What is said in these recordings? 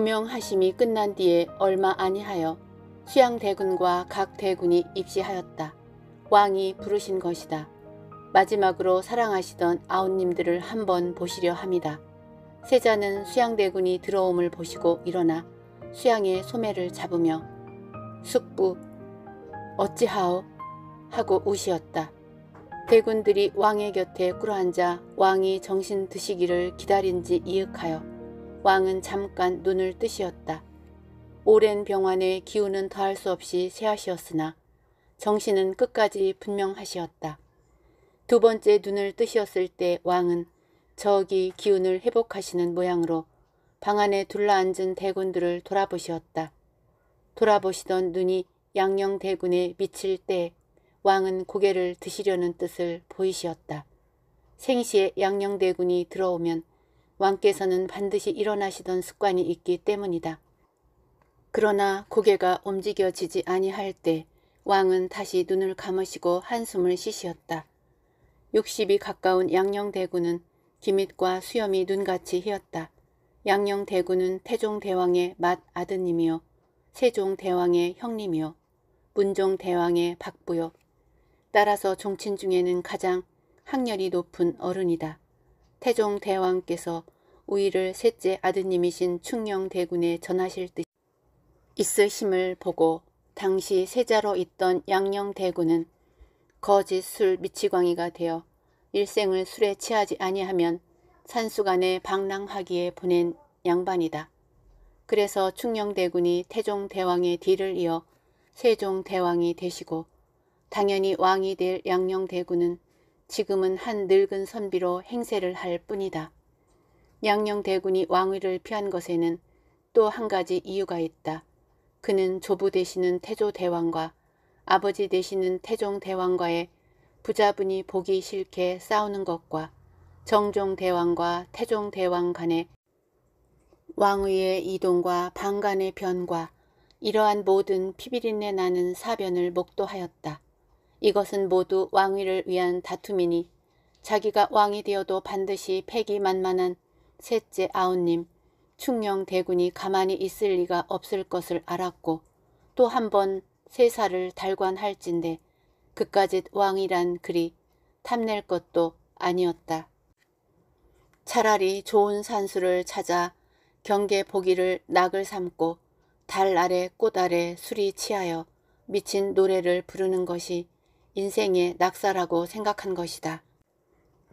고명하심이 끝난 뒤에 얼마 아니하여 수양대군과 각 대군이 입시하였다. 왕이 부르신 것이다. 마지막으로 사랑하시던 아우님들을 한번 보시려 합니다. 세자는 수양대군이 들어옴을 보시고 일어나 수양의 소매를 잡으며 숙부 어찌하오 하고 우시었다. 대군들이 왕의 곁에 꿇어앉아 왕이 정신 드시기를 기다린 지 이윽하여 왕은 잠깐 눈을 뜨시었다. 오랜 병환의 기운은 더할 수 없이 쇠하시었으나 정신은 끝까지 분명하시었다. 두 번째 눈을 뜨셨을때 왕은 저기 기운을 회복하시는 모양으로 방 안에 둘러앉은 대군들을 돌아보시었다. 돌아보시던 눈이 양령 대군에 미칠 때 왕은 고개를 드시려는 뜻을 보이시었다. 생시에 양령대군이 들어오면 왕께서는 반드시 일어나시던 습관이 있기 때문이다. 그러나 고개가 움직여지지 아니할 때 왕은 다시 눈을 감으시고 한숨을 쉬시었다. 60이 가까운 양녕대군은 기밑과 수염이 눈같이 휘었다. 양녕대군은 태종대왕의 맏 아드님이요. 세종대왕의 형님이요. 문종대왕의 박부요. 따라서 종친 중에는 가장 학렬이 높은 어른이다. 태종 대왕께서 우이를 셋째 아드님이신 충녕대군에 전하실 듯 있으심을 보고 당시 세자로 있던 양녕대군은 거짓 술 미치광이가 되어 일생을 술에 취하지 아니하면 산수간에 방랑하기에 보낸 양반이다. 그래서 충녕대군이 태종대왕의 뒤를 이어 세종대왕이 되시고 당연히 왕이 될 양녕대군은 지금은 한 늙은 선비로 행세를 할 뿐이다. 양녕 대군이 왕위를 피한 것에는 또 한 가지 이유가 있다. 그는 조부 되시는 태조 대왕과 아버지 되시는 태종 대왕과의 부자분이 보기 싫게 싸우는 것과 정종 대왕과 태종 대왕 간의 왕위의 이동과 방간의 변과 이러한 모든 피비린내 나는 사변을 목도하였다. 이것은 모두 왕위를 위한 다툼이니 자기가 왕이 되어도 반드시 패기만만한 셋째 아우님 충령 대군이 가만히 있을 리가 없을 것을 알았고 또 한 번 세사를 달관할진대 그까짓 왕이란 그리 탐낼 것도 아니었다. 차라리 좋은 산수를 찾아 경계 보기를 낙을 삼고 달 아래 꽃 아래 술이 취하여 미친 노래를 부르는 것이 인생의 낙사라고 생각한 것이다.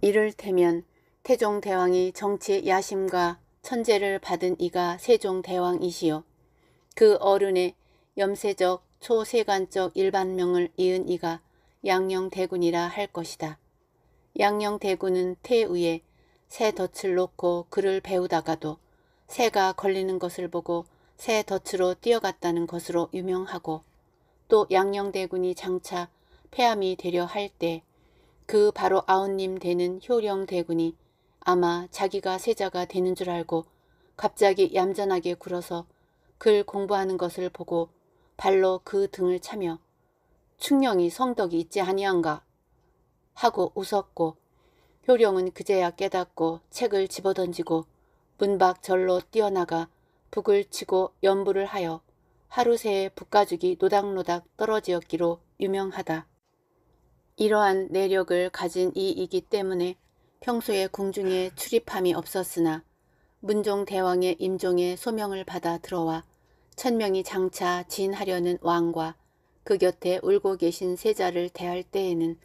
이를테면 태종대왕이 정치의 야심과 천재를 받은 이가 세종대왕이시요. 그 어른의 염세적 초세간적 일반명을 이은 이가 양령대군이라할 것이다. 양령대군은태 위에 새 덫을 놓고 그를 배우다가도 새가 걸리는 것을 보고 새 덫으로 뛰어갔다는 것으로 유명하고 또양령대군이 장차 폐암이 되려 할 때 그 바로 아우님 되는 효령 대군이 아마 자기가 세자가 되는 줄 알고 갑자기 얌전하게 굴어서 글 공부하는 것을 보고 발로 그 등을 차며 충령이 성덕이 있지 아니한가 하고 웃었고 효령은 그제야 깨닫고 책을 집어던지고 문밖 절로 뛰어나가 북을 치고 연부를 하여 하루 새에 북가죽이 노닥노닥 떨어지었기로 유명하다. 이러한 내력을 가진 이이기 때문에 평소에 궁중에 출입함이 없었으나 문종 대왕의 임종의 소명을 받아 들어와 천명이 장차 진하려는 왕과 그 곁에 울고 계신 세자를 대할 때에는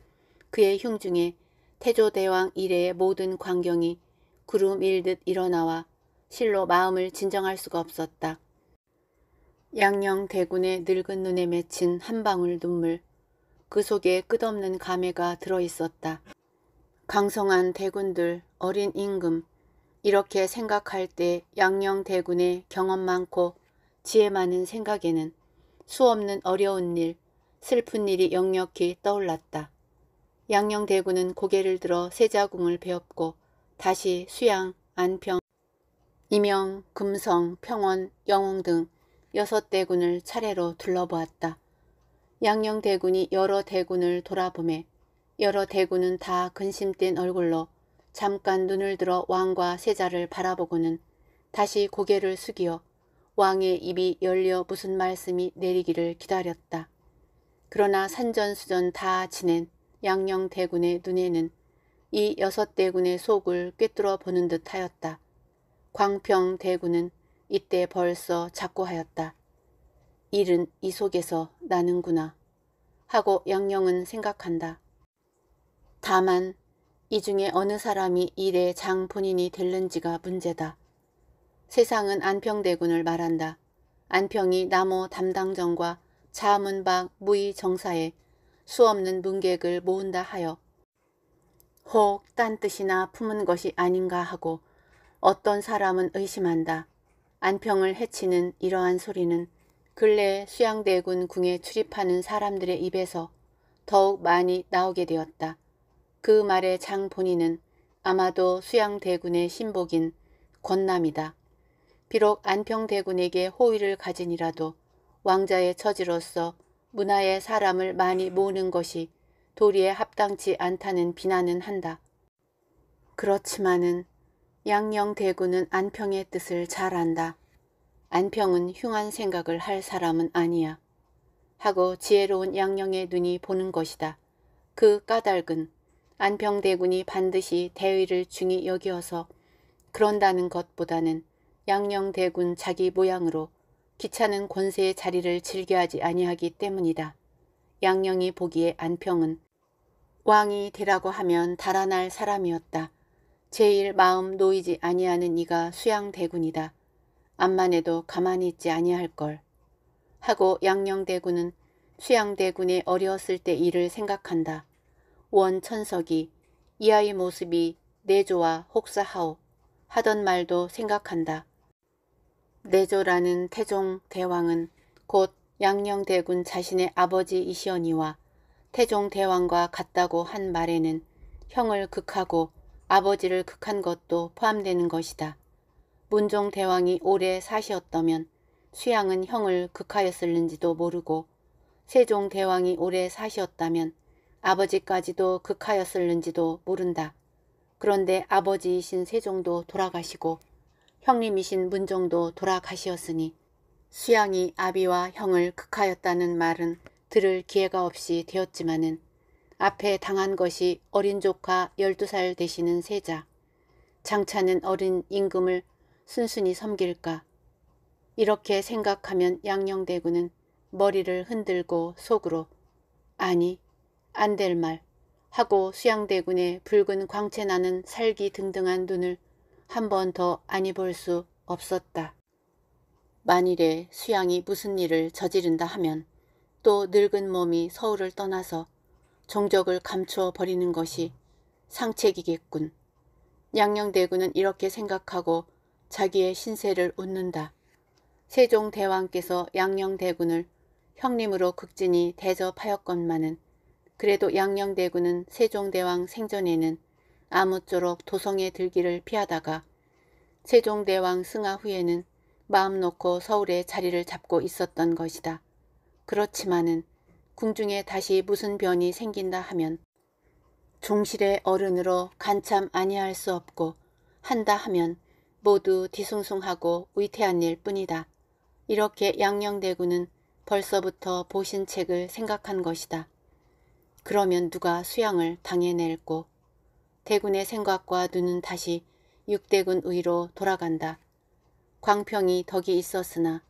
그의 흉중에 태조대왕 이래의 모든 광경이 구름 일듯 일어나와 실로 마음을 진정할 수가 없었다. 양녕 대군의 늙은 눈에 맺힌 한 방울 눈물 그 속에 끝없는 감회가 들어있었다. 강성한 대군들, 어린 임금 이렇게 생각할 때 양령 대군의 경험 많고 지혜 많은 생각에는 수없는 어려운 일, 슬픈 일이 역력히 떠올랐다. 양령 대군은 고개를 들어 세자궁을 배웠고 다시 수양, 안평, 이명, 금성, 평원, 영웅 등 여섯 대군을 차례로 둘러보았다. 양녕 대군이 여러 대군을 돌아보매 여러 대군은 다 근심된 얼굴로 잠깐 눈을 들어 왕과 세자를 바라보고는 다시 고개를 숙이어 왕의 입이 열려 무슨 말씀이 내리기를 기다렸다. 그러나 산전수전 다 지낸 양녕 대군의 눈에는 이 여섯 대군의 속을 꿰뚫어 보는 듯하였다. 광평 대군은 이때 벌써 작고하였다. 일은 이 속에서 나는구나 하고 양령은 생각한다. 다만 이 중에 어느 사람이 일의 장 본인이 될는지가 문제다. 세상은 안평대군을 말한다. 안평이 남호 담당정과 자문박 무의정사에 수없는 문객을 모은다 하여 혹 딴 뜻이나 품은 것이 아닌가 하고 어떤 사람은 의심한다. 안평을 해치는 이러한 소리는 근래 수양대군 궁에 출입하는 사람들의 입에서 더욱 많이 나오게 되었다. 그 말의 장 본인은 아마도 수양대군의 신복인 권남이다. 비록 안평대군에게 호의를 가진이라도 왕자의 처지로서 문화의 사람을 많이 모으는 것이 도리에 합당치 않다는 비난은 한다. 그렇지만은 양녕대군은 안평의 뜻을 잘 안다. 안평은 흉한 생각을 할 사람은 아니야. 하고 지혜로운 양령의 눈이 보는 것이다. 그 까닭은 안평대군이 반드시 대의를 중히 여기어서 그런다는 것보다는 양령대군 자기 모양으로 귀찮은 권세의 자리를 즐겨하지 아니하기 때문이다. 양령이 보기에 안평은 왕이 되라고 하면 달아날 사람이었다. 제일 마음 놓이지 아니하는 이가 수양대군이다. 암만 해도 가만히 있지 아니할 걸. 하고 양녕대군은 수양대군의 어려웠을 때 일을 생각한다. 원천석이 이 아이 모습이 내조와 혹사하오 하던 말도 생각한다. 내조라는 태종 대왕은 곧 양녕대군 자신의 아버지 이시언이와 태종 대왕과 같다고 한 말에는 형을 극하고 아버지를 극한 것도 포함되는 것이다. 문종 대왕이 오래 사시었다면 수양은 형을 극하였을는지도 모르고 세종 대왕이 오래 사시었다면 아버지까지도 극하였을는지도 모른다. 그런데 아버지이신 세종도 돌아가시고 형님이신 문종도 돌아가시었으니 수양이 아비와 형을 극하였다는 말은 들을 기회가 없이 되었지만은 앞에 당한 것이 어린 조카 12살 되시는 세자, 장차는 어린 임금을 순순히 섬길까. 이렇게 생각하면 양녕대군은 머리를 흔들고 속으로 아니 안 될 말 하고 수양대군의 붉은 광채 나는 살기 등등한 눈을 한 번 더 아니 볼 수 없었다. 만일에 수양이 무슨 일을 저지른다 하면 또 늙은 몸이 서울을 떠나서 종적을 감추어 버리는 것이 상책이겠군. 양녕대군은 이렇게 생각하고 자기의 신세를 웃는다. 세종대왕께서 양녕대군을 형님으로 극진히 대접하였건만은 그래도 양녕대군은 세종대왕 생전에는 아무쪼록 도성에 들기를 피하다가 세종대왕 승하 후에는 마음 놓고 서울에 자리를 잡고 있었던 것이다. 그렇지만은 궁중에 다시 무슨 변이 생긴다 하면 종실의 어른으로 간참 아니할 수 없고 한다 하면 모두 뒤숭숭하고 위태한 일 뿐이다. 이렇게 양녕대군은 벌써부터 보신책을 생각한 것이다. 그러면 누가 수양을 당해낼고 대군의 생각과 눈은 다시 육대군 의로 돌아간다. 광평이 덕이 있었으나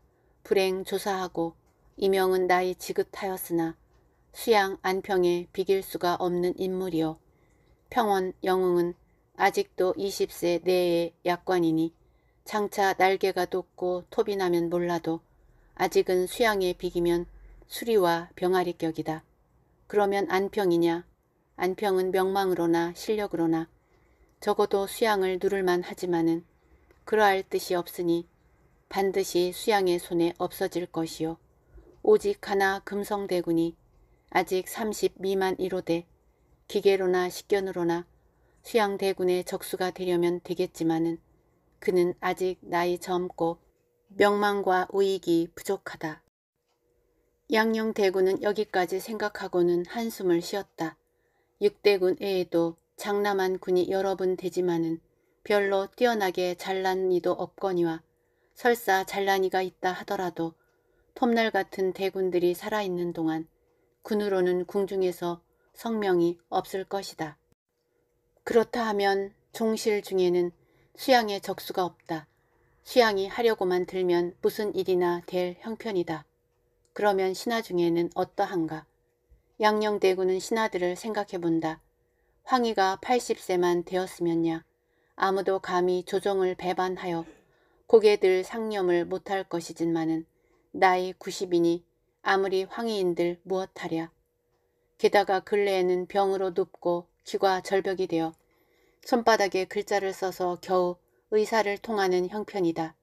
불행 조사하고 이명은 나이 지긋하였으나 수양 안평에 비길 수가 없는 인물이요. 평원 영웅은 아직도 20세 내의 약관이니 장차 날개가 돋고 톱이 나면 몰라도 아직은 수양에 비기면 수리와 병아리격이다. 그러면 안평이냐? 안평은 명망으로나 실력으로나 적어도 수양을 누를만 하지만은 그러할 뜻이 없으니 반드시 수양의 손에 없어질 것이요. 오직 하나 금성대군이 아직 30 미만 이로되 기계로나 식견으로나 수양 대군의 적수가 되려면 되겠지만은 그는 아직 나이 젊고 명망과 우익이 부족하다. 양령 대군은 여기까지 생각하고는 한숨을 쉬었다. 육대군 외에도 장남한 군이 여러 분 되지만은 별로 뛰어나게 잘난 이도 없거니와 설사 잘난이가 있다 하더라도 톱날 같은 대군들이 살아있는 동안 군으로는 궁중에서 성명이 없을 것이다. 그렇다 하면 종실 중에는 수양의 적수가 없다. 수양이 하려고만 들면 무슨 일이나 될 형편이다. 그러면 신하 중에는 어떠한가? 양녕대군은 신하들을 생각해본다. 황희가 80세만 되었으면야 아무도 감히 조정을 배반하여 고개들 상념을 못할 것이지만은 나이 90이니 아무리 황희인들 무엇하랴. 게다가 근래에는 병으로 눕고 귀가 절벽이 되어 손바닥에 글자를 써서 겨우 의사를 통하는 형편이다.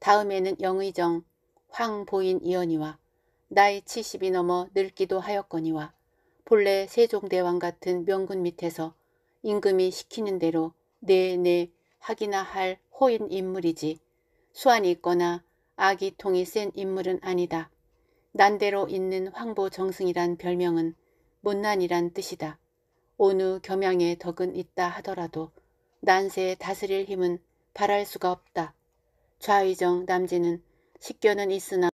다음에는 영의정, 황보인 이언이와 나이 70이 넘어 늙기도 하였거니와 본래 세종대왕 같은 명군 밑에서 임금이 시키는 대로 내내 하기나 할 호인 인물이지 수완이 있거나 아기통이 센 인물은 아니다. 난대로 있는 황보 정승이란 별명은 못난이란 뜻이다. 온우 겸양의 덕은 있다 하더라도 난세에 다스릴 힘은 바랄 수가 없다. 좌의정 남진은 식견은 있으나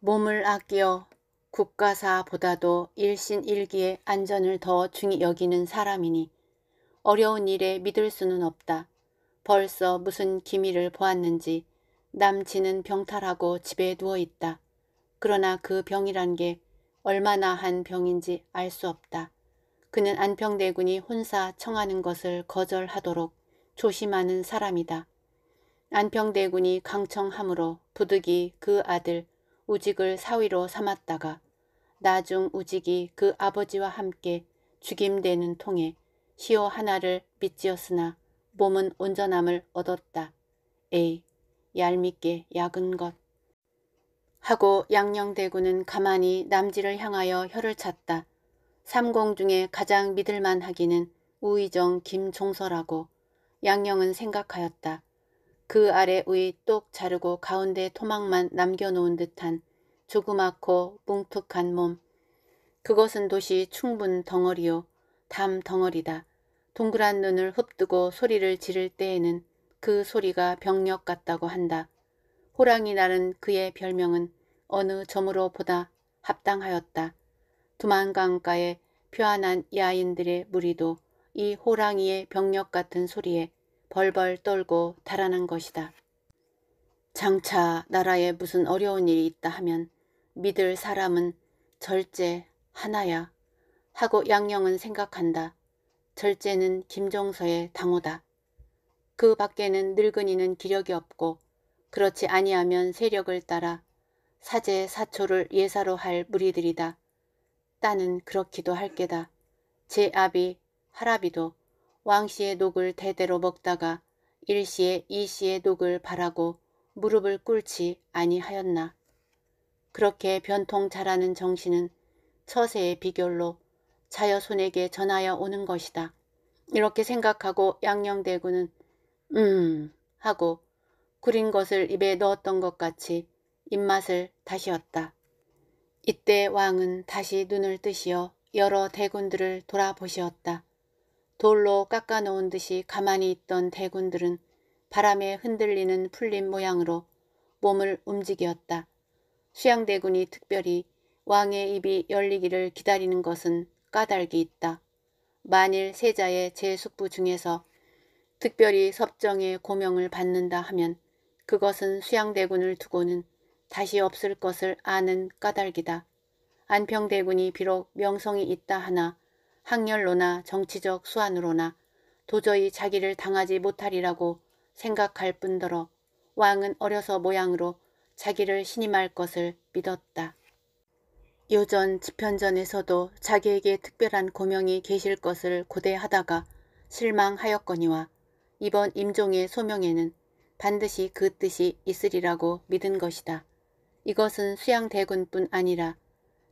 몸을 아껴 국가사보다도 일신일기의 안전을 더 중히 여기는 사람이니 어려운 일에 믿을 수는 없다. 벌써 무슨 기미를 보았는지 남진은 병탈하고 집에 누워있다. 그러나 그 병이란 게 얼마나 한 병인지 알 수 없다. 그는 안평대군이 혼사 청하는 것을 거절하도록 조심하는 사람이다. 안평대군이 강청함으로 부득이 그 아들 우직을 사위로 삼았다가 나중 우직이 그 아버지와 함께 죽임되는 통에 시호 하나를 빚지었으나 몸은 온전함을 얻었다. 에이, 얄밉게 약은 것. 하고 양령대군은 가만히 남지를 향하여 혀를 찼다. 삼공 중에 가장 믿을만 하기는 우의정 김종서라고 양영은 생각하였다. 그 아래 위똑 자르고 가운데 토막만 남겨놓은 듯한 조그맣고 뭉툭한 몸. 그것은 도시 충분 덩어리요. 담 덩어리다. 동그란 눈을 흡뜨고 소리를 지를 때에는 그 소리가 병력 같다고 한다. 호랑이 날은 그의 별명은 어느 점으로 보다 합당하였다. 두만강가에 표안한 야인들의 무리도 이 호랑이의 병력 같은 소리에 벌벌 떨고 달아난 것이다. 장차 나라에 무슨 어려운 일이 있다 하면 믿을 사람은 절제 하나야 하고 양영은 생각한다. 절제는 김종서의 당호다. 그 밖에는 늙은이는 기력이 없고 그렇지 아니하면 세력을 따라 사제 사초를 예사로 할 무리들이다. 딸은 그렇기도 할게다. 제 아비 하라비도 왕씨의 녹을 대대로 먹다가 일시에 이씨의 녹을 바라고 무릎을 꿇지 아니하였나. 그렇게 변통 잘하는 정신은 처세의 비결로 자여손에게 전하여 오는 것이다. 이렇게 생각하고 양녕대군은 음 하고 구린 것을 입에 넣었던 것 같이 입맛을 다시었다. 이때 왕은 다시 눈을 뜨시어 여러 대군들을 돌아보시었다. 돌로 깎아놓은 듯이 가만히 있던 대군들은 바람에 흔들리는 풀린 모양으로 몸을 움직였다. 수양대군이 특별히 왕의 입이 열리기를 기다리는 것은 까닭이 있다. 만일 세자의 제숙부 중에서 특별히 섭정의 고명을 받는다 하면 그것은 수양대군을 두고는 다시 없을 것을 아는 까닭이다. 안평대군이 비록 명성이 있다 하나 학렬로나 정치적 수완으로나 도저히 자기를 당하지 못하리라고 생각할 뿐더러 왕은 어려서 모양으로 자기를 신임할 것을 믿었다. 요전 집현전에서도 자기에게 특별한 고명이 계실 것을 고대하다가 실망하였거니와 이번 임종의 소명에는 반드시 그 뜻이 있으리라고 믿은 것이다. 이것은 수양대군뿐 아니라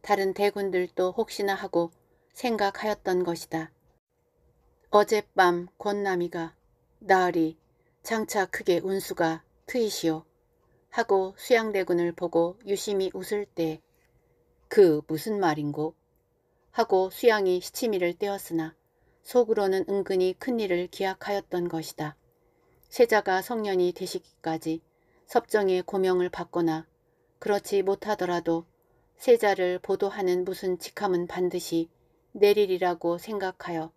다른 대군들도 혹시나 하고 생각하였던 것이다. 어젯밤 권남이가 나으리 장차 크게 운수가 트이시오 하고 수양대군을 보고 유심히 웃을 때 그 무슨 말인고 하고 수양이 시치미를 떼었으나 속으로는 은근히 큰일을 기약하였던 것이다. 세자가 성년이 되시기까지 섭정의 고명을 받거나 그렇지 못하더라도 세자를 보도하는 무슨 직함은 반드시 내리리라고 생각하여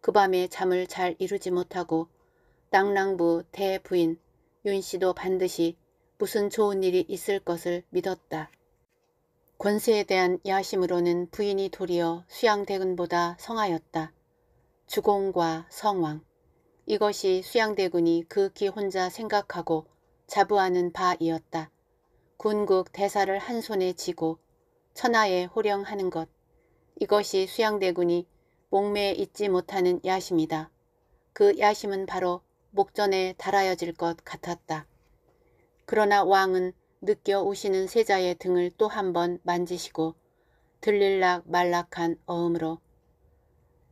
그 밤에 잠을 잘 이루지 못하고 낭랑부 대부인 윤씨도 반드시 무슨 좋은 일이 있을 것을 믿었다. 권세에 대한 야심으로는 부인이 도리어 수양대군보다 성하였다. 주공과 성왕 이것이 수양대군이 그기 혼자 생각하고 자부하는 바이었다. 군국 대사를 한 손에 쥐고 천하에 호령하는 것. 이것이 수양대군이 목매에 잊지 못하는 야심이다. 그 야심은 바로 목전에 달아여질 것 같았다. 그러나 왕은 느껴 우시는 세자의 등을 또 한 번 만지시고 들릴락 말락한 어음으로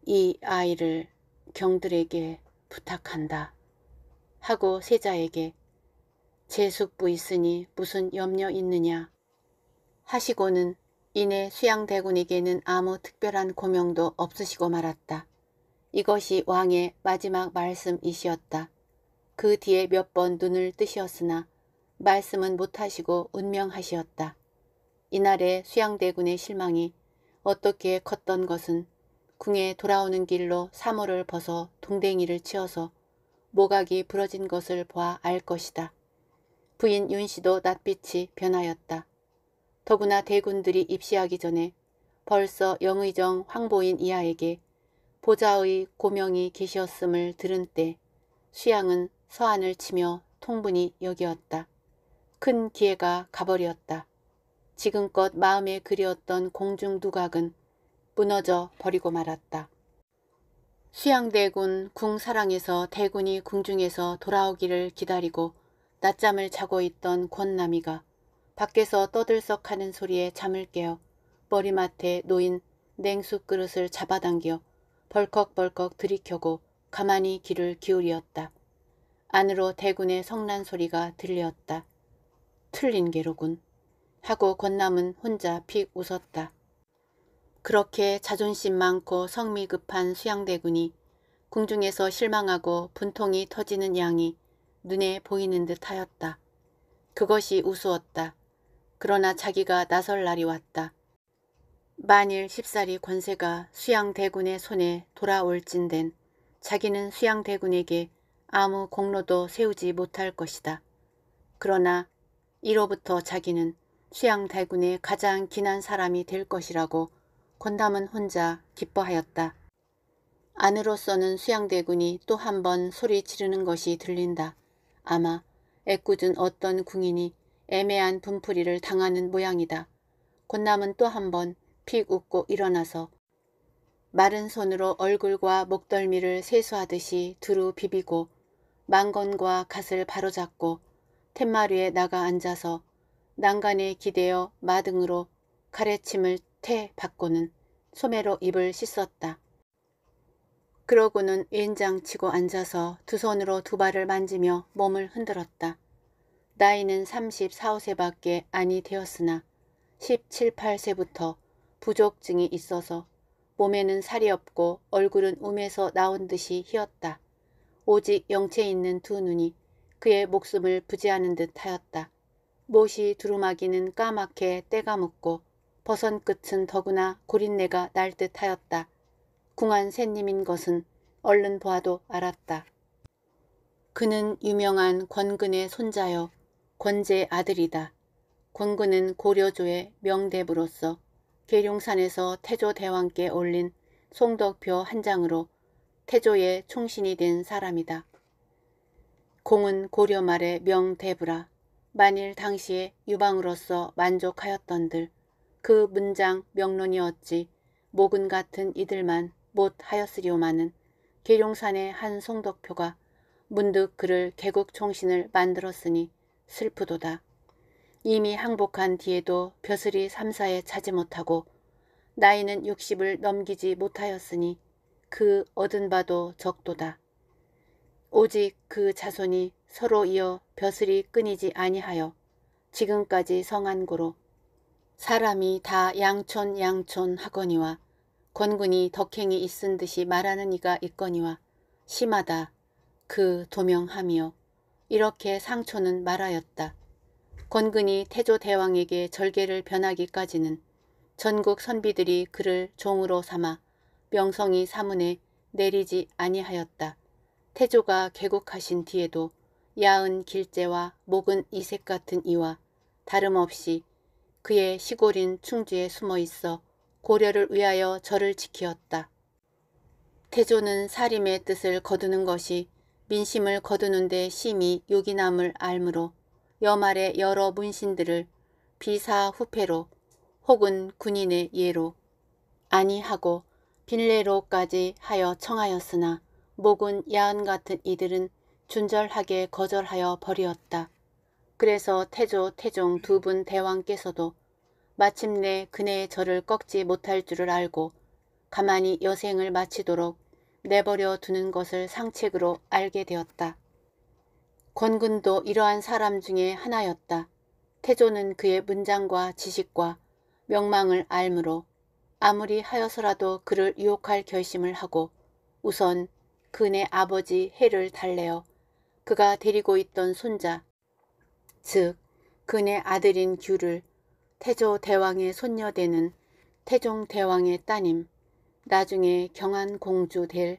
이 아이를 경들에게 부탁한다 하고 세자에게 재숙부 있으니 무슨 염려 있느냐 하시고는 이내 수양대군에게는 아무 특별한 고명도 없으시고 말았다. 이것이 왕의 마지막 말씀이시었다. 그 뒤에 몇 번 눈을 뜨시었으나 말씀은 못하시고 운명하시었다. 이날의 수양대군의 실망이 어떻게 컸던 것은 궁에 돌아오는 길로 사물을 벗어 동댕이를 치어서 모각이 부러진 것을 보아 알 것이다. 부인 윤씨도 낯빛이 변하였다. 더구나 대군들이 입시하기 전에 벌써 영의정 황보인 이하에게 보좌의 고명이 계셨음을 들은 때 수양은 서한을 치며 통분히 여기었다. 큰 기회가 가버렸다. 지금껏 마음에 그리었던 공중 누각은 무너져 버리고 말았다. 수양대군 궁사랑에서 대군이 궁중에서 돌아오기를 기다리고 낮잠을 자고 있던 권남이가 밖에서 떠들썩하는 소리에 잠을 깨어 머리맡에 놓인 냉숙 그릇을 잡아당겨 벌컥벌컥 들이켜고 가만히 귀를 기울이었다. 안으로 대군의 성난 소리가 들렸다. 틀린 게로군. 하고 권남은 혼자 픽 웃었다. 그렇게 자존심 많고 성미 급한 수양대군이 궁중에서 실망하고 분통이 터지는 양이 눈에 보이는 듯 하였다. 그것이 우스웠다. 그러나 자기가 나설 날이 왔다. 만일 십살이 권세가 수양대군의 손에 돌아올진된 자기는 수양대군에게 아무 공로도 세우지 못할 것이다. 그러나 이로부터 자기는 수양대군의 가장 기난 사람이 될 것이라고 권담은 혼자 기뻐하였다. 안으로서는 수양대군이 또 한 번 소리 지르는 것이 들린다. 아마 애꿎은 어떤 궁인이 애매한 분풀이를 당하는 모양이다. 곤남은 또 한 번 픽 웃고 일어나서 마른 손으로 얼굴과 목덜미를 세수하듯이 두루 비비고 망건과 갓을 바로잡고 툇마루에 나가 앉아서 난간에 기대어 마등으로 가래침을 태 받고는 소매로 입을 씻었다. 그러고는 인장치고 앉아서 두 손으로 두 발을 만지며 몸을 흔들었다. 나이는 34, 5세밖에 아니 되었으나 17, 8세부터 부족증이 있어서 몸에는 살이 없고 얼굴은 움에서 나온 듯이 희었다. 오직 영체 있는 두 눈이 그의 목숨을 부지하는 듯 하였다. 못이 두루마기는 까맣게 때가 묻고 벗은 끝은 더구나 고린내가 날 듯 하였다. 궁한 새님인 것은 얼른 보아도 알았다. 그는 유명한 권근의 손자여 권제의 아들이다. 권근은 고려조의 명대부로서 계룡산에서 태조대왕께 올린 송덕표 한 장으로 태조의 총신이된 사람이다. 공은 고려 말의 명대부라 만일 당시에 유방으로서 만족하였던들 그 문장 명론이 었지 목은 같은 이들만 못 하였으리오마는 계룡산의 한 송덕표가 문득 그를 개국 총신을 만들었으니 슬프도다. 이미 항복한 뒤에도 벼슬이 삼사에 차지 못하고 나이는 60을 넘기지 못하였으니 그 얻은 바도 적도다. 오직 그 자손이 서로 이어 벼슬이 끊이지 아니하여 지금까지 성한고로 사람이 다 양촌 양촌 하거니와 권군이 덕행이 있은 듯이 말하는 이가 있거니와 심하다 그 도명하며 이렇게 상초는 말하였다. 권근이 태조 대왕에게 절개를 변하기까지는 전국 선비들이 그를 종으로 삼아 명성이 사문에 내리지 아니하였다. 태조가 개국하신 뒤에도 야은 길재와 목은 이색 같은 이와 다름없이 그의 시골인 충주에 숨어 있어 고려를 위하여 저를 지키었다. 태조는 사림의 뜻을 거두는 것이 민심을 거두는데 심히 요긴함을 알므로 여말의 여러 문신들을 비사 후패로 혹은 군인의 예로 아니하고 빌레로까지 하여 청하였으나 목은 야은 같은 이들은 준절하게 거절하여 버리었다. 그래서 태조 태종 두 분 대왕께서도 마침내 그네의 저를 꺾지 못할 줄을 알고 가만히 여생을 마치도록 내버려 두는 것을 상책으로 알게 되었다. 권근도 이러한 사람 중에 하나였다. 태조는 그의 문장과 지식과 명망을 알므로 아무리 하여서라도 그를 유혹할 결심을 하고 우선 그네 아버지 해를 달래어 그가 데리고 있던 손자 즉 그네 아들인 규를 태조 대왕의 손녀 되는 태종 대왕의 따님, 나중에 경안 공주 될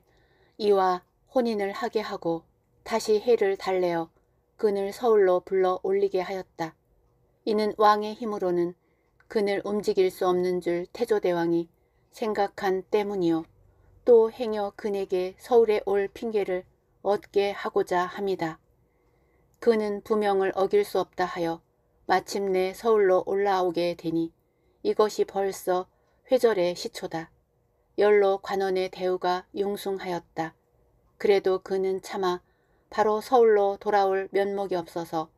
이와 혼인을 하게 하고 다시 해를 달래어 그늘 서울로 불러 올리게 하였다. 이는 왕의 힘으로는 그늘 움직일 수 없는 줄 태조대왕이 생각한 때문이요. 또 행여 그에게 서울에 올 핑계를 얻게 하고자 합니다. 그는 부명을 어길 수 없다 하여 마침내 서울로 올라오게 되니 이것이 벌써 회절의 시초다. 열로 관원의 대우가 융숭하였다. 그래도 그는 차마 바로 서울로 돌아올 면목이 없어서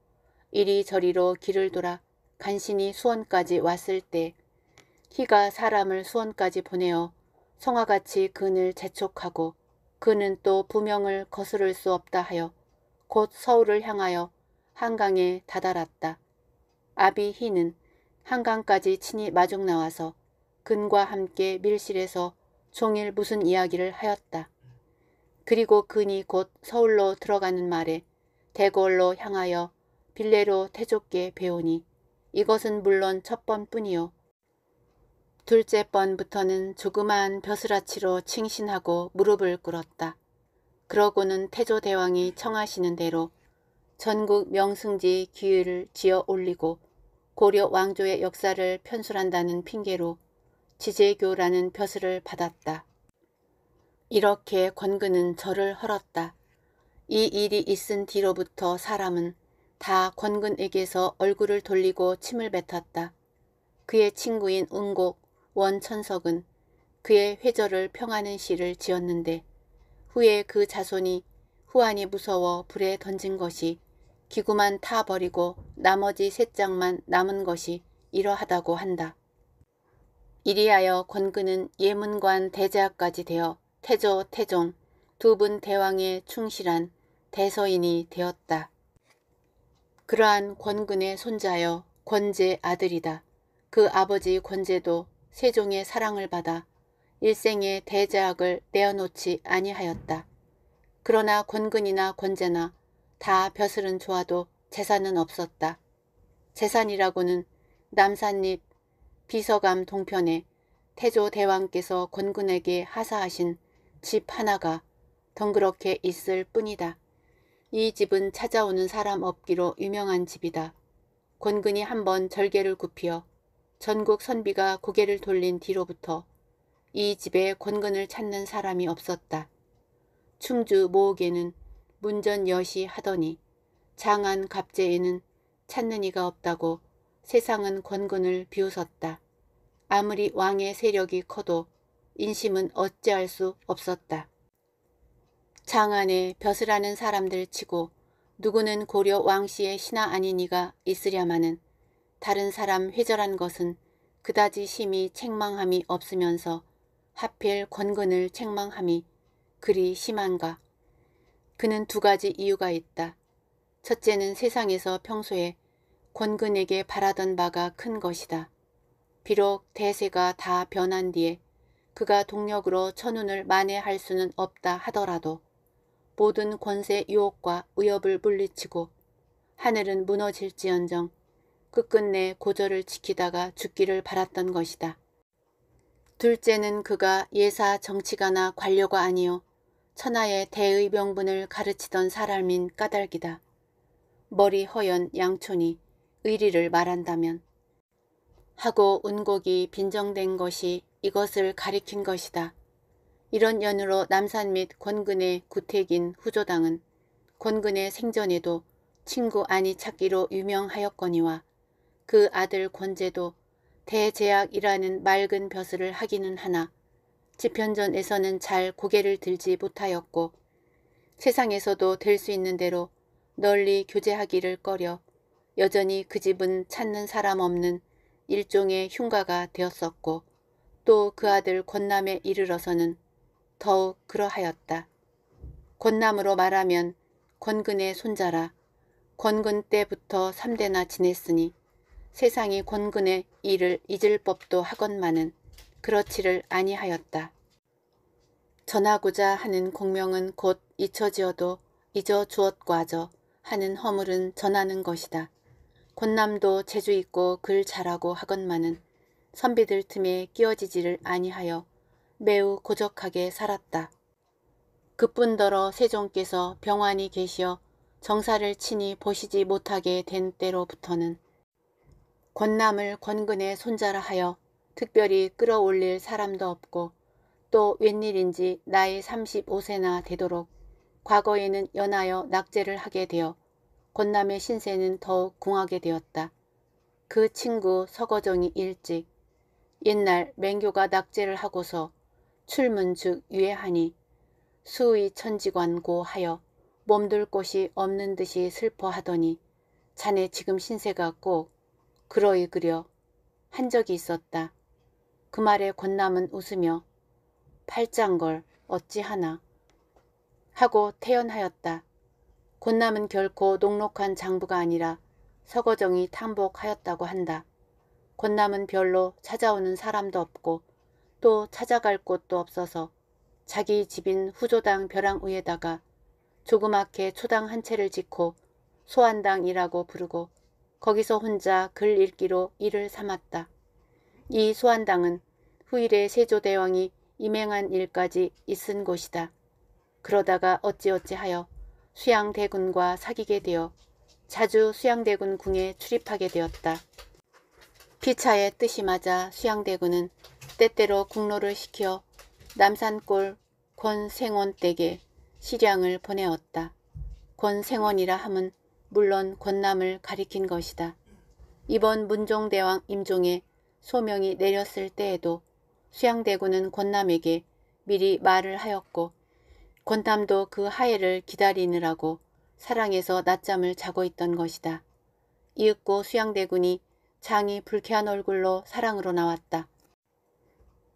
이리저리로 길을 돌아 간신히 수원까지 왔을 때 희가 사람을 수원까지 보내어 성화같이 그를 재촉하고 그는 또 부명을 거스를 수 없다 하여 곧 서울을 향하여 한강에 다다랐다. 아비히는 한강까지 친히 마중 나와서 근과 함께 밀실에서 종일 무슨 이야기를 하였다. 그리고 근이 곧 서울로 들어가는 말에 대궐로 향하여 빌레로 태조께 배우니 이것은 물론 첫 번뿐이요. 둘째 번부터는 조그마한 벼슬아치로 칭신하고 무릎을 꿇었다. 그러고는 태조대왕이 청하시는 대로 전국 명승지 기회를 지어 올리고 고려 왕조의 역사를 편술한다는 핑계로 지제교라는 벼슬을 받았다. 이렇게 권근은 절을 헐었다. 이 일이 있은 뒤로부터 사람은 다 권근에게서 얼굴을 돌리고 침을 뱉었다. 그의 친구인 은곡, 원천석은 그의 회절을 평하는 시를 지었는데 후에 그 자손이 후안이 무서워 불에 던진 것이 기구만 타 버리고 나머지 셋장만 남은 것이 이러하다고 한다. 이리하여 권근은 예문관 대제학까지 되어 태조 태종 두 분 대왕에 충실한 대서인이 되었다. 그러한 권근의 손자여 권제 아들이다. 그 아버지 권제도 세종의 사랑을 받아 일생의 대제학을 내어놓지 아니하였다. 그러나 권근이나 권제나 다 벼슬은 좋아도 재산은 없었다. 재산이라고는 남산립 비서감 동편에 태조 대왕께서 권군에게 하사하신 집 하나가 덩그렇게 있을 뿐이다. 이 집은 찾아오는 사람 없기로 유명한 집이다. 권군이 한 번 절개를 굽히어 전국 선비가 고개를 돌린 뒤로부터 이 집에 권근을 찾는 사람이 없었다. 충주 모옥에는 문전 여시 하더니 장안 갑제에는 찾는 이가 없다고 세상은 권근을 비웃었다. 아무리 왕의 세력이 커도 인심은 어찌할 수 없었다. 장안에 벼슬하는 사람들 치고 누구는 고려 왕씨의 신하 아니니가 있으랴마는 다른 사람 회절한 것은 그다지 심히 책망함이 없으면서 하필 권근을 책망함이 그리 심한가. 그는 두 가지 이유가 있다. 첫째는 세상에서 평소에 권근에게 바라던 바가 큰 것이다. 비록 대세가 다 변한 뒤에 그가 동력으로 천운을 만회할 수는 없다 하더라도 모든 권세 유혹과 의협을 물리치고 하늘은 무너질지언정 끝끝내 그 고절을 지키다가 죽기를 바랐던 것이다. 둘째는 그가 예사 정치가나 관료가 아니요 천하의 대의병분을 가르치던 사람인 까닭이다. 머리 허연 양촌이 의리를 말한다면 하고 운곡이 빈정된 것이 이것을 가리킨 것이다. 이런 연으로 남산 및 권근의 구택인 후조당은 권근의 생전에도 친구 안이 찾기로 유명하였거니와 그 아들 권제도 대제약이라는 맑은 벼슬을 하기는 하나 집현전에서는잘 고개를 들지 못하였고 세상에서도 될 수 있는 대로 널리 교제하기를 꺼려 여전히 그 집은 찾는 사람 없는 일종의 흉가가 되었었고 또 그 아들 권남에 이르러서는 더욱 그러하였다. 권남으로 말하면 권근의 손자라 권근 때부터 삼대나 지냈으니 세상이 권근의 일을 잊을 법도 하건만은 그렇지를 아니하였다. 전하고자 하는 공명은 곧 잊혀지어도 잊어 주었과저 하는 허물은 전하는 것이다. 곤남도 재주 있고 글 잘하고 하건만은 선비들 틈에 끼어지지를 아니하여 매우 고적하게 살았다. 그뿐더러 세종께서 병환이 계시어 정사를 친히 보시지 못하게 된 때로부터는 권남을 권근의 손자라 하여 특별히 끌어올릴 사람도 없고 또 웬일인지 나이 35세나 되도록 과거에는 연하여 낙제를 하게 되어 곤남의 신세는 더욱 궁하게 되었다. 그 친구 서거정이 일찍 옛날 맹교가 낙제를 하고서 출문 즉 유해하니 수의 천지관고 하여 몸둘 곳이 없는 듯이 슬퍼하더니 자네 지금 신세가 꼭 그러이 그려 한 적이 있었다. 그 말에 권남은 웃으며 팔짱걸 어찌하나 하고 태연하였다. 곤남은 결코 녹록한 장부가 아니라 서거정이 탐복하였다고 한다. 곤남은 별로 찾아오는 사람도 없고 또 찾아갈 곳도 없어서 자기 집인 후조당 벼랑 위에다가 조그맣게 초당 한 채를 짓고 소한당이라고 부르고 거기서 혼자 글 읽기로 일을 삼았다. 이소한당은 후일에 세조대왕이 임행한 일까지 있은 곳이다. 그러다가 어찌어찌하여 수양대군과 사귀게 되어 자주 수양대군 궁에 출입하게 되었다. 피차의 뜻이 맞아 수양대군은 때때로 국로를 시켜 남산골 권생원 댁에 시량을 보내었다. 권생원이라 함은 물론 권남을 가리킨 것이다. 이번 문종대왕 임종에 소명이 내렸을 때에도 수양대군은 권남에게 미리 말을 하였고 권남도 그 하해를 기다리느라고 사랑에서 낮잠을 자고 있던 것이다. 이윽고 수양대군이 장이 불쾌한 얼굴로 사랑으로 나왔다.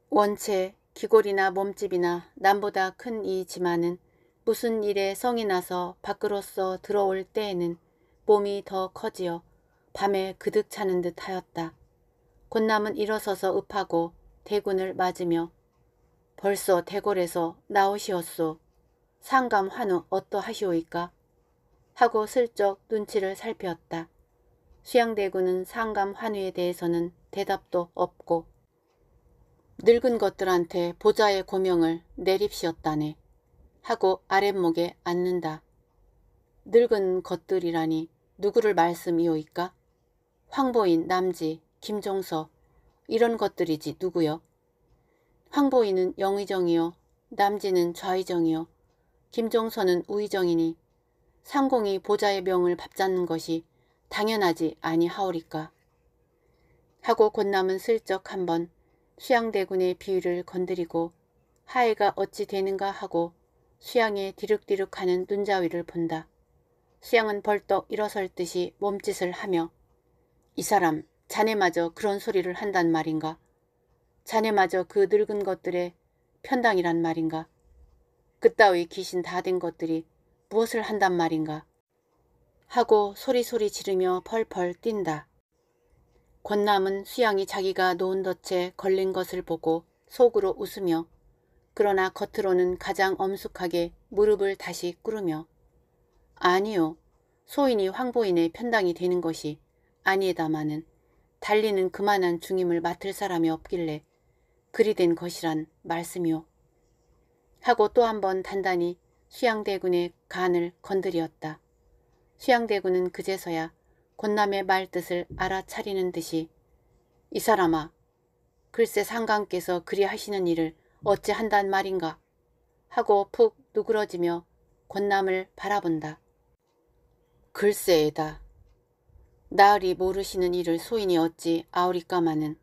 원체 기골이나 몸집이나 남보다 큰 이지만은 무슨 일에 성이 나서 밖으로서 들어올 때에는 몸이 더 커지어 밤에 그득 차는 듯 하였다. 곤남은 일어서서 읍하고 대군을 맞으며 벌써 대궐에서 나오시었소. 상감 환우 어떠하시오이까? 하고 슬쩍 눈치를 살폈다. 수양대군은 상감 환우에 대해서는 대답도 없고 늙은 것들한테 보좌의 고명을 내립시었다네 하고 아랫목에 앉는다. 늙은 것들이라니 누구를 말씀이오이까? 황보인 남지 김종서 이런 것들이지 누구요? 황보이는 영의정이요. 남진은 좌의정이요. 김종서는 우의정이니 상공이 보좌의 명을 밥잡는 것이 당연하지 아니하오리까. 하고 곧남은 슬쩍 한번 수양대군의 비위를 건드리고 하해가 어찌 되는가 하고 수양의 디룩디룩하는 눈자위를 본다. 수양은 벌떡 일어설 듯이 몸짓을 하며 이 사람 자네마저 그런 소리를 한단 말인가? 자네마저 그 늙은 것들의 편당이란 말인가? 그따위 귀신 다 된 것들이 무엇을 한단 말인가? 하고 소리소리 지르며 펄펄 뛴다. 권남은 수양이 자기가 놓은 덫에 걸린 것을 보고 속으로 웃으며 그러나 겉으로는 가장 엄숙하게 무릎을 다시 꿇으며 아니요, 소인이 황보인의 편당이 되는 것이 아니에다마는 달리는 그만한 중임을 맡을 사람이 없길래 그리 된 것이란 말씀이오. 하고 또 한 번 단단히 수양대군의 간을 건드리었다. 수양대군은 그제서야 곤남의 말뜻을 알아차리는 듯이 이 사람아 글쎄 상관께서 그리 하시는 일을 어찌 한단 말인가 하고 푹 누그러지며 곤남을 바라본다. 글쎄다. 이 나으리 모르시는 일을 소인이 어찌 아우리까마는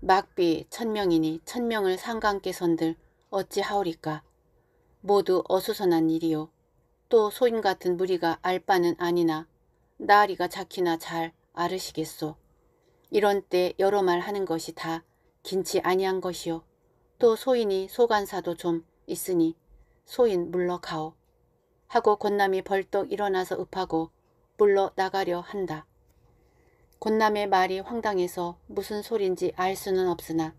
막비 천명이니 천명을 상관께 선들 어찌 하오리까 모두 어수선한 일이요 또 소인 같은 무리가 알 바는 아니나 나으리가 자키나 잘 아르시겠소 이런 때 여러 말 하는 것이 다 긴치 아니한 것이요 또 소인이 소간사도 좀 있으니 소인 물러가오 하고 권남이 벌떡 일어나서 읍하고 물러 나가려 한다. 곤남의 말이 황당해서 무슨 소린지 알 수는 없으나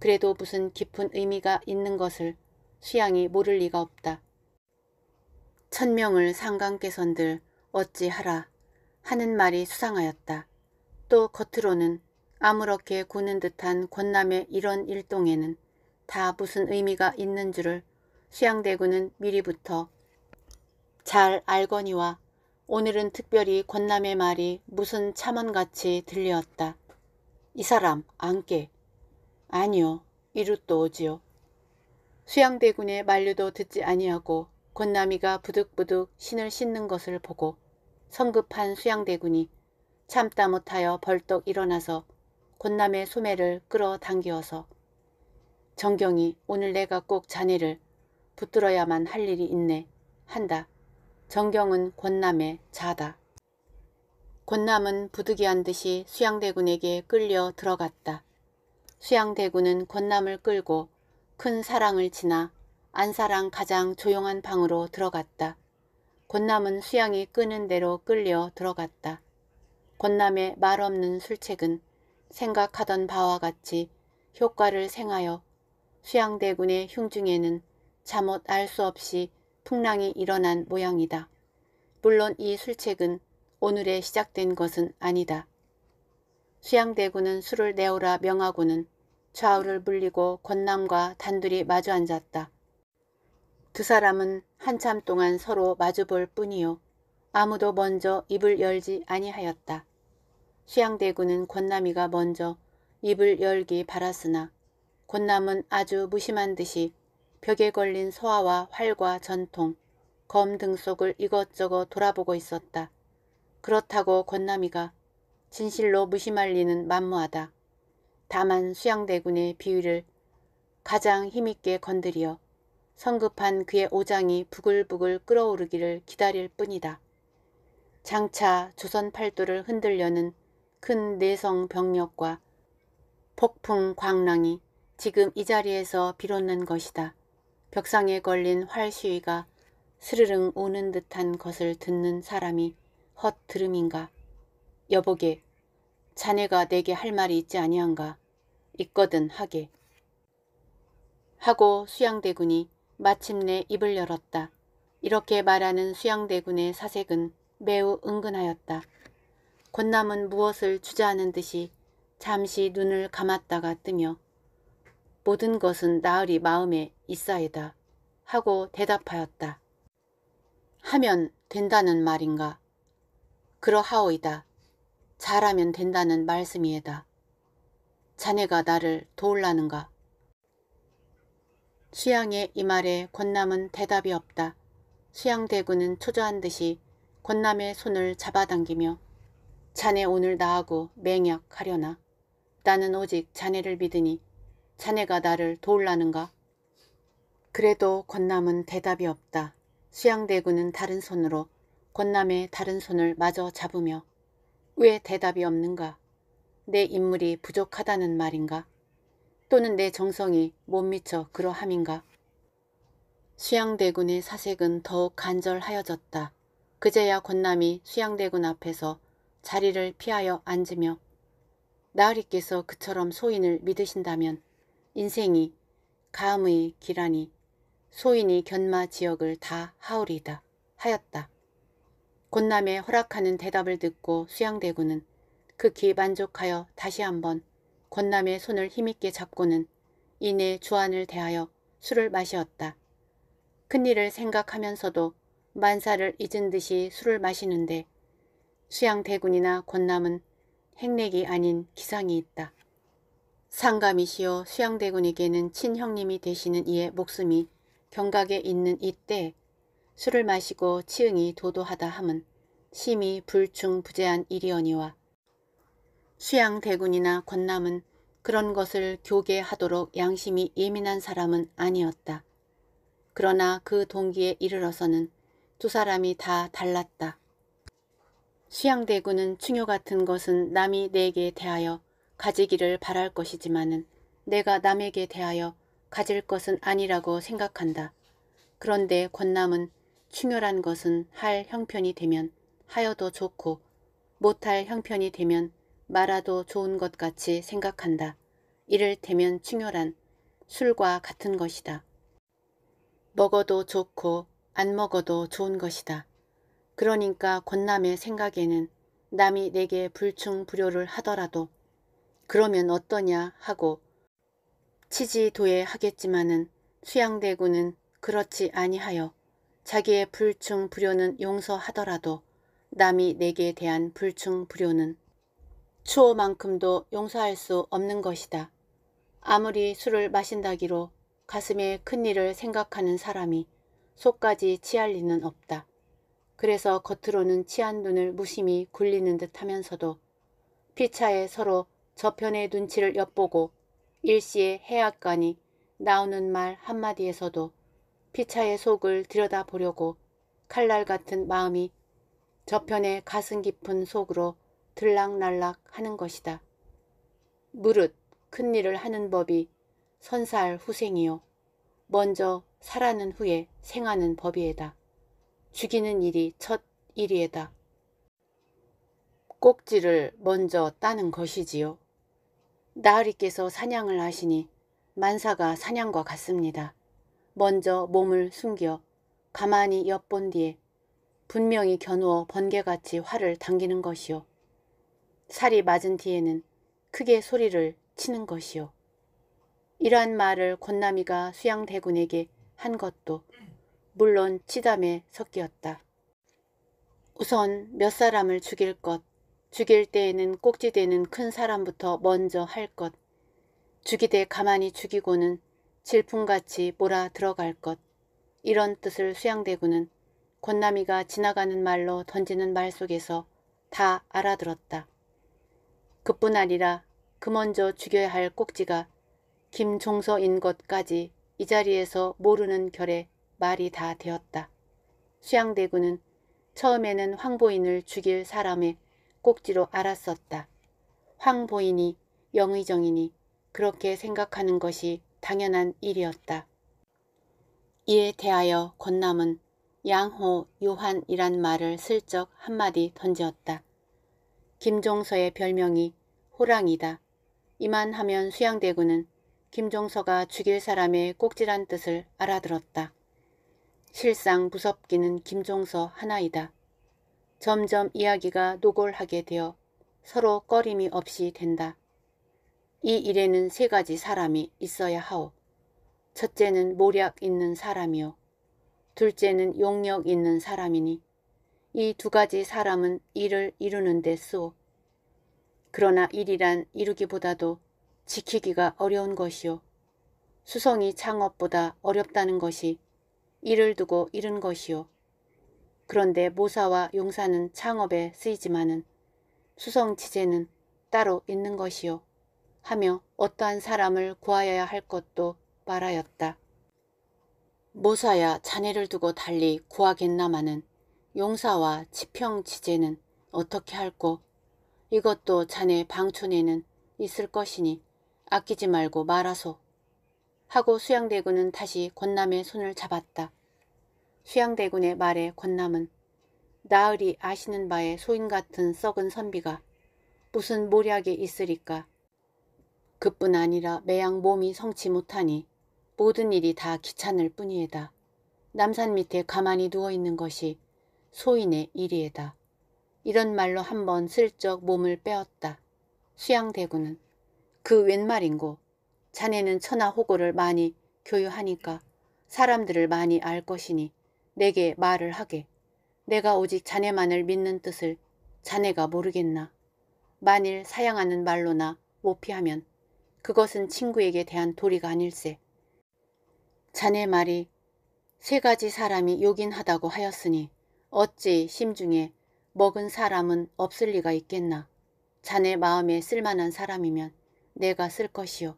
그래도 무슨 깊은 의미가 있는 것을 수양이 모를 리가 없다. 천명을 상강께선들 어찌하라 하는 말이 수상하였다. 또 겉으로는 아무렇게 구는 듯한 권남의 이런 일동에는 다 무슨 의미가 있는 줄을 수양대군은 미리부터 잘 알거니와 오늘은 특별히 권남의 말이 무슨 참언같이 들렸다. 이 사람 안 깨. 아니요. 이웃도 오지요. 수양대군의 만류도 듣지 아니하고 권남이가 부득부득 신을 씻는 것을 보고 성급한 수양대군이 참다 못하여 벌떡 일어나서 곤남의 소매를 끌어당기어서 정경이 오늘 내가 꼭 자네를 붙들어야만 할 일이 있네 한다. 정경은 권남의 자다. 권남은 부득이한 듯이 수양대군에게 끌려 들어갔다. 수양대군은 권남을 끌고 큰 사랑을 지나 안사랑 가장 조용한 방으로 들어갔다. 권남은 수양이 끄는 대로 끌려 들어갔다. 권남의 말없는 술책은 생각하던 바와 같이 효과를 생하여 수양대군의 흉중에는 잠옷 알 수 없이 풍랑이 일어난 모양이다. 물론 이 술책은 오늘에 시작된 것은 아니다. 수양대군은 술을 내오라 명하고는 좌우를 물리고 권남과 단둘이 마주 앉았다. 두 사람은 한참 동안 서로 마주볼 뿐이요. 아무도 먼저 입을 열지 아니하였다. 수양대군은 권남이가 먼저 입을 열기 바랐으나 권남은 아주 무심한 듯이 벽에 걸린 소화와 활과 전통, 검 등 속을 이것저것 돌아보고 있었다. 그렇다고 권남이가 진실로 무심할 리는 만무하다. 다만 수양대군의 비위를 가장 힘있게 건드리어 성급한 그의 오장이 부글부글 끓어오르기를 기다릴 뿐이다. 장차 조선 팔도를 흔들려는 큰 내성 병력과 폭풍 광랑이 지금 이 자리에서 비롯난 것이다. 벽상에 걸린 활시위가 스르릉 오는 듯한 것을 듣는 사람이 헛들음인가. 여보게, 자네가 내게 할 말이 있지 아니한가. 있거든 하게. 하고 수양대군이 마침내 입을 열었다. 이렇게 말하는 수양대군의 사색은 매우 은근하였다. 곤남은 무엇을 주저하는 듯이 잠시 눈을 감았다가 뜨며 모든 것은 나으리 마음에 있사이다 하고 대답하였다. 하면 된다는 말인가? 그러하오이다. 잘하면 된다는 말씀이에다. 자네가 나를 도울라는가? 수양의 이 말에 권남은 대답이 없다. 수양대군은 초조한 듯이 권남의 손을 잡아당기며 자네 오늘 나하고 맹약하려나. 나는 오직 자네를 믿으니 자네가 나를 도울라는가? 그래도 권남은 대답이 없다. 수양대군은 다른 손으로 권남의 다른 손을 마저 잡으며 왜 대답이 없는가? 내 인물이 부족하다는 말인가? 또는 내 정성이 못 미쳐 그러함인가? 수양대군의 사색은 더욱 간절하여졌다. 그제야 권남이 수양대군 앞에서 자리를 피하여 앉으며 나으리께서 그처럼 소인을 믿으신다면 인생이 가음의 기란이 소인이 견마 지역을 다 하오리다 하였다. 곤남의 허락하는 대답을 듣고 수양대군은 극히 만족하여 다시 한번 곤남의 손을 힘있게 잡고는 이내 주안을 대하여 술을 마시었다. 큰일을 생각하면서도 만사를 잊은 듯이 술을 마시는데 수양대군이나 곤남은 행내기 아닌 기상이 있다. 상감이시여 수양대군에게는 친형님이 되시는 이의 목숨이 경각에 있는 이때 술을 마시고 치응이 도도하다 함은 심히 불충부재한 일이어니와 수양대군이나 권남은 그런 것을 교계하도록 양심이 예민한 사람은 아니었다. 그러나 그 동기에 이르러서는 두 사람이 다 달랐다. 수양대군은 충효 같은 것은 남이 내게 대하여 가지기를 바랄 것이지만은 내가 남에게 대하여 가질 것은 아니라고 생각한다. 그런데 권남은 충혈한 것은 할 형편이 되면 하여도 좋고 못할 형편이 되면 말아도 좋은 것 같이 생각한다. 이를테면 충혈한 술과 같은 것이다. 먹어도 좋고 안 먹어도 좋은 것이다. 그러니까 권남의 생각에는 남이 내게 불충불효를 하더라도 그러면 어떠냐 하고 치지도에 하겠지만은 수양대군은 그렇지 아니하여 자기의 불충불효는 용서하더라도 남이 내게 대한 불충불효는 추호만큼도 용서할 수 없는 것이다. 아무리 술을 마신다기로 가슴에 큰일을 생각하는 사람이 속까지 치할 리는 없다. 그래서 겉으로는 치한 눈을 무심히 굴리는 듯 하면서도 피차에 서로 저편의 눈치를 엿보고 일시에 해악관니 나오는 말 한마디에서도 피차의 속을 들여다보려고 칼날 같은 마음이 저편의 가슴 깊은 속으로 들락날락 하는 것이다. 무릇 큰일을 하는 법이 선사할 후생이요. 먼저 살아는 후에 생하는 법이에다. 죽이는 일이 첫 일이에다. 꼭지를 먼저 따는 것이지요. 나으리께서 사냥을 하시니 만사가 사냥과 같습니다. 먼저 몸을 숨겨 가만히 엿본 뒤에 분명히 겨누어 번개같이 활을 당기는 것이요. 살이 맞은 뒤에는 크게 소리를 치는 것이요. 이러한 말을 권남이가 수양대군에게 한 것도 물론 치담에 섞였다. 우선 몇 사람을 죽일 것 죽일 때에는 꼭지대는 큰 사람부터 먼저 할 것. 죽이되 가만히 죽이고는 질풍같이 몰아 들어갈 것. 이런 뜻을 수양대군은 권남이가 지나가는 말로 던지는 말 속에서 다 알아들었다. 그뿐 아니라 그 먼저 죽여야 할 꼭지가 김종서인 것까지 이 자리에서 모르는 결에 말이 다 되었다. 수양대군은 처음에는 황보인을 죽일 사람의 꼭지로 알았었다. 황보인이 영의정이니 그렇게 생각하는 것이 당연한 일이었다. 이에 대하여 권남은 양호 요한이란 말을 슬쩍 한마디 던지었다. 김종서의 별명이 호랑이다. 이만 하면 수양대군은 김종서가 죽일 사람의 꼭지란 뜻을 알아들었다. 실상 무섭기는 김종서 하나이다. 점점 이야기가 노골하게 되어 서로 꺼림이 없이 된다. 이 일에는 세 가지 사람이 있어야 하오. 첫째는 모략 있는 사람이요. 둘째는 용력 있는 사람이니 이 두 가지 사람은 일을 이루는 데 쓰오. 그러나 일이란 이루기보다도 지키기가 어려운 것이요. 수성이 창업보다 어렵다는 것이 이를 두고 잃은 것이요. 그런데 모사와 용사는 창업에 쓰이지만은 수성지재는 따로 있는 것이요 하며 어떠한 사람을 구하여야 할 것도 말하였다. 모사야 자네를 두고 달리 구하겠나마는 용사와 지평지재는 어떻게 할꼬 이것도 자네 방촌에는 있을 것이니 아끼지 말고 말아소 하고 수양대군은 다시 권남의 손을 잡았다. 수양대군의 말에 권남은 나으리 아시는 바에 소인같은 썩은 선비가 무슨 모략에 있으리까. 그뿐 아니라 매양 몸이 성치 못하니 모든 일이 다 귀찮을 뿐이에다. 남산 밑에 가만히 누워있는 것이 소인의 일이에다. 이런 말로 한번 슬쩍 몸을 빼었다. 수양대군은 그 웬 말인고 자네는 천하호구를 많이 교유하니까 사람들을 많이 알 것이니 내게 말을 하게. 내가 오직 자네만을 믿는 뜻을 자네가 모르겠나. 만일 사양하는 말로나 모피하면 그것은 친구에게 대한 도리가 아닐세. 자네 말이 세 가지 사람이 요긴하다고 하였으니 어찌 심중에 먹은 사람은 없을 리가 있겠나. 자네 마음에 쓸만한 사람이면 내가 쓸 것이요.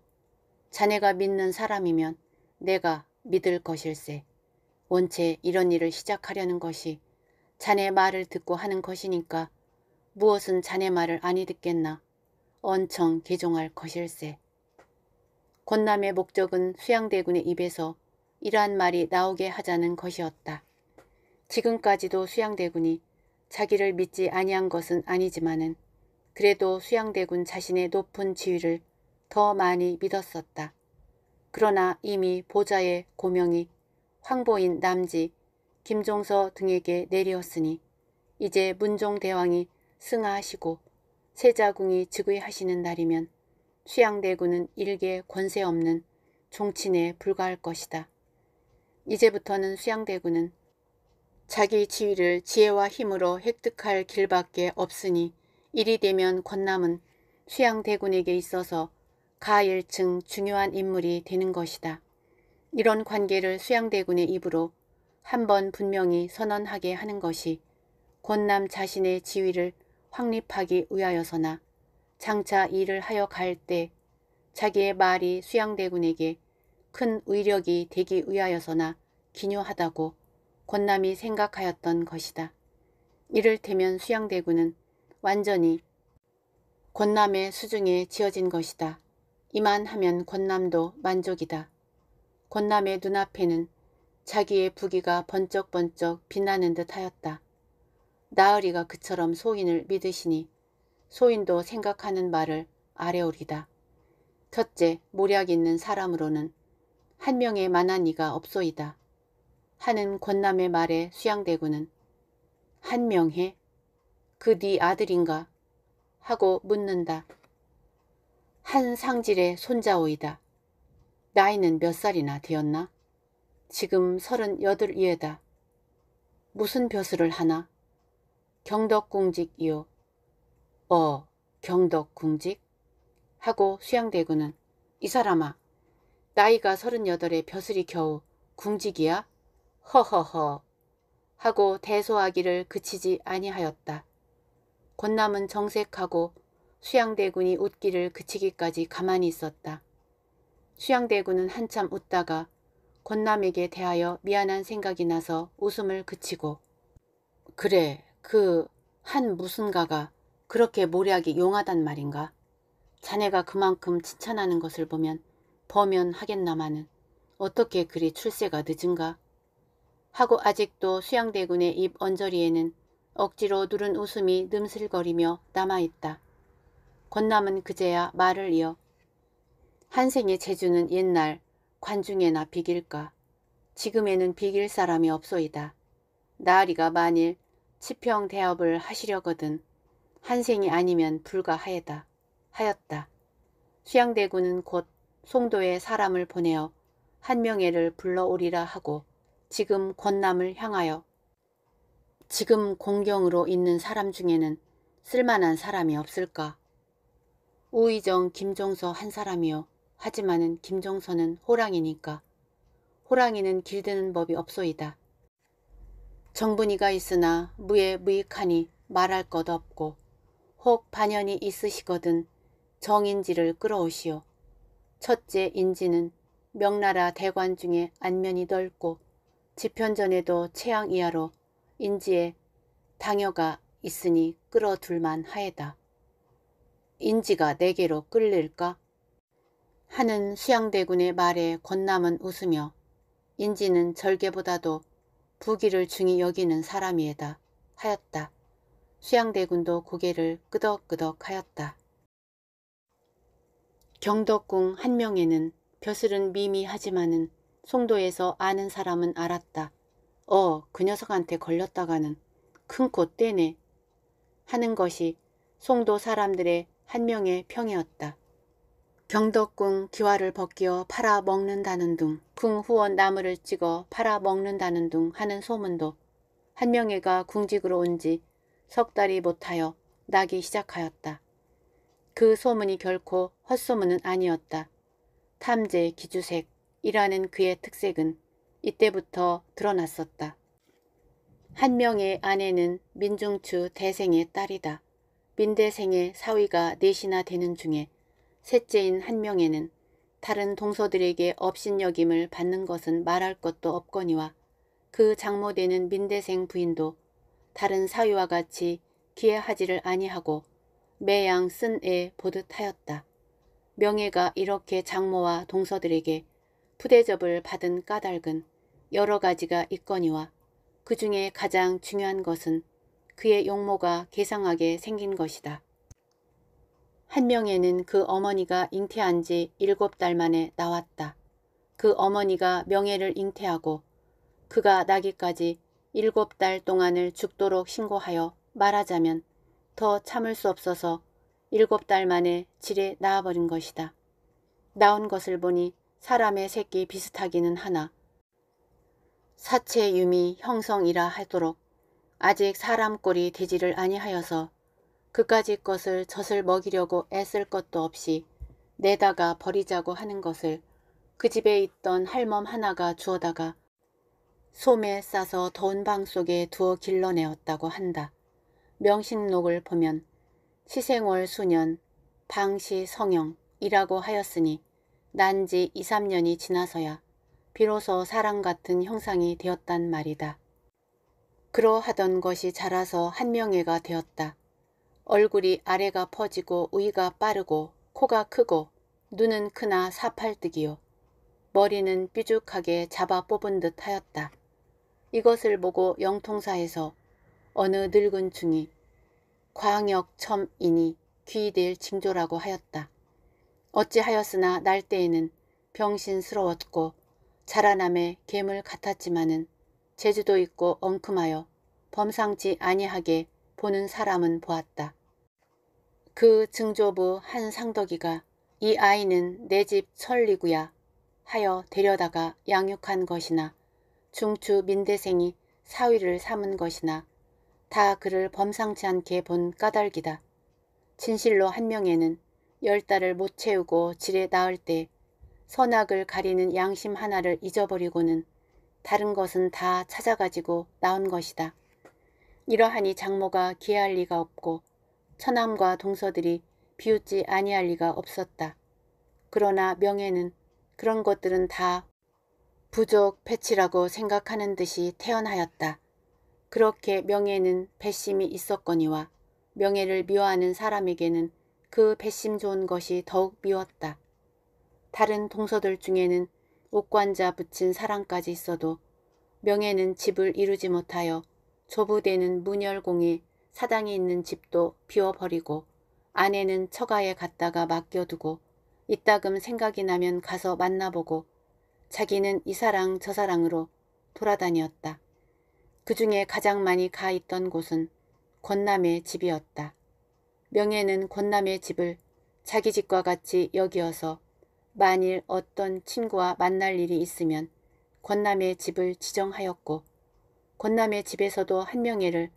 자네가 믿는 사람이면 내가 믿을 것일세. 원체 이런 일을 시작하려는 것이 자네 말을 듣고 하는 것이니까 무엇은 자네 말을 아니 듣겠나 언청 개종할 것일세. 권남의 목적은 수양대군의 입에서 이러한 말이 나오게 하자는 것이었다. 지금까지도 수양대군이 자기를 믿지 아니한 것은 아니지만은 그래도 수양대군 자신의 높은 지위를 더 많이 믿었었다. 그러나 이미 보좌의 고명이 황보인 남지, 김종서 등에게 내리었으니 이제 문종대왕이 승하하시고 세자궁이 즉위하시는 날이면 수양대군은 일개 권세 없는 종친에 불과할 것이다. 이제부터는 수양대군은 자기 지위를 지혜와 힘으로 획득할 길밖에 없으니 일이 되면 권남은 수양대군에게 있어서 가일층 중요한 인물이 되는 것이다. 이런 관계를 수양대군의 입으로 한 번 분명히 선언하게 하는 것이 권남 자신의 지위를 확립하기 위하여서나 장차 일을 하여 갈 때 자기의 말이 수양대군에게 큰위력이 되기 위하여서나 기뇨하다고 권남이 생각하였던 것이다. 이를테면 수양대군은 완전히 권남의 수중에 지어진 것이다. 이만 하면 권남도 만족이다. 권남의 눈앞에는 자기의 부기가 번쩍번쩍 빛나는 듯 하였다. 나으리가 그처럼 소인을 믿으시니 소인도 생각하는 말을 아래오리다. 첫째, 모략 있는 사람으로는 한 명의 만한 이가 없소이다. 하는 권남의 말에 수양대군은 한 명해? 그네 아들인가? 하고 묻는다. 한 상질의 손자오이다. 나이는 몇 살이나 되었나? 지금 서른여덟 이에다. 무슨 벼슬을 하나? 경덕궁직이요. 어, 경덕궁직? 하고 수양대군은 이 사람아, 나이가 서른여덟에 벼슬이 겨우 궁직이야? 허허허 하고 대소하기를 그치지 아니하였다. 권남은 정색하고 수양대군이 웃기를 그치기까지 가만히 있었다. 수양대군은 한참 웃다가 권남에게 대하여 미안한 생각이 나서 웃음을 그치고 그래 그 한 무슨가가 그렇게 모략이 용하단 말인가 자네가 그만큼 칭찬하는 것을 보면 범연 하겠나마는 어떻게 그리 출세가 늦은가 하고 아직도 수양대군의 입 언저리에는 억지로 누른 웃음이 늠슬거리며 남아있다. 권남은 그제야 말을 이어 한생의 재주는 옛날 관중에나 비길까 지금에는 비길 사람이 없소이다. 나으리가 만일 치평 대업을 하시려거든 한생이 아니면 불가하였다. 하였다. 수양대군은 곧 송도에 사람을 보내어 한명예를 불러오리라 하고 지금 권남을 향하여 지금 공경으로 있는 사람 중에는 쓸만한 사람이 없을까? 우의정 김종서 한 사람이요. 하지만은 김종선은 호랑이니까. 호랑이는 길드는 법이 없소이다. 정분이가 있으나 무에 무익하니 말할 것 없고 혹 반연이 있으시거든 정인지를 끌어오시오. 첫째 인지는 명나라 대관 중에 안면이 넓고 지편전에도 최양 이하로 인지에 당여가 있으니 끌어둘만 하에다. 인지가 내게로 네 끌릴까? 하는 수양대군의 말에 권남은 웃으며 인지는 절개보다도 부기를 중히 여기는 사람이에다 하였다. 수양대군도 고개를 끄덕끄덕 하였다. 경덕궁 한 명에는 벼슬은 미미하지만은 송도에서 아는 사람은 알았다. 어, 그 녀석한테 걸렸다가는 큰 코 떼네 하는 것이 송도 사람들의 한 명의 평이었다. 경덕궁 기와를 벗겨 팔아 먹는다는 둥, 궁후원 나무를 찍어 팔아 먹는다는 둥 하는 소문도 한명회가 궁직으로 온 지 석 달이 못하여 나기 시작하였다. 그 소문이 결코 헛소문은 아니었다. 탐제 기주색이라는 그의 특색은 이때부터 드러났었다. 한명의 아내는 민중추 대생의 딸이다. 민대생의 사위가 넷이나 되는 중에 셋째인 한 명에는 다른 동서들에게 업신여김을 받는 것은 말할 것도 없거니와 그 장모되는 민대생 부인도 다른 사위와 같이 기회하지를 아니하고 매양 쓴 애 보듯하였다. 명예가 이렇게 장모와 동서들에게 푸대접을 받은 까닭은 여러 가지가 있거니와 그 중에 가장 중요한 것은 그의 용모가 개상하게 생긴 것이다. 한 명에는 그 어머니가 잉태한 지 일곱 달 만에 나왔다. 그 어머니가 명예를 잉태하고 그가 나기까지 일곱 달 동안을 죽도록 신고하여 말하자면 더 참을 수 없어서 일곱 달 만에 질에 나아버린 것이다. 나온 것을 보니 사람의 새끼 비슷하기는 하나 사체 유미 형성이라 하도록 아직 사람 꼴이 되지를 아니하여서 그까지 것을 젖을 먹이려고 애쓸 것도 없이 내다가 버리자고 하는 것을 그 집에 있던 할멈 하나가 주어다가 솜에 싸서 더운 방 속에 두어 길러내었다고 한다. 명신록을 보면 시생월 수년 방시 성형이라고 하였으니 난지 2, 3년이 지나서야 비로소 사람 같은 형상이 되었단 말이다. 그러하던 것이 자라서 한명애가 되었다. 얼굴이 아래가 퍼지고 위가 빠르고 코가 크고 눈은 크나 사팔뜨기요. 머리는 삐죽하게 잡아 뽑은 듯 하였다. 이것을 보고 영통사에서 어느 늙은 중이 광역첨이니 귀될 징조라고 하였다. 어찌하였으나 날 때에는 병신스러웠고 자라남의 괴물 같았지만은 제주도 있고 엉큼하여 범상치 아니하게 보는 사람은 보았다. 그 증조부 한상덕이가 이 아이는 내 집 천리구야 하여 데려다가 양육한 것이나 중추 민대생이 사위를 삼은 것이나 다 그를 범상치 않게 본 까닭이다. 진실로 한 명에는 열 달을 못 채우고 질에 나을 때 선악을 가리는 양심 하나를 잊어버리고는 다른 것은 다 찾아가지고 나온 것이다. 이러하니 장모가 기할 리가 없고 처남과 동서들이 비웃지 아니할 리가 없었다. 그러나 명예는 그런 것들은 다 부족 패치라고 생각하는 듯이 태어나였다. 그렇게 명예는 배심이 있었거니와 명예를 미워하는 사람에게는 그 배심 좋은 것이 더욱 미웠다. 다른 동서들 중에는 옥관자 붙인 사람까지 있어도 명예는 집을 이루지 못하여 조부되는 문열공의 사당이 있는 집도 비워버리고 아내는 처가에 갔다가 맡겨두고 이따금 생각이 나면 가서 만나보고 자기는 이 사랑 저 사랑으로 돌아다녔다. 그 중에 가장 많이 가 있던 곳은 권남의 집이었다. 명예는 권남의 집을 자기 집과 같이 여기어서 만일 어떤 친구와 만날 일이 있으면 권남의 집을 지정하였고 권남의 집에서도 한명예를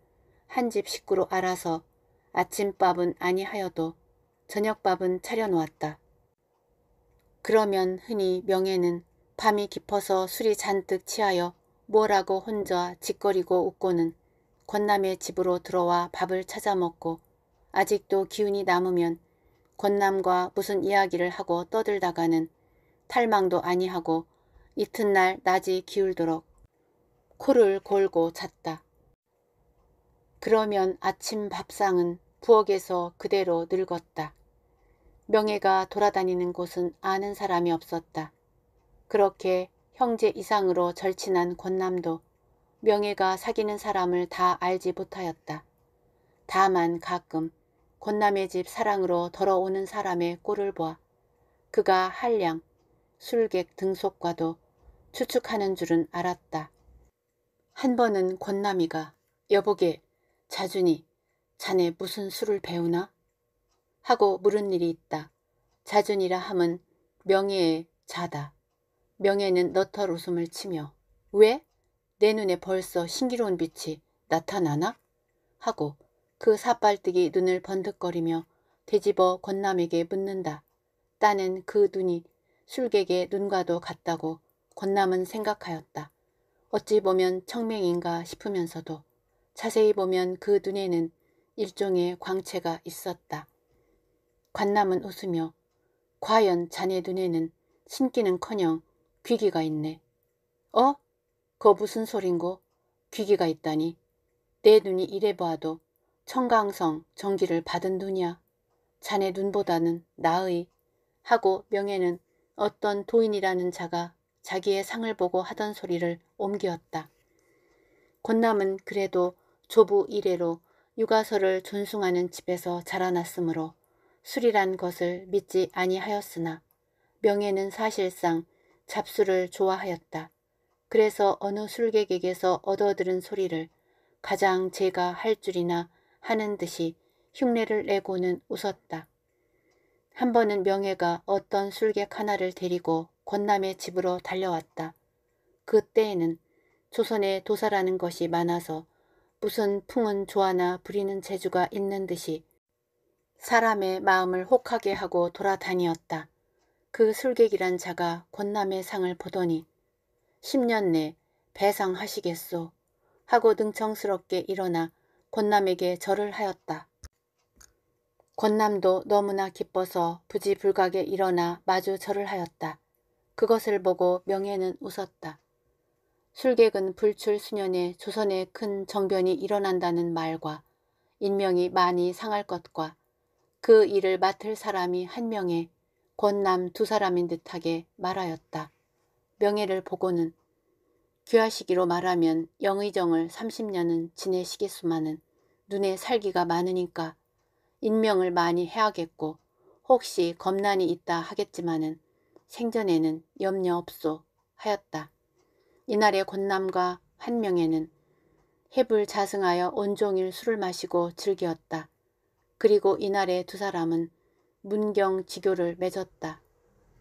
한집 식구로 알아서 아침밥은 아니하여도 저녁밥은 차려놓았다. 그러면 흔히 명예는 밤이 깊어서 술이 잔뜩 취하여 뭐라고 혼자 짓거리고 웃고는 권남의 집으로 들어와 밥을 찾아 먹고 아직도 기운이 남으면 권남과 무슨 이야기를 하고 떠들다가는 탈망도 아니하고 이튿날 낮이 기울도록 코를 골고 잤다. 그러면 아침 밥상은 부엌에서 그대로 늙었다. 명예가 돌아다니는 곳은 아는 사람이 없었다. 그렇게 형제 이상으로 절친한 권남도 명예가 사귀는 사람을 다 알지 못하였다. 다만 가끔 권남의 집 사랑으로 들어오는 사람의 꼴을 보아 그가 한량, 술객 등속과도 추측하는 줄은 알았다. 한 번은 권남이가 여보게 자준이 자네 무슨 수를 배우나? 하고 물은 일이 있다. 자준이라 함은 명예의 자다. 명예는 너털 웃음을 치며 왜? 내 눈에 벌써 신기로운 빛이 나타나나? 하고 그 사빨뜨기 눈을 번득거리며 되집어 권남에게 묻는다. 따는 그 눈이 술객의 눈과도 같다고 권남은 생각하였다. 어찌 보면 청맹인가 싶으면서도 자세히 보면 그 눈에는 일종의 광채가 있었다. 관남은 웃으며 과연 자네 눈에는 신기는커녕 귀기가 있네. 어? 그거 무슨 소린고? 귀기가 있다니. 내 눈이 이래 봐도 청강성 정기를 받은 눈이야. 자네 눈보다는 나의 하고 명예는 어떤 도인이라는 자가 자기의 상을 보고 하던 소리를 옮겼다 권남은 그래도 조부 이래로 육아서를 존숭하는 집에서 자라났으므로 술이란 것을 믿지 아니하였으나 명예는 사실상 잡수를 좋아하였다. 그래서 어느 술객에게서 얻어들은 소리를 가장 제가 할 줄이나 하는 듯이 흉내를 내고는 웃었다. 한 번은 명예가 어떤 술객 하나를 데리고 권남의 집으로 달려왔다. 그때에는 조선에 도사라는 것이 많아서 무슨 풍은 좋아나 부리는 재주가 있는 듯이 사람의 마음을 혹하게 하고 돌아다니었다. 그 술객이란 자가 권남의 상을 보더니 10년 내 배상하시겠소 하고 능청스럽게 일어나 권남에게 절을 하였다. 권남도 너무나 기뻐서 부지불각에 일어나 마주 절을 하였다. 그것을 보고 명예는 웃었다. 술객은 불출 수년에 조선에 큰 정변이 일어난다는 말과 인명이 많이 상할 것과 그 일을 맡을 사람이 한 명에 권남 두 사람인 듯하게 말하였다. 명예를 보고는 귀하시기로 말하면 영의정을 30년은 지내시겠수만은 눈에 살기가 많으니까 인명을 많이 해야겠고 혹시 겁난이 있다 하겠지만은 생전에는 염려 없소 하였다. 이날의 곤남과환명에는 h e 을 자승하여 온종일 술을 마시고 즐기었다. 그리고 이날의 두 사람은 문경 지교를 맺었다.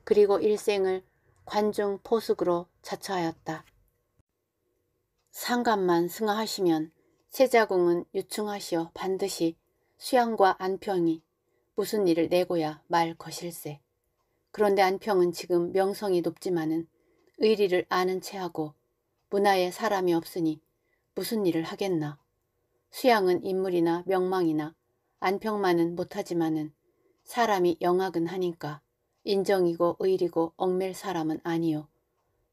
그리고 일생을 관중 포숙으로 자처하였다. 상감만 승하하시면 세자궁은 유충하시어 반드시 수양과 안평이 무슨 일을 내고야 말 것일세. 그런데 안평은 지금 명성이 높지만은 의리를 아는 체하고 문화에 사람이 없으니 무슨 일을 하겠나. 수양은 인물이나 명망이나 안평만은 못하지만은 사람이 영악은 하니까 인정이고 의리고 얽밀 사람은 아니요.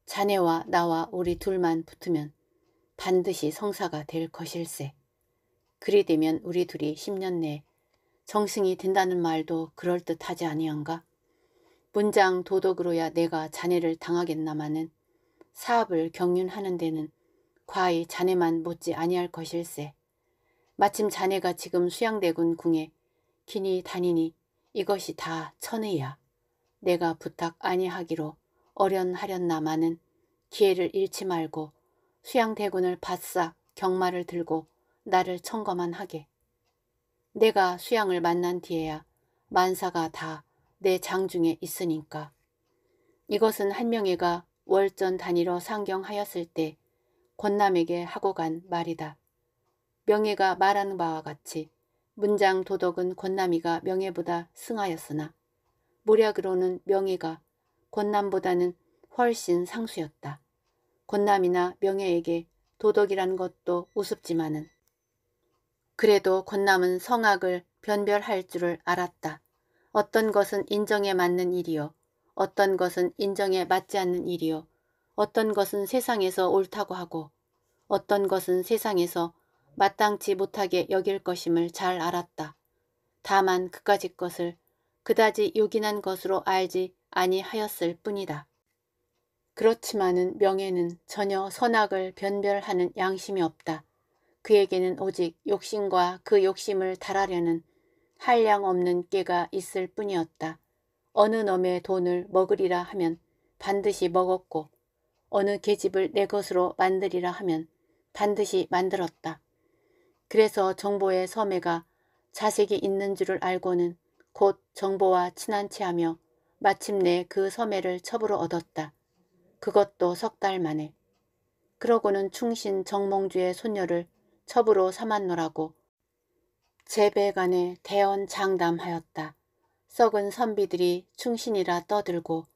자네와 나와 우리 둘만 붙으면 반드시 성사가 될 것일세. 그리 되면 우리 둘이 10년 내에 정승이 된다는 말도 그럴듯하지 아니한가? 문장 도덕으로야 내가 자네를 당하겠나마는 사업을 경륜하는 데는 과히 자네만 못지 아니할 것일세. 마침 자네가 지금 수양대군 궁에 기니 다니니 이것이 다 천의야. 내가 부탁 아니하기로 어련하련나마는 기회를 잃지 말고 수양대군을 바싹 경마를 들고 나를 청거만 하게. 내가 수양을 만난 뒤에야 만사가 다 내 장중에 있으니까. 이것은 한명이가 월전 단위로 상경하였을 때 권남에게 하고 간 말이다. 명예가 말하는 바와 같이 문장 도덕은 권남이가 명예보다 승하였으나 모략으로는 명예가 권남보다는 훨씬 상수였다. 권남이나 명예에게 도덕이란 것도 우습지만은 그래도 권남은 성악을 변별할 줄을 알았다. 어떤 것은 인정에 맞는 일이요 어떤 것은 인정에 맞지 않는 일이요. 어떤 것은 세상에서 옳다고 하고 어떤 것은 세상에서 마땅치 못하게 여길 것임을 잘 알았다. 다만 그까짓 것을 그다지 요긴한 것으로 알지 아니하였을 뿐이다. 그렇지만은 명예는 전혀 선악을 변별하는 양심이 없다. 그에게는 오직 욕심과 그 욕심을 달하려는 한량 없는 깨가 있을 뿐이었다. 어느 놈의 돈을 먹으리라 하면 반드시 먹었고 어느 계집을 내 것으로 만들이라 하면 반드시 만들었다. 그래서 정보의 섬에가 자색이 있는 줄을 알고는 곧 정보와 친한 체하며 마침내 그 섬에를 첩으로 얻었다. 그것도 석 달 만에. 그러고는 충신 정몽주의 손녀를 첩으로 삼았노라고 재배간에 대언 장담하였다. 썩은 선비들이 충신이라 떠들고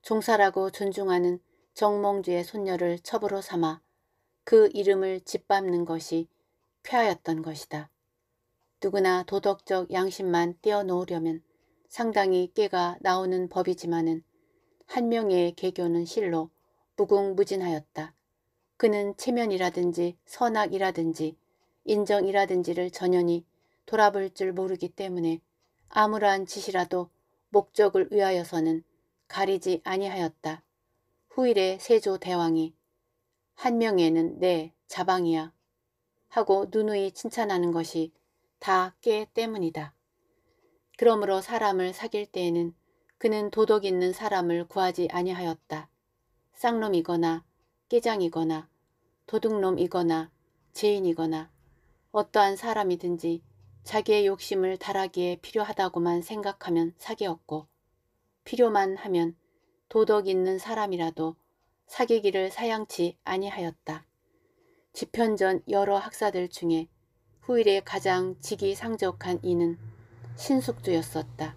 종사라고 존중하는 정몽주의 손녀를 첩으로 삼아 그 이름을 짓밟는 것이 쾌하였던 것이다. 누구나 도덕적 양심만 떼어놓으려면 상당히 깨가 나오는 법이지만은 한 명의 개교는 실로 무궁무진하였다. 그는 체면이라든지 선악이라든지 인정이라든지를 전연히 돌아볼 줄 모르기 때문에 아무러한 짓이라도 목적을 위하여서는 가리지 아니하였다. 후일의 세조 대왕이 한 명에는 내 자방이야 하고 누누이 칭찬하는 것이 다 깨 때문이다. 그러므로 사람을 사귈 때에는 그는 도덕 있는 사람을 구하지 아니하였다. 쌍놈이거나 깨장이거나 도둑놈이거나 죄인이거나 어떠한 사람이든지 자기의 욕심을 달하기에 필요하다고만 생각하면 사기였고 필요만 하면 도덕 있는 사람이라도 사기기를 사양치 아니하였다. 집현전 여러 학사들 중에 후일에 가장 직위상적한 이는 신숙주였었다.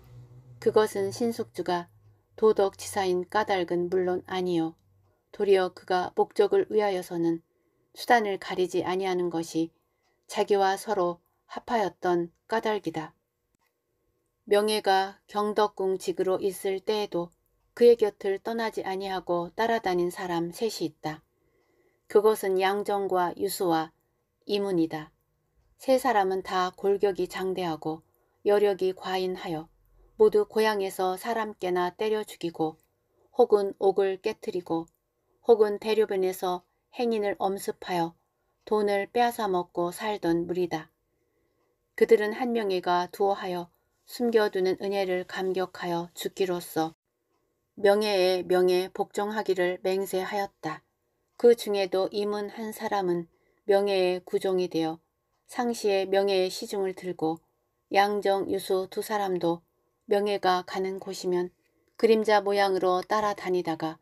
그것은 신숙주가 도덕지사인 까닭은 물론 아니요. 도리어 그가 목적을 위하여서는 수단을 가리지 아니하는 것이 자기와 서로 하파였던 까닭이다. 명예가 경덕궁 직으로 있을 때에도 그의 곁을 떠나지 아니하고 따라다닌 사람 셋이 있다. 그것은 양정과 유수와 이문이다. 세 사람은 다 골격이 장대하고 여력이 과인하여 모두 고향에서 사람 깨나 때려 죽이고 혹은 옥을 깨뜨리고 혹은 대류변에서 행인을 엄습하여 돈을 빼앗아 먹고 살던 무리다. 그들은 한 명이가 두어하여 숨겨두는 은혜를 감격하여 죽기로써 명예에 명예 복종하기를 맹세하였다. 그 중에도 임은 한 사람은 명예의 구종이 되어 상시의 명예의 시중을 들고 양정 유수 두 사람도 명예가 가는 곳이면 그림자 모양으로 따라다니다가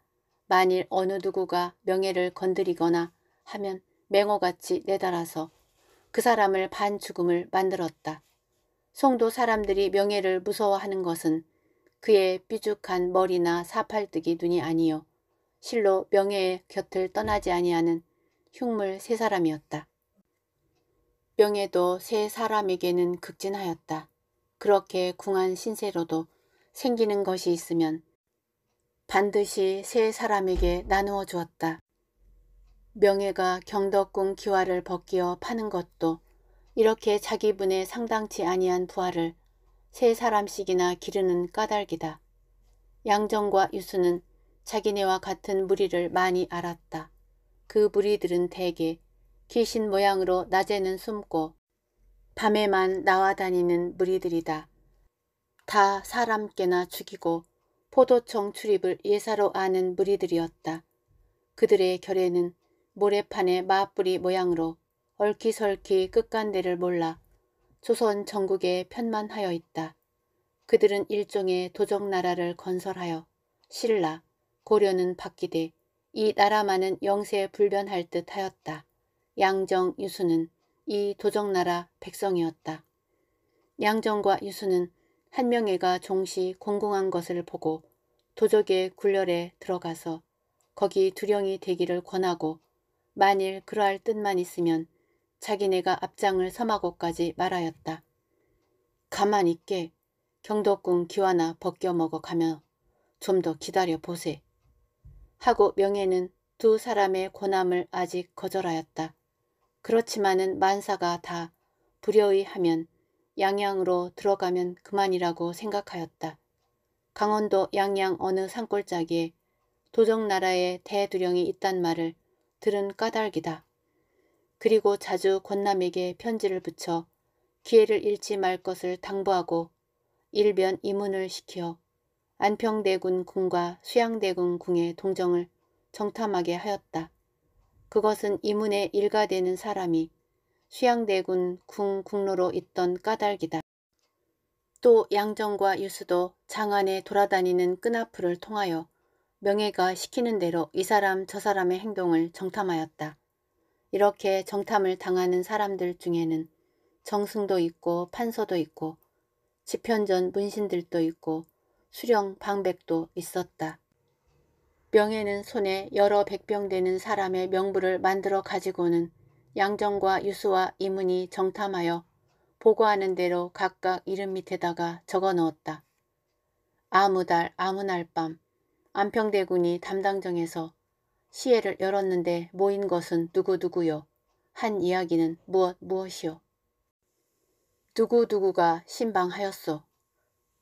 만일 어느 누구가 명예를 건드리거나 하면 맹어같이 내달아서 그 사람을 반 죽음을 만들었다. 송도 사람들이 명예를 무서워하는 것은 그의 삐죽한 머리나 사팔뜨기 눈이 아니요 실로 명예의 곁을 떠나지 아니하는 흉물 세 사람이었다. 명예도 세 사람에게는 극진하였다. 그렇게 궁한 신세로도 생기는 것이 있으면 반드시 세 사람에게 나누어 주었다. 명예가 경덕궁 기와를 벗기어 파는 것도 이렇게 자기 분에 상당치 아니한 부하를 세 사람씩이나 기르는 까닭이다. 양정과 유수는 자기네와 같은 무리를 많이 알았다. 그 무리들은 대개 귀신 모양으로 낮에는 숨고 밤에만 나와 다니는 무리들이다. 다 사람 깨나 죽이고 포도청 출입을 예사로 아는 무리들이었다. 그들의 결에는 모래판의 마뿌리 모양으로 얼키설키 끝간대를 몰라 조선 전국에 편만하여 있다. 그들은 일종의 도적나라를 건설하여 신라, 고려는 바뀌되 이 나라만은 영세 불변할 듯 하였다. 양정, 유수는 이 도적나라 백성이었다. 양정과 유수는 한명회가 종시 공공한 것을 보고 도적의 굴렬에 들어가서 거기 두령이 되기를 권하고 만일 그러할 뜻만 있으면 자기네가 앞장을 섬하고까지 말하였다. 가만 있게 경도궁 기와나 벗겨먹어 가며 좀 더 기다려 보세. 하고 명예는 두 사람의 고남을 아직 거절하였다. 그렇지만은 만사가 다 불여의 하면 양양으로 들어가면 그만이라고 생각하였다. 강원도 양양 어느 산골짜기에 도정나라의 대두령이 있단 말을 들은 까닭이다. 그리고 자주 권남에게 편지를 붙여 기회를 잃지 말 것을 당부하고 일변 이문을 시켜 안평대군 궁과 수양대군 궁의 동정을 정탐하게 하였다. 그것은 이문에 일가되는 사람이 수양대군 궁 궁로로 있던 까닭이다. 또 양정과 유수도 장안에 돌아다니는 끈아풀을 통하여 명예가 시키는 대로 이 사람 저 사람의 행동을 정탐하였다. 이렇게 정탐을 당하는 사람들 중에는 정승도 있고 판서도 있고 집현전 문신들도 있고 수령 방백도 있었다. 명예는 손에 여러 백병 되는 사람의 명부를 만들어 가지고는 양정과 유수와 이문이 정탐하여 보고하는 대로 각각 이름 밑에다가 적어 넣었다. 아무 달 아무 날밤 안평대군이 담당정에서 시해를 열었는데 모인 것은 누구누구요. 한 이야기는 무엇 무엇이요. 누구누구가 신방하였소.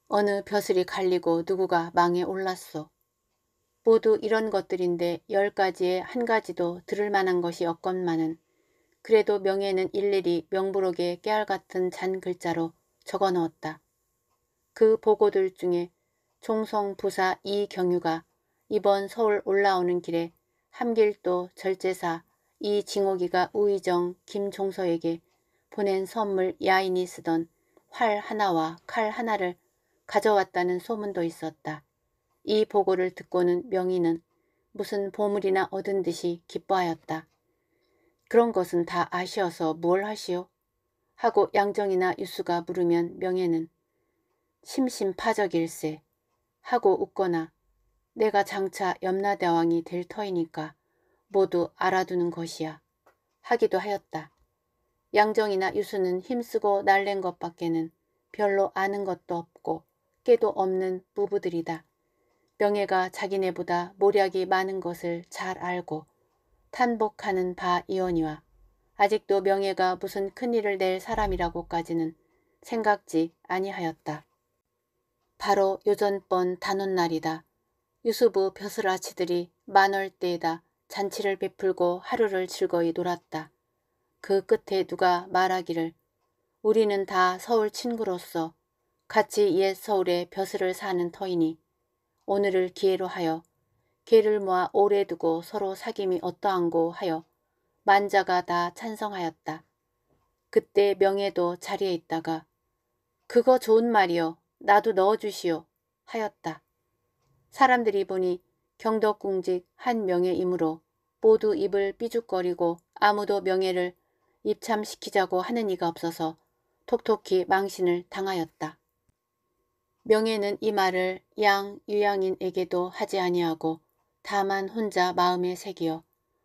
어느 벼슬이 갈리고 누구가 망에 올랐소. 모두 이런 것들인데 열 가지에 한 가지도 들을 만한 것이 없건만은 그래도 명예는 일일이 명부록에 깨알 같은 잔 글자로 적어 넣었다. 그 보고들 중에 종성 부사 이경유가 이번 서울 올라오는 길에 함길도 절제사 이징옥이가 우의정 김종서에게 보낸 선물 야인이 쓰던 활 하나와 칼 하나를 가져왔다는 소문도 있었다. 이 보고를 듣고는 명희는 무슨 보물이나 얻은 듯이 기뻐하였다. 그런 것은 다아쉬워서뭘 하시오? 하고 양정이나 유수가 물으면 명예는 심심파적일세 하고 웃거나 내가 장차 염라대왕이 될 터이니까 모두 알아두는 것이야 하기도 하였다. 양정이나 유수는 힘쓰고 날랜 것밖에는 별로 아는 것도 없고 깨도 없는 부부들이다. 명예가 자기네보다 모략이 많은 것을 잘 알고 탄복하는 바 이언이와 아직도 명예가 무슨 큰일을 낼 사람이라고까지는 생각지 아니하였다. 바로 요전번 단오날이다. 유수부 벼슬아치들이 만월 때에다 잔치를 베풀고 하루를 즐거이 놀았다. 그 끝에 누가 말하기를 우리는 다 서울 친구로서 같이 옛서울에 벼슬을 사는 터이니 오늘을 기회로 하여 개를 모아 오래 두고 서로 사귐이 어떠한고 하여 만자가 다 찬성하였다. 그때 명예도 자리에 있다가 그거 좋은 말이요 나도 넣어주시오 하였다. 사람들이 보니 경덕궁직 한 명의이므로 모두 입을 삐죽거리고 아무도 명예를 입참시키자고 하는 이가 없어서 톡톡히 망신을 당하였다. 명예는 이 말을 양 유양인에게도 하지 아니하고 다만 혼자 마음에 새기어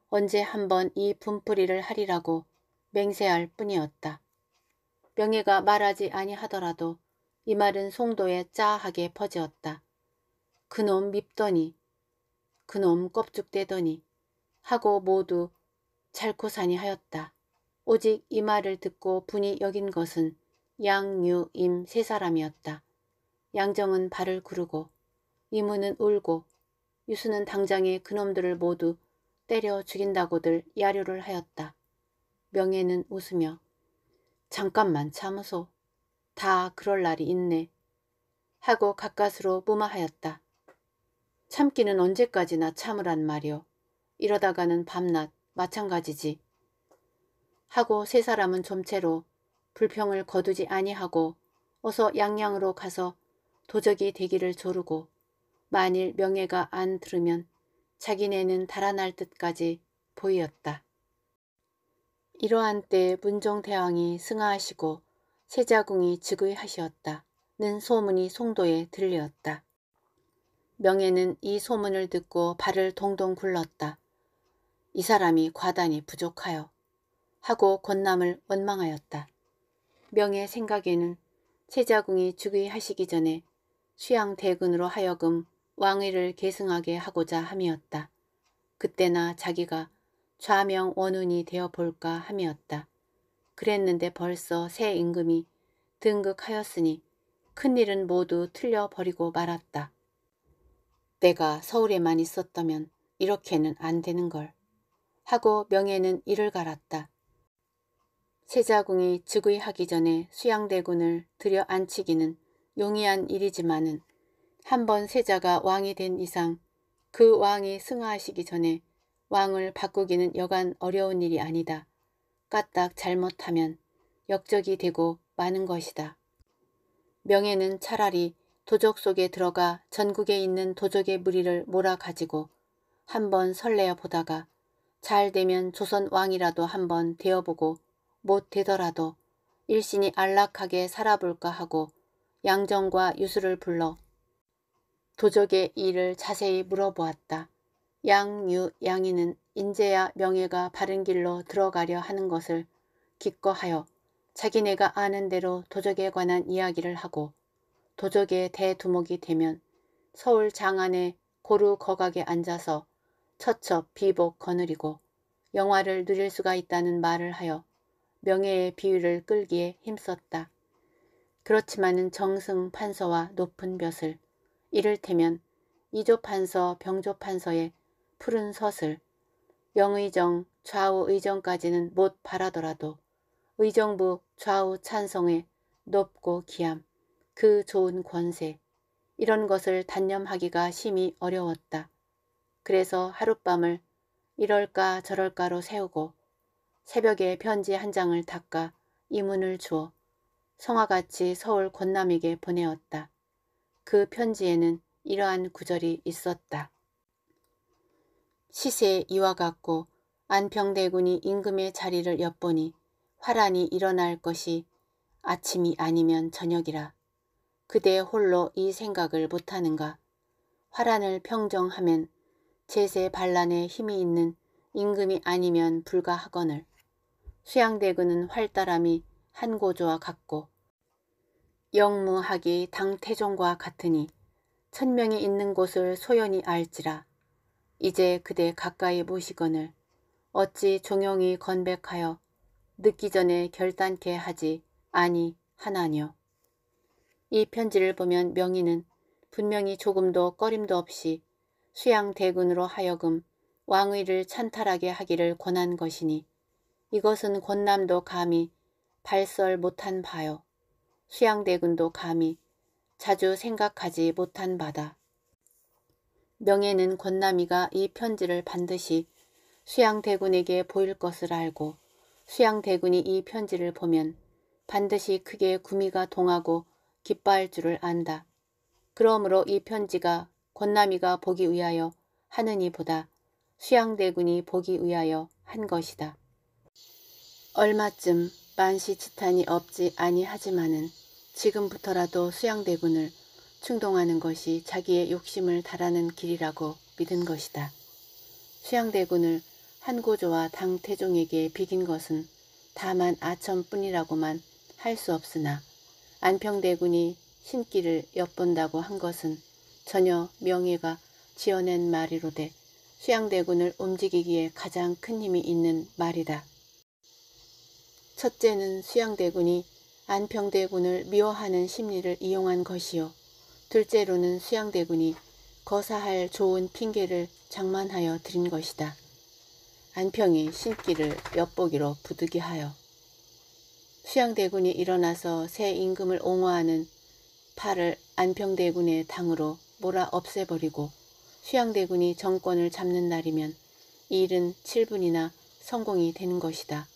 언제 한번 이 분풀이를 하리라고 맹세할 뿐이었다. 명예가 말하지 아니하더라도 이 말은 송도에 짜하게 퍼지었다. 그놈 밉더니 그놈 껍죽대더니 하고 모두 찰코산이 하였다. 오직 이 말을 듣고 분이 여긴 것은 양유임 세 사람이었다. 양정은 발을 구르고 이문은 울고 유수는 당장에 그놈들을 모두 때려 죽인다고들 야료를 하였다. 명예는 웃으며 잠깐만 참으소 다 그럴 날이 있네 하고 가까스로 뿜마하였다 참기는 언제까지나 참으란 말이오. 이러다가는 밤낮 마찬가지지. 하고 세 사람은 좀채로 불평을 거두지 아니하고 어서 양양으로 가서 도적이 되기를 조르고 만일 명예가 안 들으면 자기네는 달아날 듯까지 보이었다. 이러한 때 문종대왕이 승하하시고 세자궁이 즉위하시었다. 는 소문이 송도에 들렸다. 명예는 이 소문을 듣고 발을 동동 굴렀다. 이 사람이 과단히 부족하여 하고 권남을 원망하였다. 명예 생각에는 세자궁이 즉위하시기 전에 수양 대군으로 하여금 왕위를 계승하게 하고자 함이었다. 그때나 자기가 좌명 원운이 되어 볼까 함이었다. 그랬는데 벌써 새 임금이 등극하였으니 큰일은 모두 틀려버리고 말았다. 내가 서울에만 있었다면 이렇게는 안 되는걸. 하고 명예는 이를 갈았다. 세자궁이 즉위하기 전에 수양대군을 들여 앉히기는 용이한 일이지만은 한 번 세자가 왕이 된 이상 그 왕이 승하하시기 전에 왕을 바꾸기는 여간 어려운 일이 아니다. 까딱 잘못하면 역적이 되고 마는 것이다. 명예는 차라리 도적 속에 들어가 전국에 있는 도적의 무리를 몰아가지고 한 번 설레어 보다가 잘 되면 조선 왕이라도 한번 되어보고 못 되더라도 일신이 안락하게 살아볼까 하고 양정과 유수를 불러 도적의 일을 자세히 물어보았다. 양유 양이는 인제야 명예가 바른 길로 들어가려 하는 것을 기꺼하여 자기네가 아는 대로 도적에 관한 이야기를 하고 도적의 대두목이 되면 서울 장안에 고루 거각에 앉아서 처첩 비복 거느리고 영화를 누릴 수가 있다는 말을 하여 명예의 비위를 끌기에 힘썼다. 그렇지만은 정승 판서와 높은 벼슬 이를테면 이조 판서 병조 판서의 푸른 서슬, 영의정, 좌우 의정까지는 못 바라더라도 의정부 좌우 찬성의 높고 기함, 그 좋은 권세, 이런 것을 단념하기가 심히 어려웠다. 그래서 하룻밤을 이럴까 저럴까로 세우고 새벽에 편지 한 장을 닦아 이문을 주어 성화같이 서울 권남에게 보내었다. 그 편지에는 이러한 구절이 있었다. 시세 이와 같고 안평대군이 임금의 자리를 엿보니 화란이 일어날 것이 아침이 아니면 저녁이라. 그대 홀로 이 생각을 못하는가. 화란을 평정하면 제세 반란에 힘이 있는 임금이 아니면 불가하거늘. 수양대군은 활달함이 한고조와 같고 영무하기 당태종과 같으니 천명이 있는 곳을 소연히 알지라. 이제 그대 가까이 모시거늘 어찌 종용이 건백하여 늦기 전에 결단케 하지 아니 하나뇨. 이 편지를 보면 명희는 분명히 조금도 꺼림도 없이 수양 대군으로 하여금 왕위를 찬탈하게 하기를 권한 것이니 이것은 권남도 감히 발설 못한 바요. 수양대군도 감히 자주 생각하지 못한 바다. 명예는 권남이가 이 편지를 반드시 수양대군에게 보일 것을 알고 수양대군이 이 편지를 보면 반드시 크게 구미가 동하고 기뻐할 줄을 안다. 그러므로 이 편지가 권남이가 보기 위하여 하느니보다 수양대군이 보기 위하여 한 것이다. 얼마쯤 만시치탄이 없지 아니하지만은 지금부터라도 수양대군을 충동하는 것이 자기의 욕심을 달하는 길이라고 믿은 것이다. 수양대군을 한고조와 당태종에게 비긴 것은 다만 아첨뿐이라고만 할 수 없으나 안평대군이 신기를 엿본다고 한 것은 전혀 명예가 지어낸 말이로되 수양대군을 움직이기에 가장 큰 힘이 있는 말이다. 첫째는 수양대군이 안평대군을 미워하는 심리를 이용한 것이요. 둘째로는 수양대군이 거사할 좋은 핑계를 장만하여 드린 것이다. 안평이 신기를 엿보기로 부득이하여 수양대군이 일어나서 새 임금을 옹호하는 팔을 안평대군의 당으로 몰아 없애버리고 수양대군이 정권을 잡는 날이면 일은 7분이나 성공이 되는 것이다.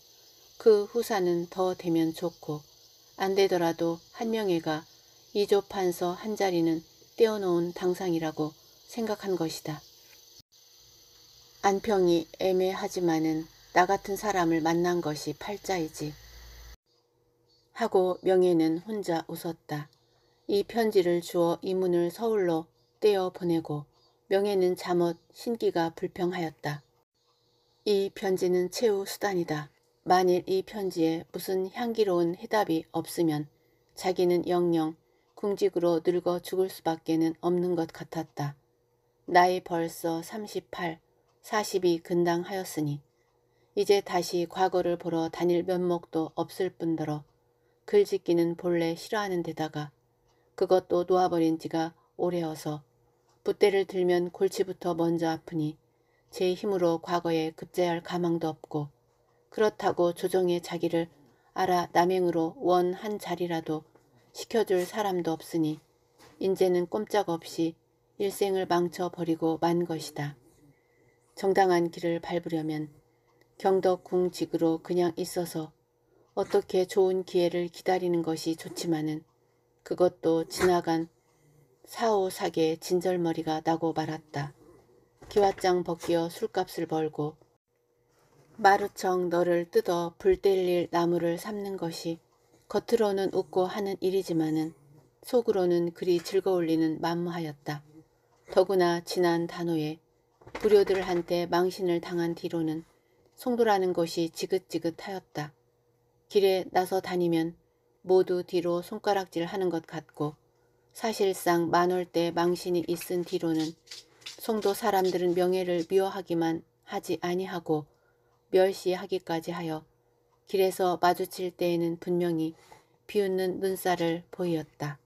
그 후사는 더 되면 좋고 안 되더라도 한 명애가 이조판서 한 자리는 떼어놓은 당상이라고 생각한 것이다. 안평이 애매하지만은 나 같은 사람을 만난 것이 팔자이지. 하고 명예는 혼자 웃었다. 이 편지를 주어 이문을 서울로 떼어 보내고 명예는 잠옷 신기가 불평하였다. 이 편지는 최후 수단이다. 만일 이 편지에 무슨 향기로운 해답이 없으면 자기는 영영 굶직으로 늙어 죽을 수밖에는 없는 것 같았다. 나이 벌써 38, 40이 근당하였으니 이제 다시 과거를 보러 다닐 면목도 없을 뿐더러 글짓기는 본래 싫어하는 데다가 그것도 놓아버린 지가 오래여서 붓대를 들면 골치부터 먼저 아프니 제 힘으로 과거에 급제할 가망도 없고 그렇다고 조정의 자기를 알아 남행으로 원 한 자리라도 시켜줄 사람도 없으니 인제는 꼼짝없이 일생을 망쳐버리고 만 것이다. 정당한 길을 밟으려면 경덕궁 직으로 그냥 있어서 어떻게 좋은 기회를 기다리는 것이 좋지만은 그것도 지나간 사오사계 진절머리가 나고 말았다. 기왓장 벗기어 술값을 벌고 마루청 너를 뜯어 불 때릴 나무를 삼는 것이 겉으로는 웃고 하는 일이지만은 속으로는 그리 즐거울리는 만무하였다. 더구나 지난 단호에 부료들한테 망신을 당한 뒤로는 송도라는 것이 지긋지긋하였다. 길에 나서 다니면 모두 뒤로 손가락질 하는 것 같고 사실상 만월 때 망신이 있은 뒤로는 송도 사람들은 명예를 미워하기만 하지 아니하고 멸시하기까지 하여 길에서 마주칠 때에는 분명히 비웃는 눈살을 보이었다.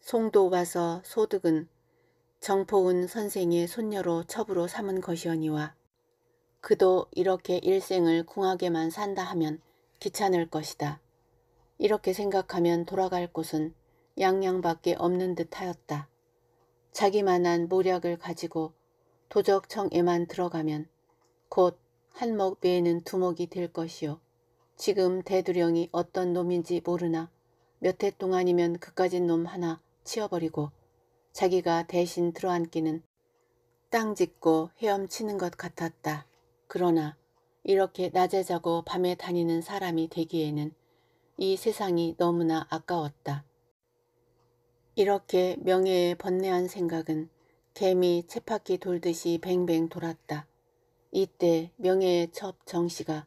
송도 와서 소득은 정포은 선생의 손녀로 첩으로 삼은 것이오니와 그도 이렇게 일생을 궁하게만 산다 하면 귀찮을 것이다. 이렇게 생각하면 돌아갈 곳은 양양밖에 없는 듯하였다. 자기만한 모략을 가지고 도적청에만 들어가면 곧 한몫 배에는 두몫이 될 것이요. 지금 대두령이 어떤 놈인지 모르나 몇 해 동안이면 그까진 놈 하나 치워버리고 자기가 대신 들어앉기는 땅 짓고 헤엄치는 것 같았다. 그러나 이렇게 낮에 자고 밤에 다니는 사람이 되기에는 이 세상이 너무나 아까웠다. 이렇게 명예에 번뇌한 생각은 개미 채바퀴 돌듯이 뱅뱅 돌았다. 이때 명예의 첩 정씨가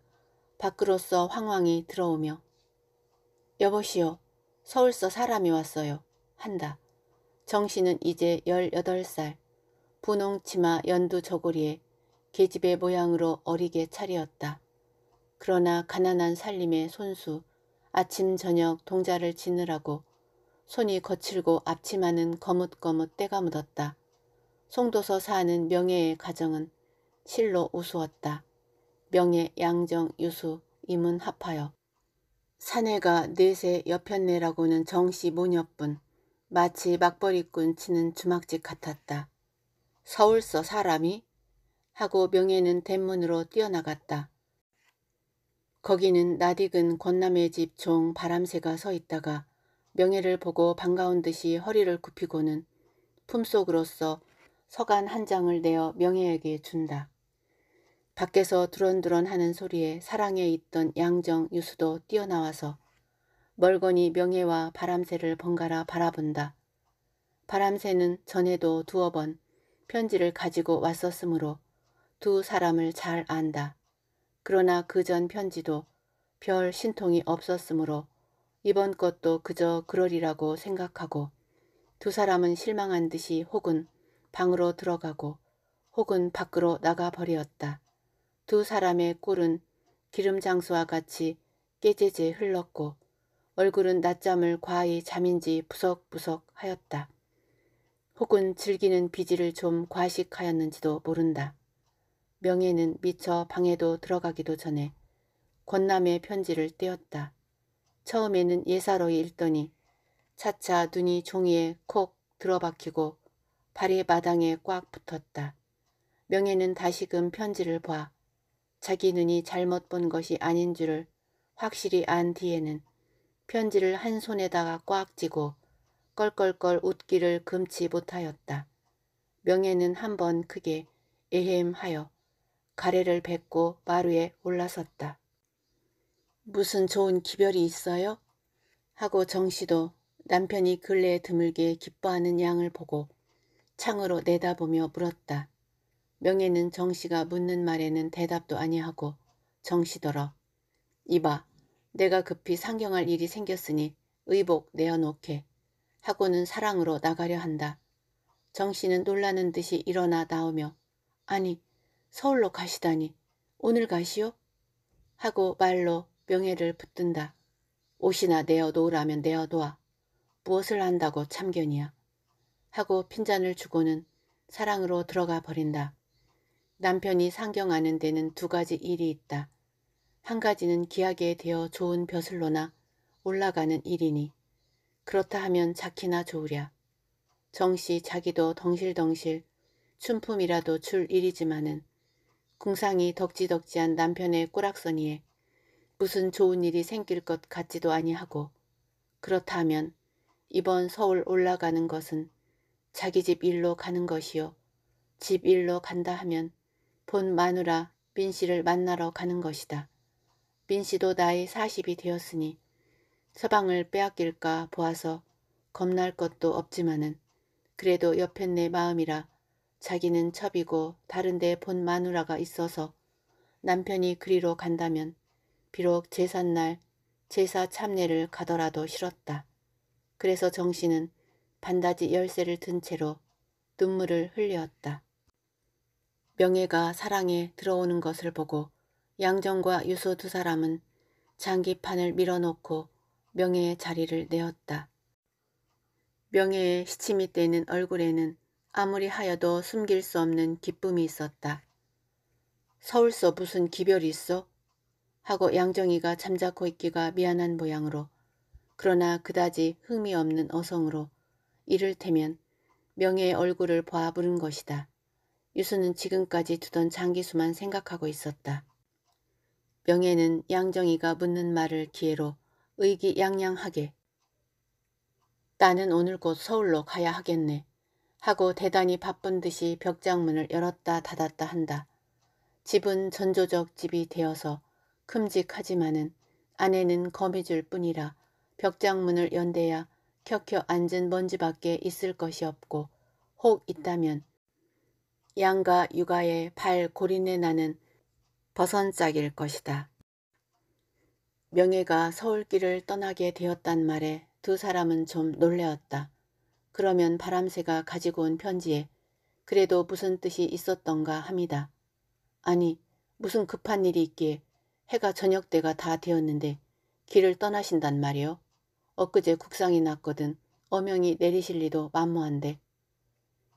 밖으로서 황황히 들어오며 여보시오 서울서 사람이 왔어요 한다. 정씨는 이제 18살 분홍치마 연두 저고리에 계집의 모양으로 어리게 차리었다. 그러나 가난한 살림의 손수 아침 저녁 동자를 지느라고 손이 거칠고 앞치마는 거뭇거뭇 때가 묻었다. 송도서 사는 명예의 가정은 실로 우수었다. 명예 양정 유수 임은 합하여 사내가 넷의 여편네라고는 정씨 모녀뿐 마치 막벌이꾼 치는 주막집 같았다. 서울서 사람이? 하고 명예는 대문으로 뛰어나갔다. 거기는 나딕은 권남의 집 종 바람새가 서 있다가 명예를 보고 반가운 듯이 허리를 굽히고는 품속으로서 서간 한 장을 내어 명예에게 준다. 밖에서 두런두런 하는 소리에 사랑에 있던 양정 유수도 뛰어나와서 멀거니 명예와 바람새를 번갈아 바라본다. 바람새는 전에도 두어 번 편지를 가지고 왔었으므로 두 사람을 잘 안다. 그러나 그 전 편지도 별 신통이 없었으므로 이번 것도 그저 그러리라고 생각하고 두 사람은 실망한 듯이 혹은 방으로 들어가고 혹은 밖으로 나가버렸었다 두 사람의 꿀은 기름 장수와 같이 깨재재 흘렀고 얼굴은 낮잠을 과히 잠인지 부석부석 하였다. 혹은 즐기는 비지를 좀 과식하였는지도 모른다. 명예는 미처 방에도 들어가기도 전에 권남의 편지를 떼었다. 처음에는 예사로이 읽더니 차차 눈이 종이에 콕 들어박히고 발이 마당에 꽉 붙었다. 명예는 다시금 편지를 봐 자기 눈이 잘못 본 것이 아닌 줄을 확실히 안 뒤에는 편지를 한 손에다가 꽉 쥐고 껄껄껄 웃기를 금치 못하였다. 명예는 한 번 크게 에헴하여 가래를 뱉고 마루에 올라섰다. 무슨 좋은 기별이 있어요? 하고 정씨도 남편이 근래 에 드물게 기뻐하는 양을 보고 창으로 내다보며 물었다. 명예는 정씨가 묻는 말에는 대답도 아니하고 정씨더러 이봐 내가 급히 상경할 일이 생겼으니 의복 내어놓게 하고는 사랑으로 나가려 한다. 정씨는 놀라는 듯이 일어나 나오며 아니 서울로 가시다니 오늘 가시오? 하고 말로 명예를 붙든다. 옷이나 내어놓으라면 내어놓아. 무엇을 한다고 참견이야. 하고 핀잔을 주고는 사랑으로 들어가 버린다. 남편이 상경하는 데는 두 가지 일이 있다. 한 가지는 기하게 되어 좋은 벼슬로나 올라가는 일이니 그렇다 하면 자키나 좋으랴. 정씨 자기도 덩실덩실 춘품이라도 출 일이지만은 궁상이 덕지덕지한 남편의 꼬락서니에 무슨 좋은 일이 생길 것 같지도 아니하고 그렇다 하면 이번 서울 올라가는 것은 자기 집 일로 가는 것이요. 집 일로 간다 하면 본 마누라 민 씨를 만나러 가는 것이다. 민 씨도 나이 40이 되었으니 서방을 빼앗길까 보아서 겁날 것도 없지만은 그래도 옆에 내 마음이라 자기는 첩이고 다른데 본 마누라가 있어서 남편이 그리로 간다면 비록 제삿날 제사 참례를 가더라도 싫었다. 그래서 정신은 반다지 열쇠를 든 채로 눈물을 흘렸다. 명예가 사랑에 들어오는 것을 보고 양정과 유수 두 사람은 장기판을 밀어놓고 명예의 자리를 내었다. 명예의 시침이 떼는 얼굴에는 아무리 하여도 숨길 수 없는 기쁨이 있었다. 서울서 무슨 기별이 있어? 하고 양정이가 잠자코 있기가 미안한 모양으로 그러나 그다지 흥미 없는 어성으로 이를테면 명예의 얼굴을 보아 부른 것이다. 유수는 지금까지 두던 장기수만 생각하고 있었다. 명예는 양정이가 묻는 말을 기회로 의기양양하게 나는 오늘 곧 서울로 가야 하겠네 하고 대단히 바쁜 듯이 벽장문을 열었다 닫았다 한다. 집은 전조적 집이 되어서 큼직하지만은 아내는 거미줄 뿐이라 벽장문을 연대야 켜켜 앉은 먼지밖에 있을 것이 없고 혹 있다면 양과 육아의 발 고린내 나는 버선짝일 것이다. 명예가 서울길을 떠나게 되었단 말에 두 사람은 좀 놀래었다. 그러면 바람새가 가지고 온 편지에 그래도 무슨 뜻이 있었던가 합니다 아니 무슨 급한 일이 있기에 해가 저녁 때가 다 되었는데 길을 떠나신단 말이요. 엊그제 국상이 났거든 어명이 내리실 리도 만무한데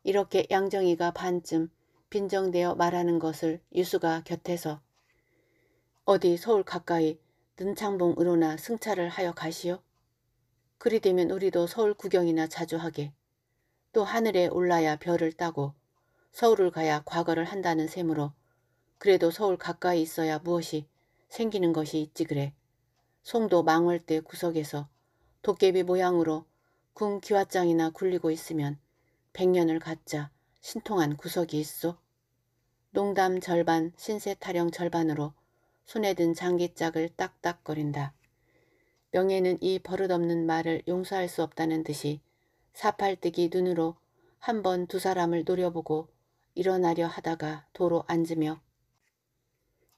이렇게 양정이가 반쯤 빈정되어 말하는 것을 유수가 곁에서 어디 서울 가까이 능창봉으로나 승차를 하여 가시오. 그리 되면 우리도 서울 구경이나 자주 하게 또 하늘에 올라야 별을 따고 서울을 가야 과거를 한다는 셈으로 그래도 서울 가까이 있어야 무엇이 생기는 것이 있지 그래. 송도 망월대 구석에서 도깨비 모양으로 궁 기와장이나 굴리고 있으면 백년을 갖자 신통한 구석이 있어. 농담 절반, 신세 타령 절반으로 손에 든 장기짝을 딱딱거린다. 명예는 이 버릇없는 말을 용서할 수 없다는 듯이 사팔뜨기 눈으로 한 번 두 사람을 노려보고 일어나려 하다가 도로 앉으며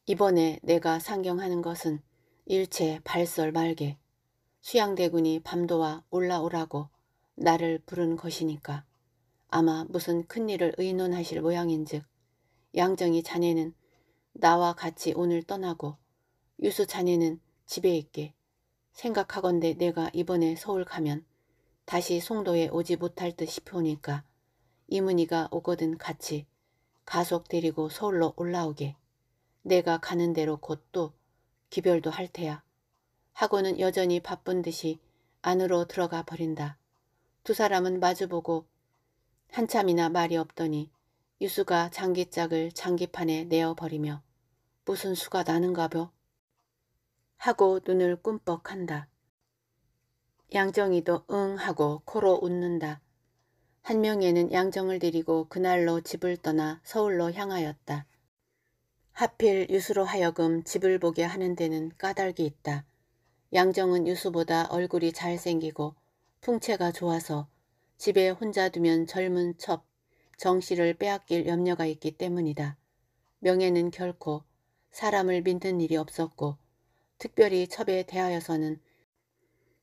이번에 내가 상경하는 것은 일체 발설 말게 수양대군이 밤도와 올라오라고 나를 부른 것이니까. 아마 무슨 큰일을 의논하실 모양인즉 양정이 자네는 나와 같이 오늘 떠나고 유수 자네는 집에 있게 생각하건대 내가 이번에 서울 가면 다시 송도에 오지 못할 듯 싶으니까 이문희가 오거든 같이 가속 데리고 서울로 올라오게 내가 가는 대로 곧 또 기별도 할 테야. 하고는 여전히 바쁜 듯이 안으로 들어가 버린다. 두 사람은 마주보고 한참이나 말이 없더니 유수가 장기짝을 장기판에 내어버리며 무슨 수가 나는가벼? 하고 눈을 꿈뻑한다. 양정이도 응 하고 코로 웃는다. 한 명에는 양정을 데리고 그날로 집을 떠나 서울로 향하였다. 하필 유수로 하여금 집을 보게 하는 데는 까닭이 있다. 양정은 유수보다 얼굴이 잘생기고 풍채가 좋아서 집에 혼자 두면 젊은 첩, 정씨를 빼앗길 염려가 있기 때문이다. 명예는 결코 사람을 믿는 일이 없었고 특별히 첩에 대하여서는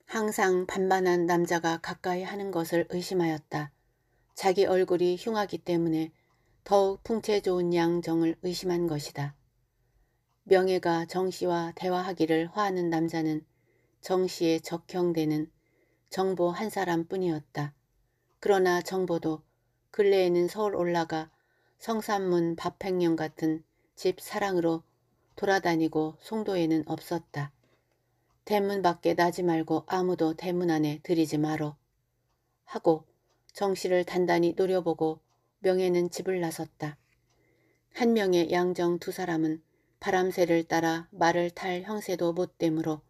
항상 반반한 남자가 가까이 하는 것을 의심하였다. 자기 얼굴이 흉하기 때문에 더욱 풍채 좋은 양정을 의심한 것이다. 명예가 정씨와 대화하기를 화하는 남자는 정씨에 적형되는 정보 한 사람뿐이었다. 그러나 정보도 근래에는 서울 올라가 성산문 밥행령 같은 집 사랑으로 돌아다니고 송도에는 없었다. 대문 밖에 나지 말고 아무도 대문 안에 들이지 마로. 하고 정시를 단단히 노려보고 명예는 집을 나섰다. 한 명의 양정 두 사람은 바람새를 따라 말을 탈 형세도 못됨으로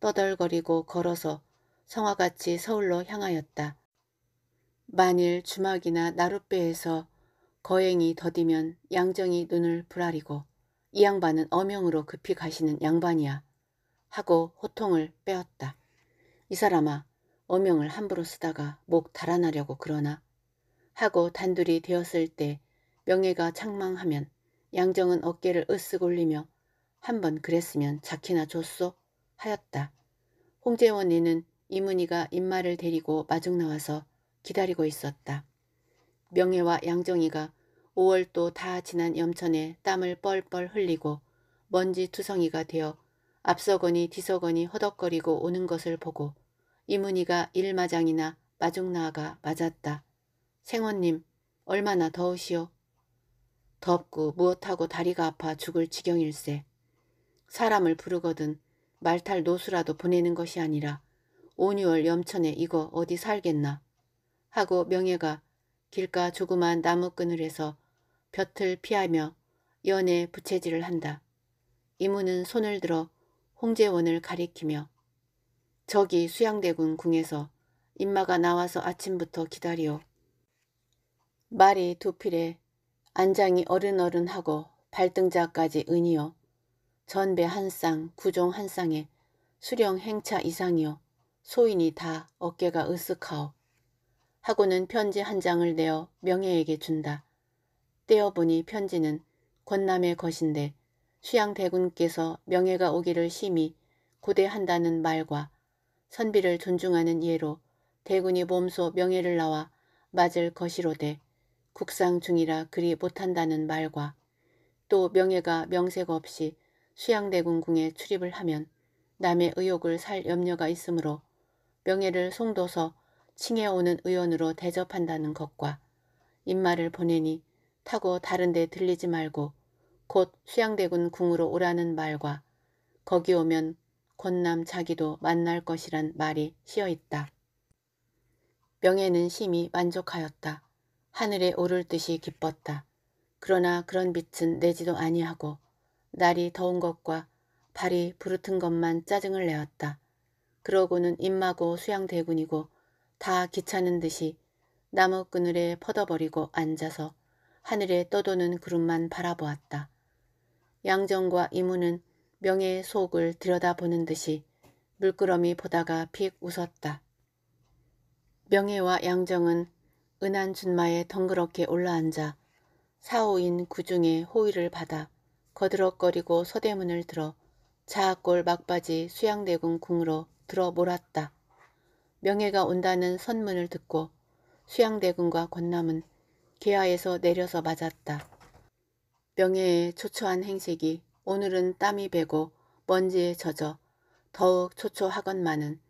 떠덜거리고 걸어서 성화같이 서울로 향하였다. 만일 주막이나 나룻배에서 거행이 더디면 양정이 눈을 부라리고 이 양반은 어명으로 급히 가시는 양반이야 하고 호통을 빼었다. 이 사람아 어명을 함부로 쓰다가 목 달아나려고 그러나 하고 단둘이 되었을 때 명예가 창망하면 양정은 어깨를 으쓱 올리며 한 번 그랬으면 자키나 줬소 하였다. 홍재원이는 이문희가 입마를 데리고 마중 나와서 기다리고 있었다. 명예와 양정이가 5월도 다 지난 염천에 땀을 뻘뻘 흘리고 먼지 투성이가 되어 앞서거니 뒤서거니 허덕거리고 오는 것을 보고 이문희가 일마장이나 마중나가 아 맞았다. 생원님 얼마나 더우시오? 덥고 무엇하고 다리가 아파 죽을 지경일세. 사람을 부르거든 말탈 노수라도 보내는 것이 아니라 5, 6월 염천에 이거 어디 살겠나. 하고 명예가 길가 조그만 나무 그늘에서 볕을 피하며 연애 부채질을 한다. 이문은 손을 들어 홍재원을 가리키며 저기 수양대군 궁에서 임마가 나와서 아침부터 기다리오. 말이 두 필에 안장이 어른어른하고 발등자까지 은이요. 전배 한 쌍, 구종 한 쌍에 수령 행차 이상이요. 소인이 다 어깨가 으쓱하오. 하고는 편지 한 장을 내어 명예에게 준다. 떼어보니 편지는 권남의 것인데 수양대군께서 명예가 오기를 심히 고대한다는 말과 선비를 존중하는 예로 대군이 몸소 명예를 나와 맞을 것이로되 국상 중이라 그리 못한다는 말과 또 명예가 명색 없이 수양대군궁에 출입을 하면 남의 의욕을 살 염려가 있으므로 명예를 송도서 칭해 오는 의원으로 대접한다는 것과 인마를 보내니 타고 다른 데 들리지 말고 곧 수양대군 궁으로 오라는 말과 거기 오면 곧 남 자기도 만날 것이란 말이 씌어있다. 명예는 심히 만족하였다. 하늘에 오를 듯이 기뻤다. 그러나 그런 빛은 내지도 아니하고 날이 더운 것과 발이 부르튼 것만 짜증을 내었다. 그러고는 임마고 수양대군이고 다 귀찮은 듯이 나무 그늘에 퍼더버리고 앉아서 하늘에 떠도는 구름만 바라보았다. 양정과 이모는 명예의 속을 들여다보는 듯이 물끄러미 보다가 픽 웃었다. 명예와 양정은 은한 준마에 덩그럽게 올라앉아 사오인 구중에 호의를 받아 거들럭거리고 서대문을 들어 자학골 막바지 수양대군 궁으로 들어 몰았다. 명예가 온다는 선문을 듣고 수양대군과 권남은 기하에서 내려서 맞았다. 명예의 초초한 행색이 오늘은 땀이 배고 먼지에 젖어 더욱 초초하건만은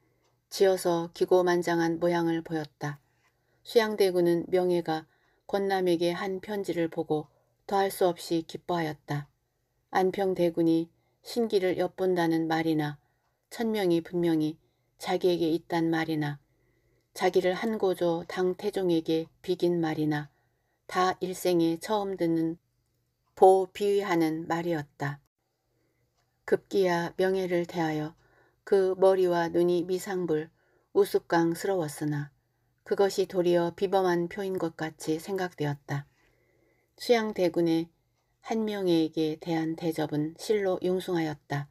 지어서 기고만장한 모양을 보였다. 수양대군은 명예가 권남에게 한 편지를 보고 더할 수 없이 기뻐하였다. 안평대군이 신기를 엿본다는 말이나 천명이 분명히 자기에게 있단 말이나 자기를 한 고조 당태종에게 비긴 말이나 다 일생에 처음 듣는 보 비위하는 말이었다. 급기야 명예를 대하여 그 머리와 눈이 미상불 우습강스러웠으나 그것이 도리어 비범한 표인 것 같이 생각되었다. 수양대군의 한명예에게 대한 대접은 실로 융숭하였다.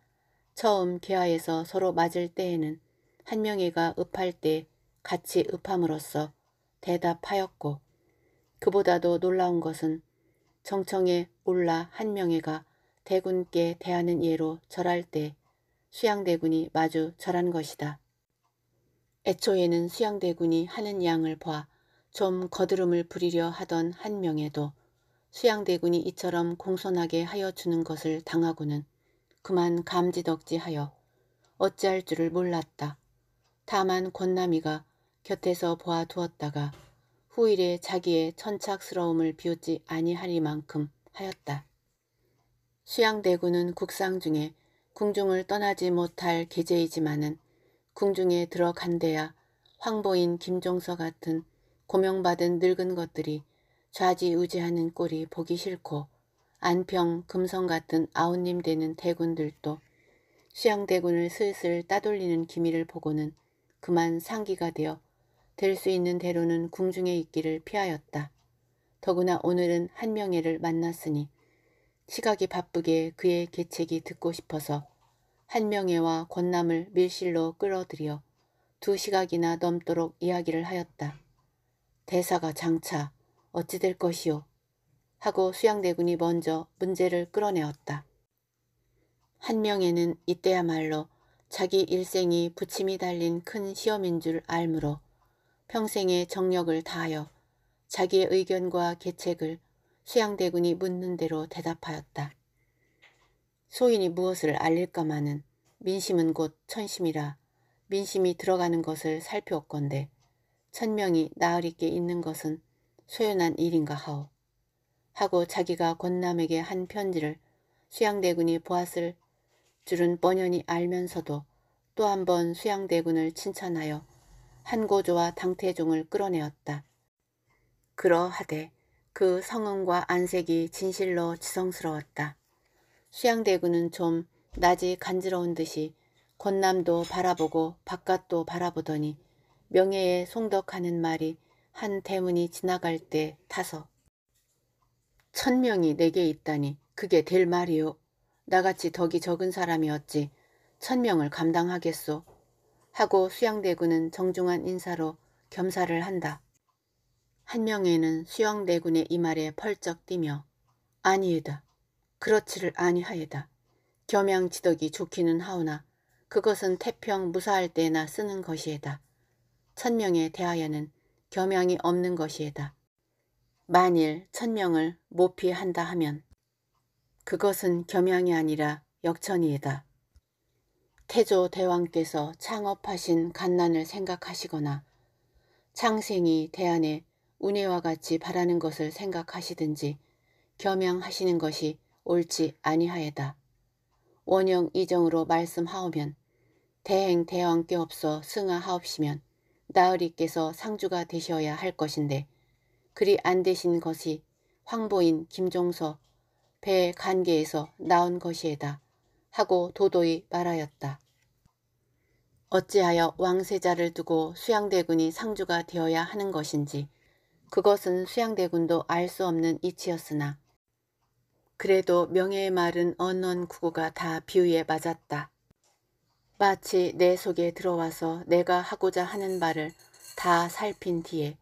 처음 계하에서 서로 맞을 때에는 한명이가 읍할 때 같이 읍함으로써 대답하였고 그보다도 놀라운 것은 정청에 올라 한명이가 대군께 대하는 예로 절할 때 수양대군이 마주 절한 것이다. 애초에는 수양대군이 하는 양을 봐 좀 거드름을 부리려 하던 한명에도 수양대군이 이처럼 공손하게 하여 주는 것을 당하고는 그만 감지덕지하여 어찌할 줄을 몰랐다. 다만 권남이가 곁에서 보아두었다가 후일에 자기의 천착스러움을 비웃지 아니하리만큼 하였다. 수양대군은 국상 중에 궁중을 떠나지 못할 계제이지만은 궁중에 들어간대야 황보인 김종서 같은 고명받은 늙은 것들이 좌지우지하는 꼴이 보기 싫고 안평 금성 같은 아웃님 되는 대군들도 수양대군을 슬슬 따돌리는 기미를 보고는 그만 상기가 되어 될 수 있는 대로는 궁중에 있기를 피하였다. 더구나 오늘은 한명예를 만났으니 시각이 바쁘게 그의 계책이 듣고 싶어서 한명예와 권남을 밀실로 끌어들여 두 시각이나 넘도록 이야기를 하였다. 대사가 장차 어찌 될 것이오 하고 수양대군이 먼저 문제를 끌어내었다. 한명예는 이때야말로 자기 일생이 부침이 달린 큰 시험인 줄 알므로 평생의 정력을 다하여 자기의 의견과 계책을 수양대군이 묻는 대로 대답하였다. 소인이 무엇을 알릴까마는 민심은 곧 천심이라 민심이 들어가는 것을 살펴었건데 천명이 나을 있게 있는 것은 소연한 일인가 하오. 하고 자기가 권남에게 한 편지를 수양대군이 보았을 줄은 뻔연히 알면서도 또 한 번 수양대군을 칭찬하여 한고조와 당태종을 끌어내었다. 그러하되 그성음과 안색이 진실로 지성스러웠다. 수양대군은 좀 낮이 간지러운 듯이 권남도 바라보고 바깥도 바라보더니 명예에 송덕하는 말이 한 대문이 지나갈 때 타서 천명이 내게 있다니 그게 될 말이오 나같이 덕이 적은 사람이었지 천명을 감당하겠소. 하고 수양대군은 정중한 인사로 겸사를 한다. 한명에는 수양대군의 이 말에 펄쩍 뛰며 아니에다 그렇지를 아니하이다. 겸양지덕이 좋기는 하오나 그것은 태평 무사할 때나 쓰는 것이에다. 천명에 대하여는 겸양이 없는 것이에다. 만일 천명을 모피한다 하면 그것은 겸양이 아니라 역천이이다. 태조 대왕께서 창업하신 간난을 생각하시거나 창생이 대안에 운해와 같이 바라는 것을 생각하시든지 겸양하시는 것이 옳지 아니하에다. 원형 이정으로 말씀하오면 대행 대왕께 없어 승하하옵시면 나으리께서 상주가 되셔야 할 것인데 그리 안 되신 것이 황보인 김종서 배의 관계에서 나온 것이에다 하고 도도히 말하였다. 어찌하여 왕세자를 두고 수양대군이 상주가 되어야 하는 것인지 그것은 수양대군도 알 수 없는 이치였으나 그래도 명예의 말은 언언구구가 다 비유에 맞았다. 마치 내 속에 들어와서 내가 하고자 하는 말을 다 살핀 뒤에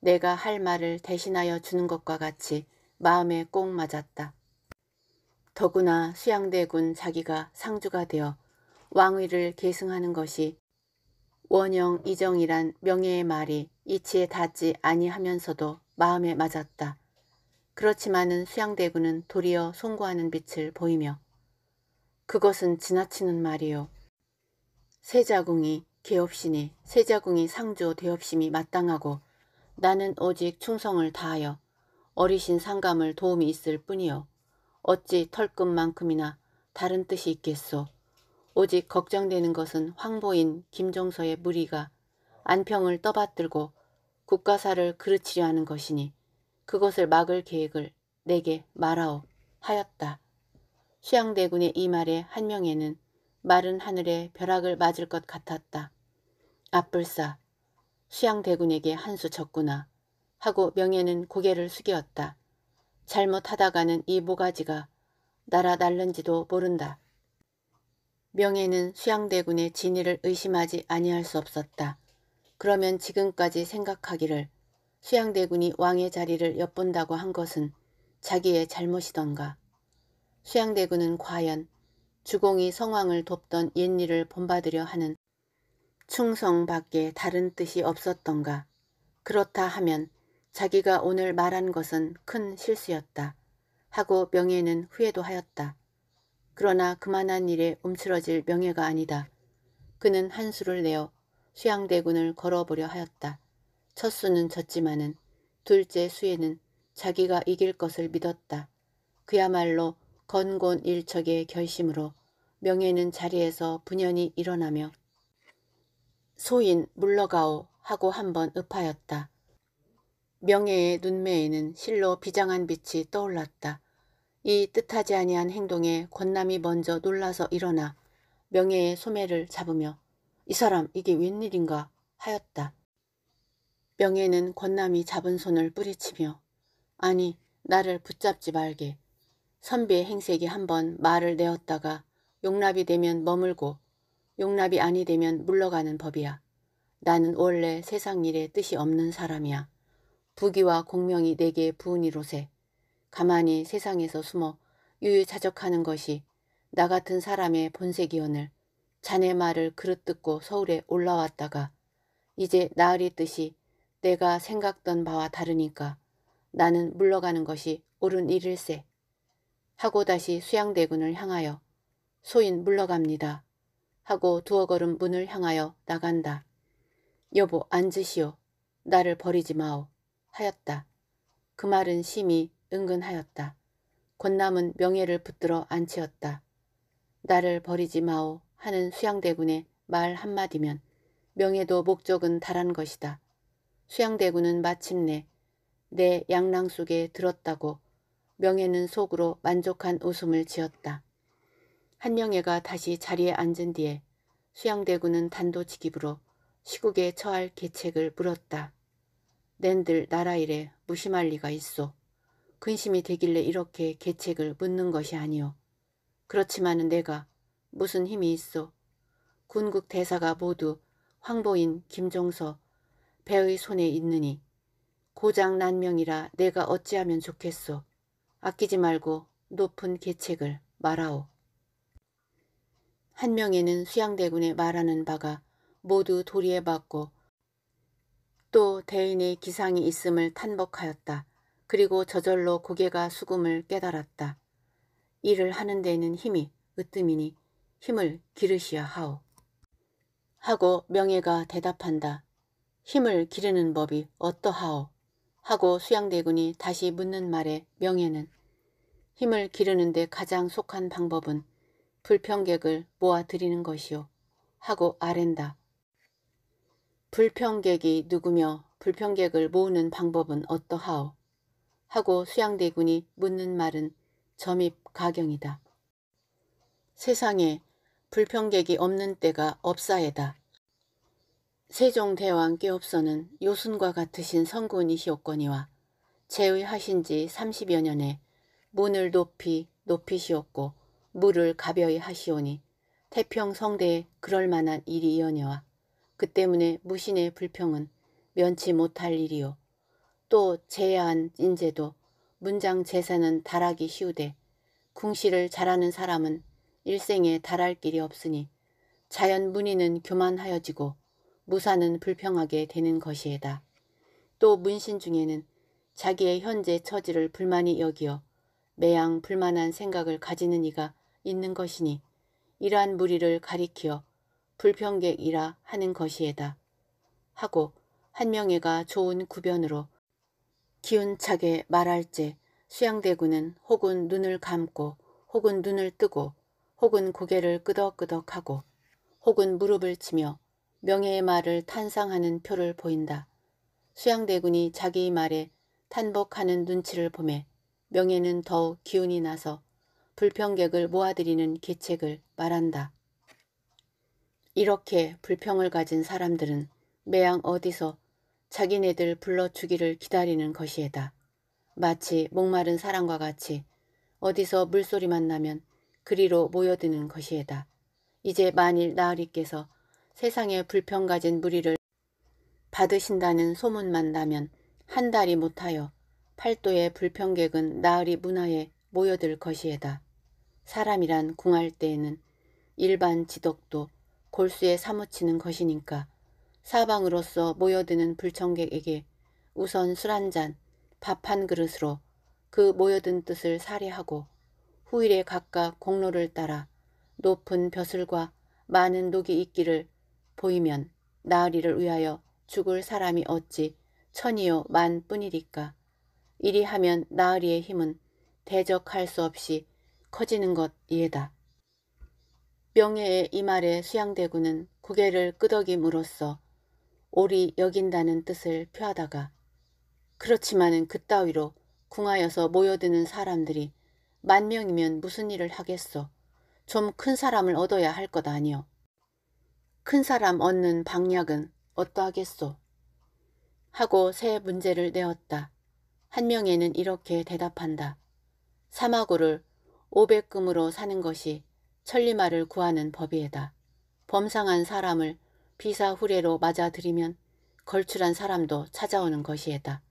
내가 할 말을 대신하여 주는 것과 같이 마음에 꼭 맞았다. 더구나 수양대군 자기가 상주가 되어 왕위를 계승하는 것이 원영 이정이란 명예의 말이 이치에 닿지 아니하면서도 마음에 맞았다. 그렇지만은 수양대군은 도리어 송구하는 빛을 보이며 그것은 지나치는 말이요. 세자궁이 개업신이 세자궁이 상주 대업심이 마땅하고 나는 오직 충성을 다하여 어리신 상감을 도움이 있을 뿐이요. 어찌 털끝만큼이나 다른 뜻이 있겠소. 오직 걱정되는 것은 황보인 김종서의 무리가 안평을 떠받들고 국가사를 그르치려 하는 것이니 그것을 막을 계획을 내게 말하오 하였다. 수양대군의 이 말에 한 명에는 마른 하늘에 벼락을 맞을 것 같았다. 아뿔싸 수양대군에게 한수 쳤구나 하고 명예는 고개를 숙였다. 잘못하다가는 이 모가지가 날아날른지도 모른다. 명예는 수양대군의 진위를 의심하지 아니할 수 없었다. 그러면 지금까지 생각하기를 수양대군이 왕의 자리를 엿본다고 한 것은 자기의 잘못이던가. 수양대군은 과연 주공이 성왕을 돕던 옛일을 본받으려 하는 충성 밖에 다른 뜻이 없었던가. 그렇다 하면 자기가 오늘 말한 것은 큰 실수였다. 하고 명예는 후회도 하였다. 그러나 그만한 일에 움츠러질 명예가 아니다. 그는 한수를 내어 수양대군을 걸어보려 하였다. 첫 수는 졌지만은 둘째 수에는 자기가 이길 것을 믿었다. 그야말로 건곤 일척의 결심으로 명예는 자리에서 분연히 일어나며 소인 물러가오 하고 한 번 읍하였다. 명예의 눈매에는 실로 비장한 빛이 떠올랐다. 이 뜻하지 아니한 행동에 권남이 먼저 놀라서 일어나 명예의 소매를 잡으며 이 사람 이게 웬일인가 하였다. 명예는 권남이 잡은 손을 뿌리치며 아니 나를 붙잡지 말게. 선비의 행색이 한번 말을 내었다가 용납이 되면 머물고 용납이 아니 되면 물러가는 법이야. 나는 원래 세상 일에 뜻이 없는 사람이야. 부귀와 공명이 내게 부은이로세 가만히 세상에서 숨어 유유자적하는 것이 나 같은 사람의 본색이오늘 자네 말을 그릇 듣고 서울에 올라왔다가 이제 나으리 뜻이 내가 생각던 바와 다르니까 나는 물러가는 것이 옳은 일일세 하고 다시 수양대군을 향하여 소인 물러갑니다 하고 두어 걸음 문을 향하여 나간다 여보 앉으시오 나를 버리지 마오 하였다. 그 말은 심히 은근하였다. 권남은 명예를 붙들어 안치었다. 나를 버리지 마오 하는 수양대군의 말 한마디면 명예도 목적은 달한 것이다. 수양대군은 마침내 내 양랑 속에 들었다고 명예는 속으로 만족한 웃음을 지었다. 한명예가 다시 자리에 앉은 뒤에 수양대군은 단도직입으로 시국에 처할 계책을 물었다. 낸들 나라 일에 무심할 리가 있소. 근심이 되길래 이렇게 계책을 묻는 것이 아니오. 그렇지만은 내가 무슨 힘이 있어. 군국 대사가 모두 황보인 김종서 배의 손에 있느니 고장 난명이라 내가 어찌하면 좋겠소. 아끼지 말고 높은 계책을 말하오. 한명에는 수양대군의 말하는 바가 모두 도리에 맞고 또 대인의 기상이 있음을 탄복하였다. 그리고 저절로 고개가 수금을 깨달았다. 일을 하는 데에는 힘이 으뜸이니 힘을 기르시야 하오. 하고 명예가 대답한다. 힘을 기르는 법이 어떠하오? 하고 수양대군이 다시 묻는 말에 명예는 힘을 기르는데 가장 속한 방법은 불평객을 모아들이는 것이요. 하고 아랜다. 불평객이 누구며 불평객을 모으는 방법은 어떠하오? 하고 수양대군이 묻는 말은 점입가경이다. 세상에 불평객이 없는 때가 없사에다. 세종대왕 께옵서는 요순과 같으신 성군이시옵거니와 제의하신지 30여 년에 문을 높이 높이시옵고 물을 가벼이 하시오니 태평성대에 그럴 만한 일이 이연여와 그 때문에 무신의 불평은 면치 못할 일이요. 또 제야한 인재도 문장 제사는 달하기 쉬우되 궁시를 잘하는 사람은 일생에 달할 길이 없으니 자연 문인는 교만하여지고 무사는 불평하게 되는 것이에다. 또 문신 중에는 자기의 현재 처지를 불만이 여기어 매양 불만한 생각을 가지는 이가 있는 것이니 이러한 무리를 가리키어 불평객이라 하는 것이에다. 하고 한명예가 좋은 구변으로 기운차게 말할지 수양대군은 혹은 눈을 감고 혹은 눈을 뜨고 혹은 고개를 끄덕끄덕하고 혹은 무릎을 치며 명예의 말을 탄상하는 표를 보인다. 수양대군이 자기 말에 탄복하는 눈치를 보매 명예는 더욱 기운이 나서 불평객을 모아들이는 계책을 말한다. 이렇게 불평을 가진 사람들은 매양 어디서 자기네들 불러주기를 기다리는 것이에다. 마치 목마른 사람과 같이 어디서 물소리만 나면 그리로 모여드는 것이에다. 이제 만일 나으리께서 세상에 불평 가진 무리를 받으신다는 소문만 나면 한 달이 못하여 팔도의 불평객은 나으리 문화에 모여들 것이에다. 사람이란 궁할 때에는 일반 지덕도 골수에 사무치는 것이니까 사방으로서 모여드는 불청객에게 우선 술 한 잔, 밥 한 그릇으로 그 모여든 뜻을 살해하고 후일에 각각 공로를 따라 높은 벼슬과 많은 녹이 있기를 보이면 나으리를 위하여 죽을 사람이 어찌 천이요 만뿐이리까. 이리 하면 나으리의 힘은 대적할 수 없이 커지는 것 이에다. 명예의 이 말에 수양대군은 고개를 끄덕임으로써 오리 여긴다는 뜻을 표하다가 그렇지만은 그따위로 궁하여서 모여드는 사람들이 만 명이면 무슨 일을 하겠소좀 큰 사람을 얻어야 할 것 아니여. 큰 사람 얻는 방략은 어떠하겠소? 하고 새 문제를 내었다. 한 명에는 이렇게 대답한다. 사마고를 500금으로 사는 것이 천리말을 구하는 법이에다. 범상한 사람을 비사후례로 맞아들이면 걸출한 사람도 찾아오는 것이에다.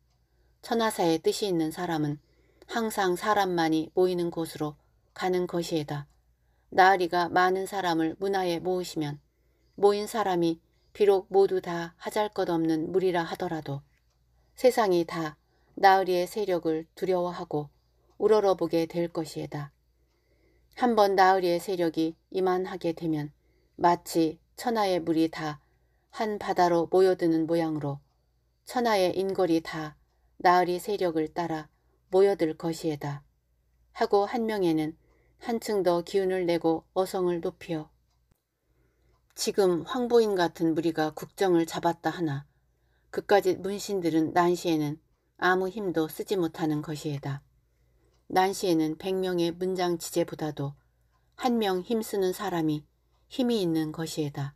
천하사의 뜻이 있는 사람은 항상 사람만이 모이는 곳으로 가는 것이에다. 나으리가 많은 사람을 문화에 모으시면 모인 사람이 비록 모두 다 하잘것없는 무리라 하더라도 세상이 다 나으리의 세력을 두려워하고 우러러보게 될 것이에다. 한번 나으리의 세력이 이만하게 되면 마치 천하의 물이 다 한 바다로 모여드는 모양으로 천하의 인골이 다 나으리 세력을 따라 모여들 것이에다. 하고 한 명에는 한층 더 기운을 내고 어성을 높여 지금 황보인 같은 무리가 국정을 잡았다 하나 그까짓 문신들은 난시에는 아무 힘도 쓰지 못하는 것이에다. 난시에는 100명의 문장 지제보다도 한 명 힘쓰는 사람이 힘이 있는 것이에다.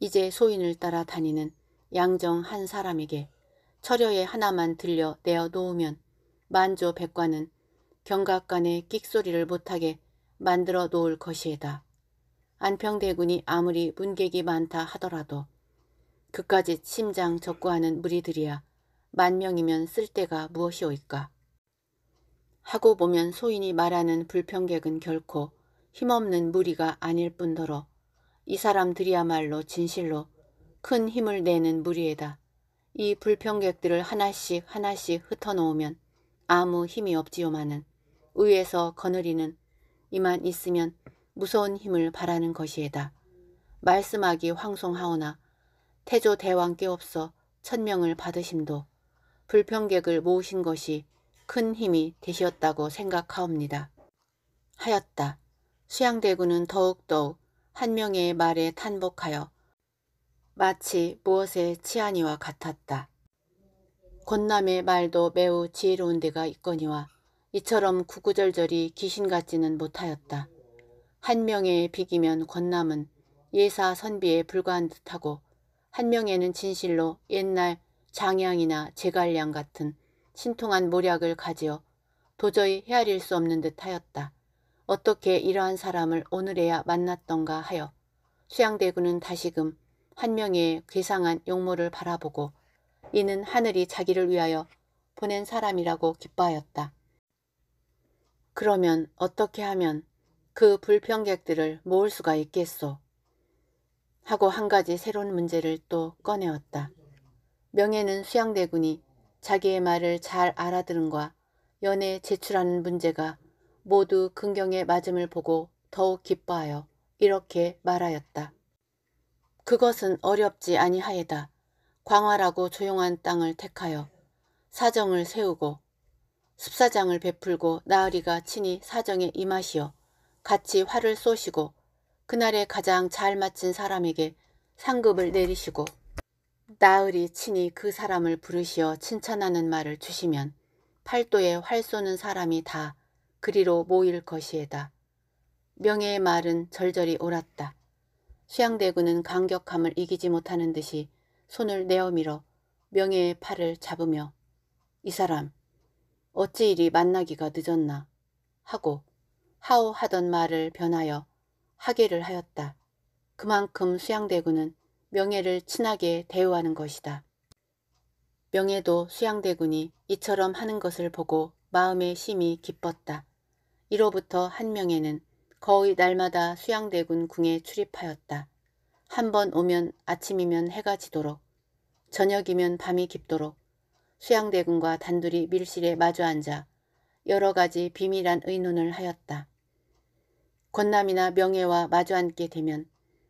이제 소인을 따라 다니는 양정 한 사람에게 철여에 하나만 들려 내어 놓으면 만조 백과는경각간의 끽소리를 못하게 만들어 놓을 것이에다. 안평대군이 아무리 문객이 많다 하더라도 그까지 심장 적구하는 무리들이야 만명이면 쓸데가 무엇이오이까. 하고 보면 소인이 말하는 불평객은 결코 힘없는 무리가 아닐 뿐더러 이 사람들이야말로 진실로 큰 힘을 내는 무리에다. 이 불평객들을 하나씩 하나씩 흩어놓으면 아무 힘이 없지요만은 위에서 거느리는 이만 있으면 무서운 힘을 바라는 것이에다. 말씀하기 황송하오나 태조 대왕께 없어 천명을 받으심도 불평객을 모으신 것이 큰 힘이 되셨다고 생각하옵니다. 하였다. 수양대군은 더욱더욱 한 명의 말에 탄복하여 마치 무엇에 치하니와 같았다. 권남의 말도 매우 지혜로운 데가 있거니와 이처럼 구구절절히 귀신 같지는 못하였다. 한 명에 비기면 권남은 예사 선비에 불과한 듯하고 한 명에는 진실로 옛날 장양이나 제갈량 같은 신통한 모략을 가지어 도저히 헤아릴 수 없는 듯 하였다. 어떻게 이러한 사람을 오늘에야 만났던가 하여 수양대군은 다시금 한 명의 괴상한 용모를 바라보고 이는 하늘이 자기를 위하여 보낸 사람이라고 기뻐하였다. 그러면 어떻게 하면 그 불평객들을 모을 수가 있겠소? 하고 한 가지 새로운 문제를 또 꺼내었다. 명예는 수양대군이 자기의 말을 잘 알아들음과 연애 제출하는 문제가 모두 긍경의 맞음을 보고 더욱 기뻐하여 이렇게 말하였다. 그것은 어렵지 아니하에다. 광활하고 조용한 땅을 택하여 사정을 세우고 습사장을 베풀고 나으리가 친히 사정에 임하시어 같이 활을 쏘시고 그날에 가장 잘 맞춘 사람에게 상급을 내리시고 나으리 친히 그 사람을 부르시어 칭찬하는 말을 주시면 팔도에 활 쏘는 사람이 다 그리로 모일 것이에다. 명예의 말은 절절히 옳았다. 수양대군은 강격함을 이기지 못하는 듯이 손을 내어밀어 명예의 팔을 잡으며 이 사람 어찌 이리 만나기가 늦었나 하고 하오하던 말을 변하여 하계를 하였다. 그만큼 수양대군은 명예를 친하게 대우하는 것이다. 명예도 수양대군이 이처럼 하는 것을 보고 마음의 심히 기뻤다. 이로부터 한명예는 거의 날마다 수양대군 궁에 출입하였다. 한 번 오면 아침이면 해가 지도록 저녁이면 밤이 깊도록 수양대군과 단둘이 밀실에 마주 앉아 여러 가지 비밀한 의논을 하였다. 권남이나 명예와 마주 앉게 되면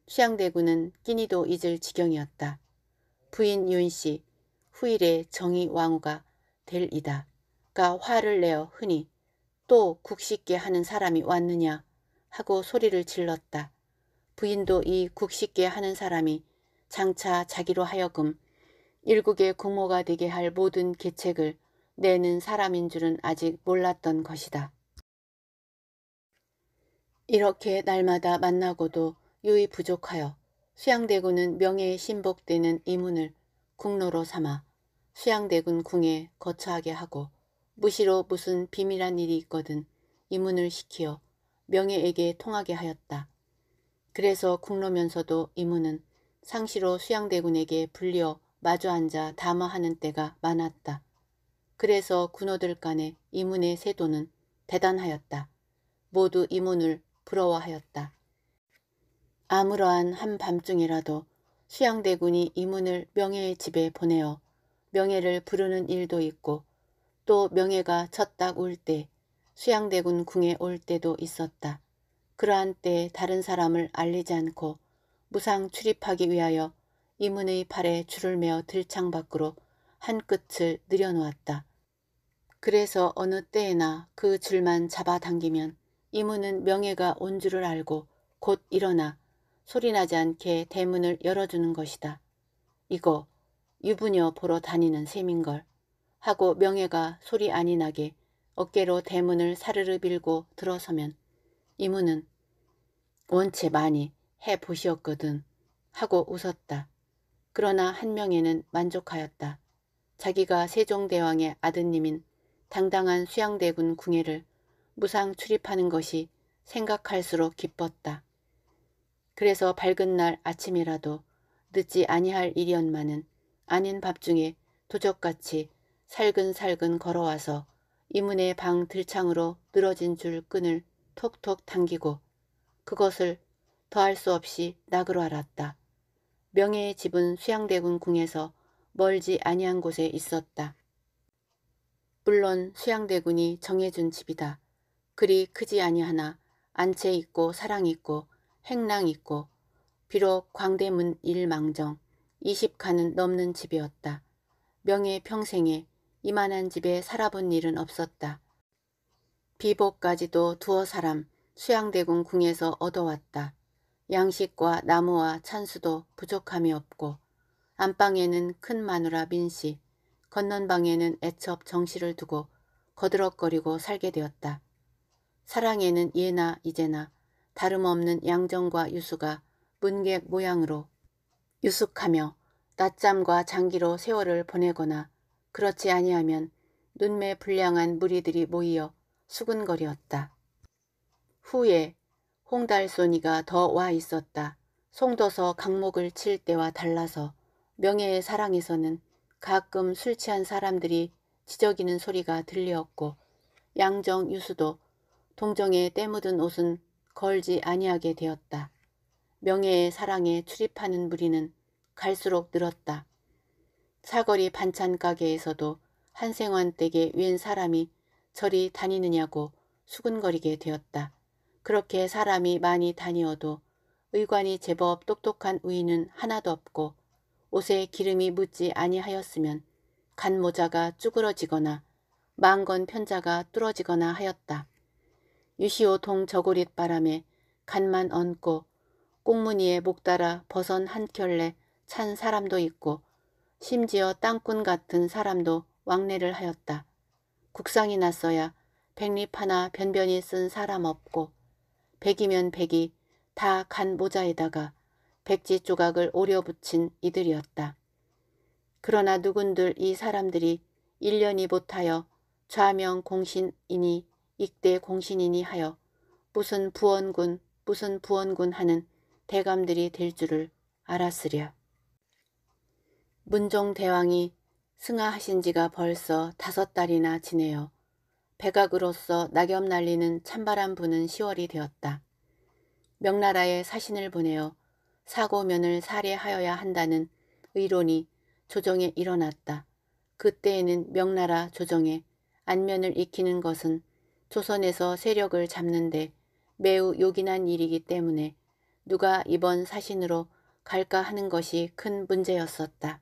수양대군은 끼니도 잊을 지경이었다. 부인 윤씨 후일에 정의 왕후가 될이다. 가 화를 내어 흔히 또 국식게 하는 사람이 왔느냐 하고 소리를 질렀다. 부인도 이 국식게 하는 사람이 장차 자기로 하여금 일국의 공모가 되게 할 모든 계책을 내는 사람인 줄은 아직 몰랐던 것이다. 이렇게 날마다 만나고도 유의 부족하여 수양대군은 명예에 신복되는 이문을 국로로 삼아 수양대군 궁에 거처하게 하고 무시로 무슨 비밀한 일이 있거든 이문을 시키어 명예에게 통하게 하였다. 그래서 국로면서도 이문은 상시로 수양대군에게 불리어 마주 앉아 담화하는 때가 많았다. 그래서 군호들 간에 이문의 세도는 대단하였다. 모두 이문을 부러워하였다. 아무러한 한밤중이라도 수양대군이 이문을 명예의 집에 보내어 명예를 부르는 일도 있고 또 명예가 첫딱 올 때 수양대군 궁에 올 때도 있었다. 그러한 때에 다른 사람을 알리지 않고 무상 출입하기 위하여 이문의 팔에 줄을 메어 들창 밖으로 한 끝을 늘여놓았다. 그래서 어느 때에나 그 줄만 잡아당기면 이문은 명예가 온 줄을 알고 곧 일어나 소리나지 않게 대문을 열어주는 것이다. 이거 유부녀 보러 다니는 셈인걸 하고 명예가 소리 아니 나게 어깨로 대문을 사르르 밀고 들어서면 이문은 원체 많이 해보시었거든 하고 웃었다. 그러나 한 명에는 만족하였다. 자기가 세종대왕의 아드님인 당당한 수양대군 궁예를 무상 출입하는 것이 생각할수록 기뻤다. 그래서 밝은 날 아침이라도 늦지 아니할 일이었마는 아닌 밥중에 도적같이 살근살근 걸어와서 이문의 방 들창으로 늘어진 줄 끈을 톡톡 당기고 그것을 더할 수 없이 낙으로 알았다. 명예의 집은 수양대군 궁에서 멀지 아니한 곳에 있었다. 물론 수양대군이 정해준 집이다. 그리 크지 아니하나 안채 있고 사랑 있고 행랑 있고 비록 광대문 일망정 20칸은 넘는 집이었다. 명예 평생에 이만한 집에 살아본 일은 없었다. 비복까지도 두어 사람 수양대군 궁에서 얻어왔다. 양식과 나무와 찬수도 부족함이 없고 안방에는 큰 마누라 민씨, 건넌방에는 애첩 정씨를 두고 거들럭거리고 살게 되었다. 사랑에는 예나 이제나 다름없는 양정과 유수가 문객 모양으로 유숙하며 낮잠과 장기로 세월을 보내거나 그렇지 아니하면 눈매 불량한 무리들이 모이어 수근거리었다. 후에 홍달손이가 더 와 있었다. 송도서 강목을 칠 때와 달라서 명예의 사랑에서는 가끔 술 취한 사람들이 지저귀는 소리가 들리었고 양정 유수도 동정에 때묻은 옷은 걸지 아니하게 되었다. 명예의 사랑에 출입하는 무리는 갈수록 늘었다. 사거리 반찬 가게에서도 한생환 댁에 웬 사람이 저리 다니느냐고 수근거리게 되었다. 그렇게 사람이 많이 다니어도 의관이 제법 똑똑한 우인은 하나도 없고 옷에 기름이 묻지 아니하였으면 간모자가 쭈그러지거나 망건 편자가 뚫어지거나 하였다. 유시오통 저고릿 바람에 간만 얹고 꽁무니에 목 따라 벗은 한 켤레 찬 사람도 있고 심지어 땅꾼 같은 사람도 왕래를 하였다. 국상이 났어야 백립 하나 변변히 쓴 사람 없고 백이면 백이 다 간 모자에다가 백지 조각을 오려 붙인 이들이었다. 그러나 누군들 이 사람들이 일년이 못하여 좌명 공신이니 익대 공신이니 하여 무슨 부원군 무슨 부원군 하는 대감들이 될 줄을 알았으랴. 문종대왕이 승하하신 지가 벌써 다섯 달이나 지내어 백악으로서 낙엽 날리는 찬바람 부는 10월이 되었다. 명나라에 사신을 보내어 사고면을 살해하여야 한다는 의론이 조정에 일어났다. 그때에는 명나라 조정에 안면을 익히는 것은 조선에서 세력을 잡는데 매우 요긴한 일이기 때문에 누가 이번 사신으로 갈까 하는 것이 큰 문제였었다.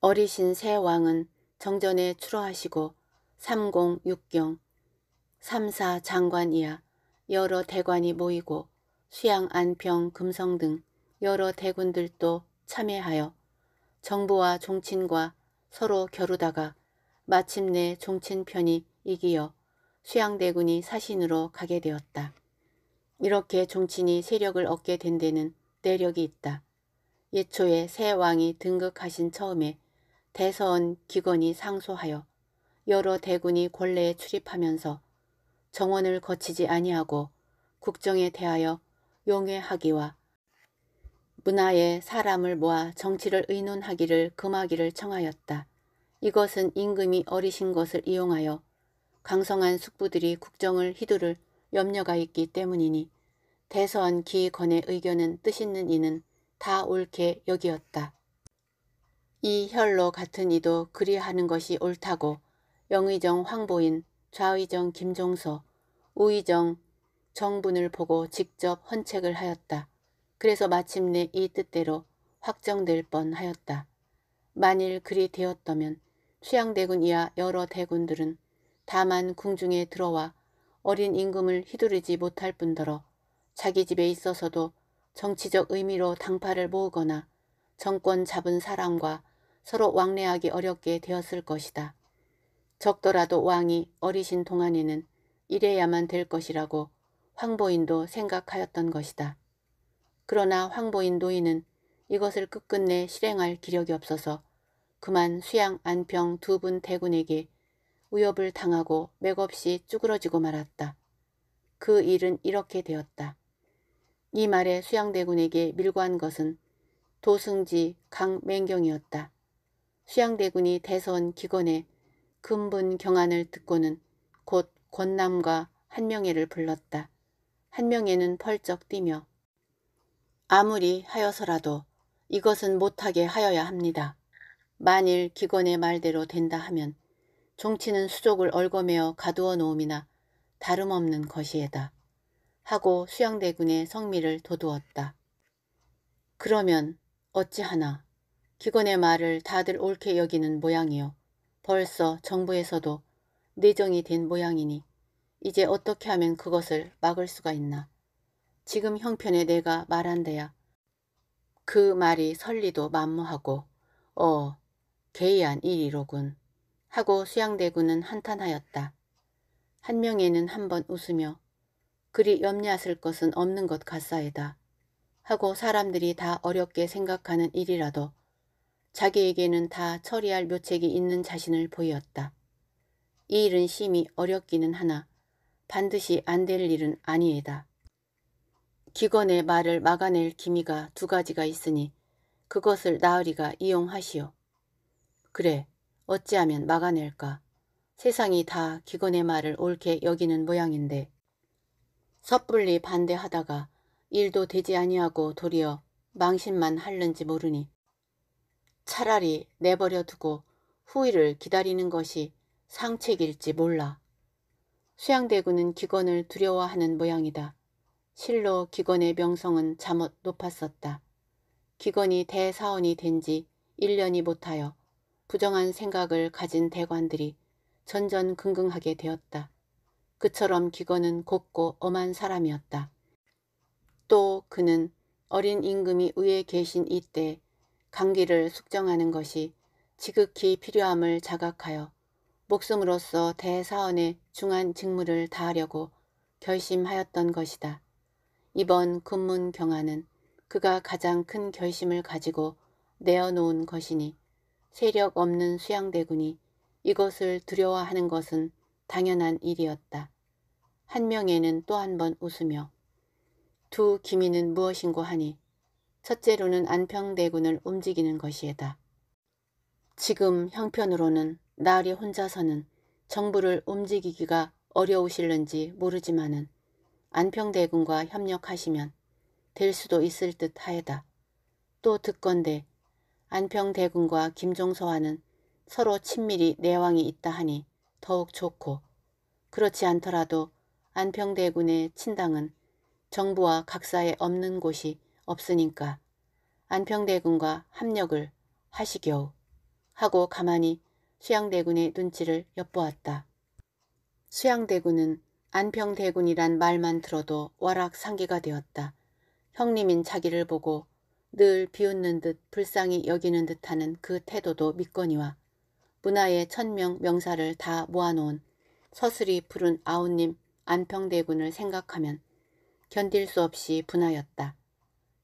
어리신 세 왕은 정전에 출호하시고 삼공 육경, 삼사 장관 이하 여러 대관이 모이고 수양 안평 금성 등 여러 대군들도 참여하여 정부와 종친과 서로 겨루다가 마침내 종친 편이 이기어 수양대군이 사신으로 가게 되었다. 이렇게 종친이 세력을 얻게 된 데는 내력이 있다. 예초에 새 왕이 등극하신 처음에 대서원 기건이 상소하여 여러 대군이 권례에 출입하면서 정원을 거치지 아니하고 국정에 대하여 용해하기와 문화에 사람을 모아 정치를 의논하기를 금하기를 청하였다. 이것은 임금이 어리신 것을 이용하여 강성한 숙부들이 국정을 휘두를 염려가 있기 때문이니 대선한 기건의 의견은 뜻있는 이는 다 옳게 여기었다. 이 혈로 같은 이도 그리하는 것이 옳다고 영의정 황보인, 좌의정 김종서, 우의정 정분을 보고 직접 헌책을 하였다. 그래서 마침내 이 뜻대로 확정될 뻔하였다. 만일 그리 되었다면 취향대군 이하 여러 대군들은 다만 궁중에 들어와 어린 임금을 휘두르지 못할 뿐더러 자기 집에 있어서도 정치적 의미로 당파를 모으거나 정권 잡은 사람과 서로 왕래하기 어렵게 되었을 것이다. 적더라도 왕이 어리신 동안에는 이래야만 될 것이라고 황보인도 생각하였던 것이다. 그러나 황보인 노인은 이것을 끝끝내 실행할 기력이 없어서 그만 수양 안평 두 분 대군에게 위협을 당하고 맥없이 쭈그러지고 말았다. 그 일은 이렇게 되었다. 이 말에 수양대군에게 밀고한 것은 도승지 강맹경이었다. 수양대군이 대선 기건에 금분 경안을 듣고는 곧 권남과 한명예를 불렀다. 한명예는 펄쩍 뛰며 아무리 하여서라도 이것은 못하게 하여야 합니다. 만일 기건의 말대로 된다 하면 종치는 수족을 얼거매어 가두어 놓음이나 다름없는 것이에다. 하고 수양대군의 성미를 도두었다. 그러면 어찌하나 기권의 말을 다들 옳게 여기는 모양이요. 벌써 정부에서도 내정이 된 모양이니 이제 어떻게 하면 그것을 막을 수가 있나. 지금 형편에 내가 말한대야그 말이 설리도 만무하고 어개이한 일이로군. 하고 수양대군은 한탄하였다. 한 명에는 한 번 웃으며 그리 염려하실 것은 없는 것 같사이다. 하고 사람들이 다 어렵게 생각하는 일이라도 자기에게는 다 처리할 묘책이 있는 자신을 보였다. 이 일은 심히 어렵기는 하나 반드시 안 될 일은 아니에다. 기건의 말을 막아낼 기미가 두 가지가 있으니 그것을 나으리가 이용하시오. 그래, 어찌하면 막아낼까. 세상이 다 기건의 말을 옳게 여기는 모양인데 섣불리 반대하다가 일도 되지 아니하고 도리어 망신만 할는지 모르니 차라리 내버려 두고 후일을 기다리는 것이 상책일지 몰라. 수양대군은 기건을 두려워하는 모양이다. 실로 기건의 명성은 잠옷 높았었다. 기건이 대사원이 된 지 1년이 못하여 부정한 생각을 가진 대관들이 전전긍긍하게 되었다. 그처럼 기건은 곱고 엄한 사람이었다. 또 그는 어린 임금이 위에 계신 이때 강기를 숙정하는 것이 지극히 필요함을 자각하여 목숨으로써 대사원의 중한 직무를 다하려고 결심하였던 것이다. 이번 근문 경화는 그가 가장 큰 결심을 가지고 내어놓은 것이니 세력 없는 수양대군이 이것을 두려워하는 것은 당연한 일이었다. 한 명에는 또 한 번 웃으며 두 기미는 무엇인고 하니 첫째로는 안평대군을 움직이는 것이다. 에 지금 형편으로는 나으리 혼자서는 정부를 움직이기가 어려우실는지 모르지만은 안평대군과 협력하시면 될 수도 있을 듯 하에다. 또 듣건대 안평대군과 김종서와는 서로 친밀히 내왕이 있다 하니 더욱 좋고 그렇지 않더라도 안평대군의 친당은 정부와 각사에 없는 곳이 없으니까 안평대군과 합력을 하시겨우 하고 가만히 수양대군의 눈치를 엿보았다. 수양대군은 안평대군이란 말만 들어도 와락 상기가 되었다. 형님인 자기를 보고 늘 비웃는 듯 불쌍히 여기는 듯하는 그 태도도 믿거니와 문화의 천명 명사를 다 모아놓은 서슬이 푸른 아우님 안평대군을 생각하면 견딜 수 없이 분하였다.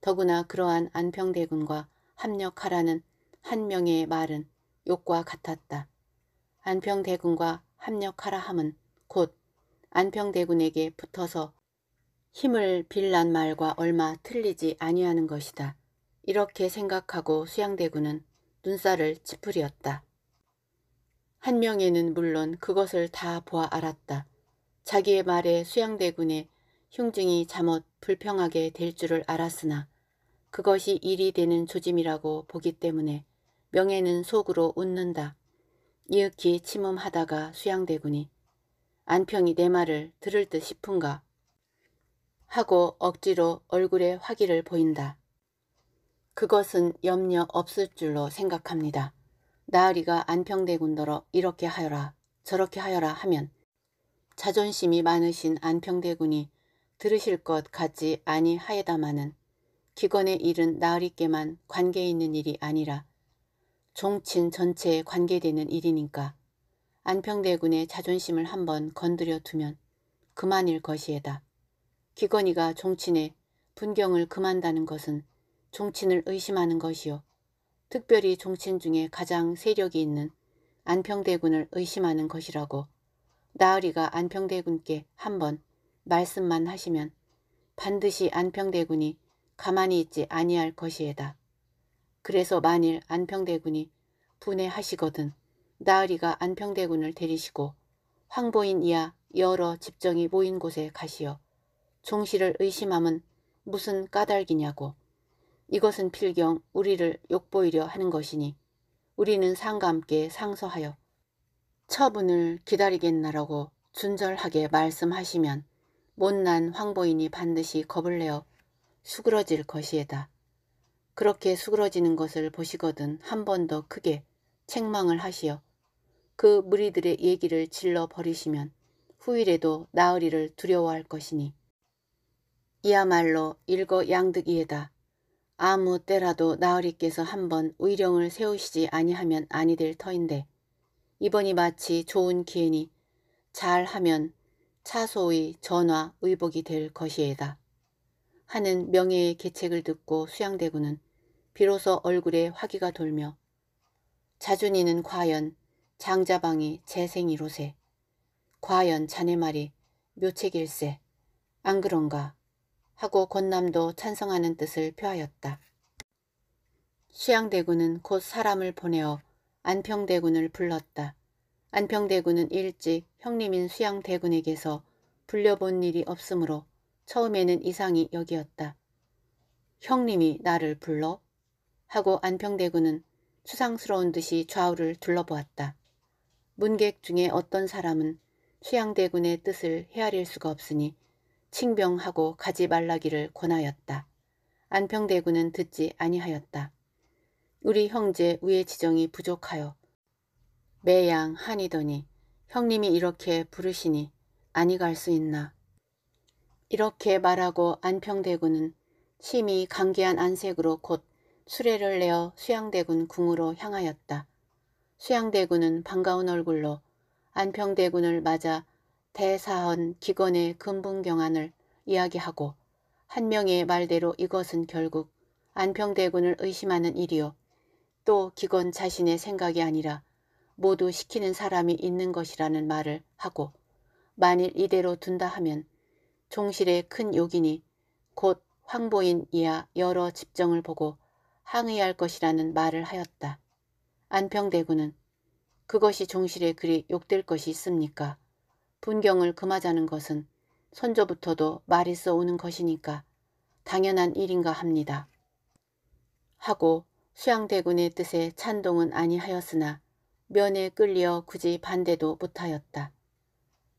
더구나 그러한 안평대군과 합력하라는 한 명의 말은 욕과 같았다. 안평대군과 합력하라 함은 곧 안평대군에게 붙어서 힘을 빌란 말과 얼마 틀리지 아니하는 것이다. 이렇게 생각하고 수양대군은 눈살을 찌푸리었다. 한명에는 물론 그것을 다 보아 알았다. 자기의 말에 수양대군의 흉증이 잠옷 불평하게 될 줄을 알았으나 그것이 일이 되는 조짐이라고 보기 때문에 명예는 속으로 웃는다. 이윽히 침음하다가 수양대군이 안평이 내 말을 들을 듯 싶은가 하고 억지로 얼굴에 화기를 보인다. 그것은 염려 없을 줄로 생각합니다. 나으리가 안평대군더러 이렇게 하여라 저렇게 하여라 하면 자존심이 많으신 안평대군이 들으실 것 같지 아니하에다마는 기건의 일은 나으리께만 관계 있는 일이 아니라 종친 전체에 관계되는 일이니까 안평대군의 자존심을 한번 건드려 두면 그만일 것이에다. 기건이가 종친의 분경을 금한다는 것은 종친을 의심하는 것이요. 특별히 종친 중에 가장 세력이 있는 안평대군을 의심하는 것이라고 나으리가 안평대군께 한 번 말씀만 하시면 반드시 안평대군이 가만히 있지 아니할 것이에다. 그래서 만일 안평대군이 분해하시거든 나으리가 안평대군을 데리시고 황보인 이하 여러 집정이 모인 곳에 가시어 종씨을 의심함은 무슨 까닭이냐고 이것은 필경 우리를 욕보이려 하는 것이니 우리는 상과 함께 상서하여 처분을 기다리겠나라고 준절하게 말씀하시면 못난 황보인이 반드시 겁을 내어 수그러질 것이에다. 그렇게 수그러지는 것을 보시거든 한 번 더 크게 책망을 하시어 그 무리들의 얘기를 질러 버리시면 후일에도 나으리를 두려워할 것이니 이야말로 일거 양득이에다. 아무 때라도 나으리께서 한번 의령을 세우시지 아니하면 아니 될 터인데 이번이 마치 좋은 기회니 잘하면 차소의 전화 의복이 될 것이에다. 하는 명예의 계책을 듣고 수양대군은 비로소 얼굴에 화기가 돌며 자준이는 과연 장자방이 재생이로세 과연 자네 말이 묘책일세 안 그런가 하고 권남도 찬성하는 뜻을 표하였다. 시양대군은 곧 사람을 보내어 안평대군을 불렀다. 안평대군은 일찍 형님인 수양대군에게서 불려본 일이 없으므로 처음에는 이상이 여기었다. 형님이 나를 불러? 하고 안평대군은 수상스러운 듯이 좌우를 둘러보았다. 문객 중에 어떤 사람은 수양대군의 뜻을 헤아릴 수가 없으니 칭병하고 가지 말라기를 권하였다. 안평대군은 듣지 아니하였다. 우리 형제 우의 지정이 부족하여 매양 한이더니 형님이 이렇게 부르시니 아니 갈 수 있나. 이렇게 말하고 안평대군은 심히 강기한 안색으로 곧 수레를 내어 수양대군 궁으로 향하였다. 수양대군은 반가운 얼굴로 안평대군을 맞아 대사헌 기건의 금분경안을 이야기하고 한 명의 말대로 이것은 결국 안평대군을 의심하는 일이요. 또 기건 자신의 생각이 아니라 모두 시키는 사람이 있는 것이라는 말을 하고 만일 이대로 둔다 하면 종실의 큰 욕이니 곧 황보인 이하 여러 집정을 보고 항의할 것이라는 말을 하였다. 안평대군은 그것이 종실에 그리 욕될 것이 있습니까? 분경을 금하자는 것은 선조부터도 말이 써오는 것이니까 당연한 일인가 합니다. 하고 수양대군의 뜻에 찬동은 아니하였으나 면에 끌려 굳이 반대도 못하였다.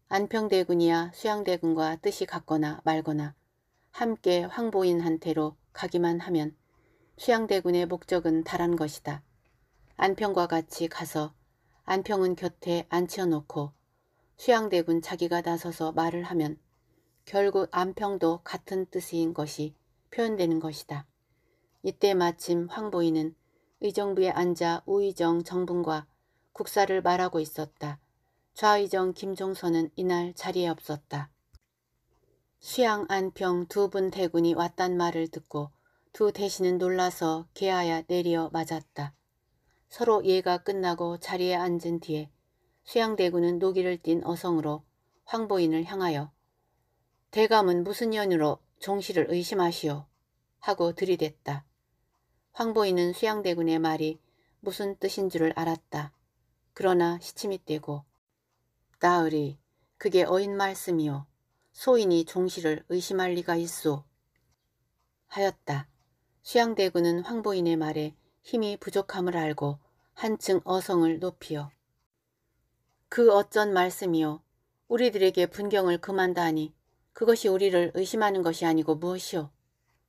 안평대군이야 수양대군과 뜻이 같거나 말거나 함께 황보인한테로 가기만 하면 수양대군의 목적은 달한 것이다. 안평과 같이 가서 안평은 곁에 앉혀놓고 수양대군 자기가 나서서 말을 하면 결국 안평도 같은 뜻인 것이 표현되는 것이다. 이때 마침 황보이는 의정부에 앉아 우의정 정분과 국사를 말하고 있었다. 좌의정 김종선은 이날 자리에 없었다. 수양 안평 두 분 대군이 왔단 말을 듣고 두 대신은 놀라서 개하야 내려 맞았다. 서로 예가 끝나고 자리에 앉은 뒤에 수양대군은 노기를 띤 어성으로 황보인을 향하여 대감은 무슨 연유로 종실을 의심하시오 하고 들이댔다. 황보인은 수양대군의 말이 무슨 뜻인 줄을 알았다. 그러나 시침이 떼고 나으리 그게 어인 말씀이요 소인이 종실을 의심할 리가 있소 하였다. 수양대군은 황보인의 말에 힘이 부족함을 알고 한층 어성을 높이어 그 어쩐 말씀이요. 우리들에게 분경을 금한다 하니 그것이 우리를 의심하는 것이 아니고 무엇이요.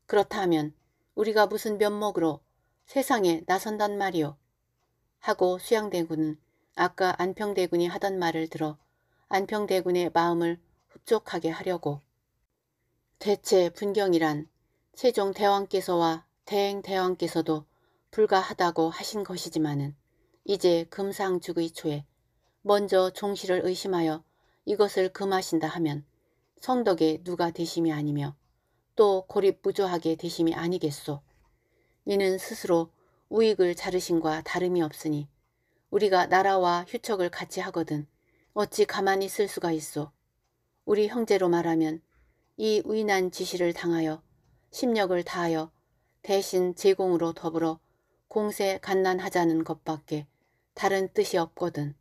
그렇다면 우리가 무슨 면목으로 세상에 나선단 말이요. 하고 수양대군은 아까 안평대군이 하던 말을 들어 안평대군의 마음을 흡족하게 하려고 대체 분경이란 세종 대왕께서와 대행 대왕께서도 불가하다고 하신 것이지만은 이제 금상죽의 초에 먼저 종실을 의심하여 이것을 금하신다 하면 성덕에 누가 대심이 아니며 또 고립무조하게 대심이 아니겠소. 이는 스스로 우익을 자르신과 다름이 없으니 우리가 나라와 휴척을 같이 하거든 어찌 가만히 있을 수가 있소. 우리 형제로 말하면 이 위난 지시를 당하여 심력을 다하여 대신 제공으로 더불어 공세 간난하자는 것밖에 다른 뜻이 없거든.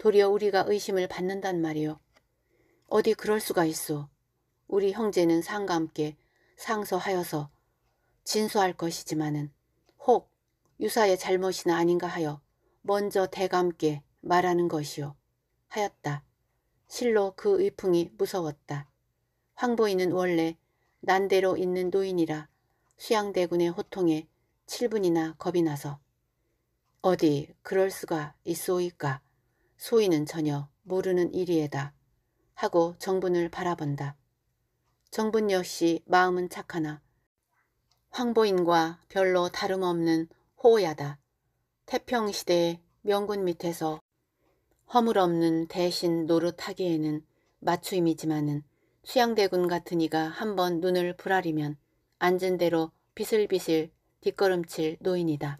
도리어 우리가 의심을 받는단 말이오 어디 그럴 수가 있어. 우리 형제는 상과 함께 상소하여서 진수할 것이지만은 혹 유사의 잘못이나 아닌가 하여 먼저 대감께 말하는 것이요. 하였다. 실로 그 의풍이 무서웠다. 황보이는 원래 난대로 있는 노인이라 수양대군의 호통에 7분이나 겁이 나서 어디 그럴 수가 있소이까 소인은 전혀 모르는 일이에다 하고 정분을 바라본다. 정분 역시 마음은 착하나 황보인과 별로 다름없는 호야다. 태평시대의 명군 밑에서 허물없는 대신 노릇하기에는 맞추임이지만은 수양대군 같은 이가 한 번 눈을 부라리면 앉은 대로 비슬비슬 뒷걸음칠 노인이다.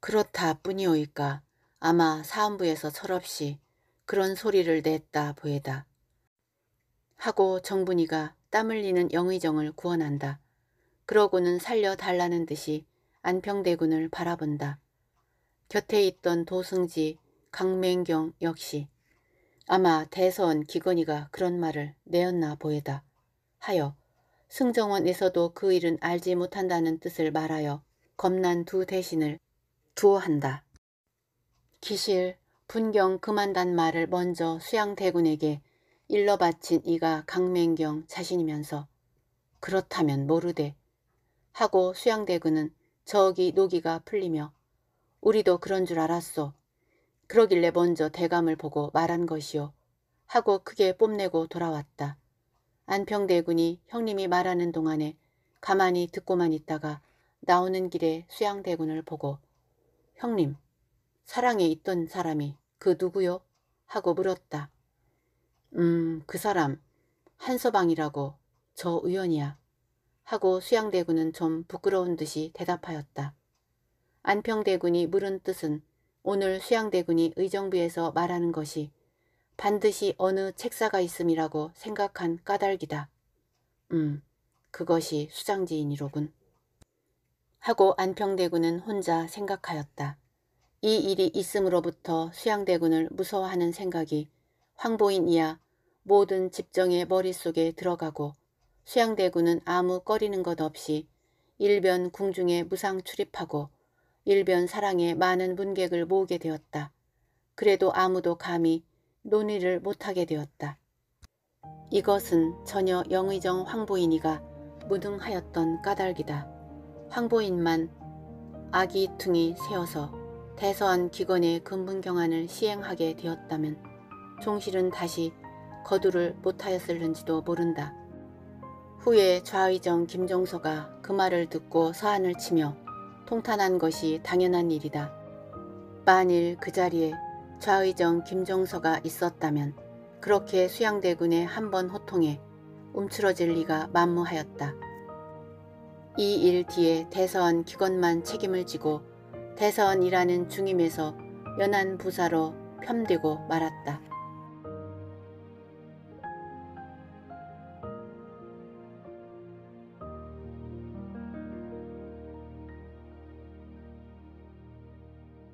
그렇다 뿐이오이까 아마 사안부에서 철없이 그런 소리를 냈다 보이다 하고 정분이가 땀 흘리는 영의정을 구원한다. 그러고는 살려달라는 듯이 안평대군을 바라본다. 곁에 있던 도승지 강맹경 역시 아마 대선 기건이가 그런 말을 내었나 보이다 하여 승정원에서도 그 일은 알지 못한다는 뜻을 말하여 겁난 두 대신을 두어한다. 기실, 분경 그만단 말을 먼저 수양대군에게 일러 바친 이가 강맹경 자신이면서 그렇다면 모르되 하고 수양대군은 저기 노기가 풀리며 우리도 그런 줄 알았소. 그러길래 먼저 대감을 보고 말한 것이요. 하고 크게 뽐내고 돌아왔다. 안평대군이 형님이 말하는 동안에 가만히 듣고만 있다가 나오는 길에 수양대군을 보고 형님 사랑에 있던 사람이 그 누구요? 하고 물었다. 음, 그 사람 한서방이라고 저 의원이야. 하고 수양대군은 좀 부끄러운 듯이 대답하였다. 안평대군이 물은 뜻은 오늘 수양대군이 의정부에서 말하는 것이 반드시 어느 책사가 있음이라고 생각한 까닭이다. 음, 그것이 수장지인이로군. 하고 안평대군은 혼자 생각하였다. 이 일이 있음으로부터 수양대군을 무서워하는 생각이 황보인 이야 모든 집정의 머릿속에 들어가고 수양대군은 아무 꺼리는 것 없이 일변 궁중에 무상 출입하고 일변 사랑에 많은 문객을 모으게 되었다. 그래도 아무도 감히 논의를 못하게 되었다. 이것은 전혀 영의정 황보인이가 무능하였던 까닭이다. 황보인만 아기 퉁이 세어서 대서한 기건의 금분경안을 시행하게 되었다면 종실은 다시 거두를 못하였을는지도 모른다. 후에 좌의정 김종서가 그 말을 듣고 서한을 치며 통탄한 것이 당연한 일이다. 만일 그 자리에 좌의정 김종서가 있었다면 그렇게 수양대군의 한 번 호통에 움츠러질 리가 만무하였다. 이 일 뒤에 대서한 기건만 책임을 지고 대선이라는 중임에서 연한 부사로 편되고 말았다.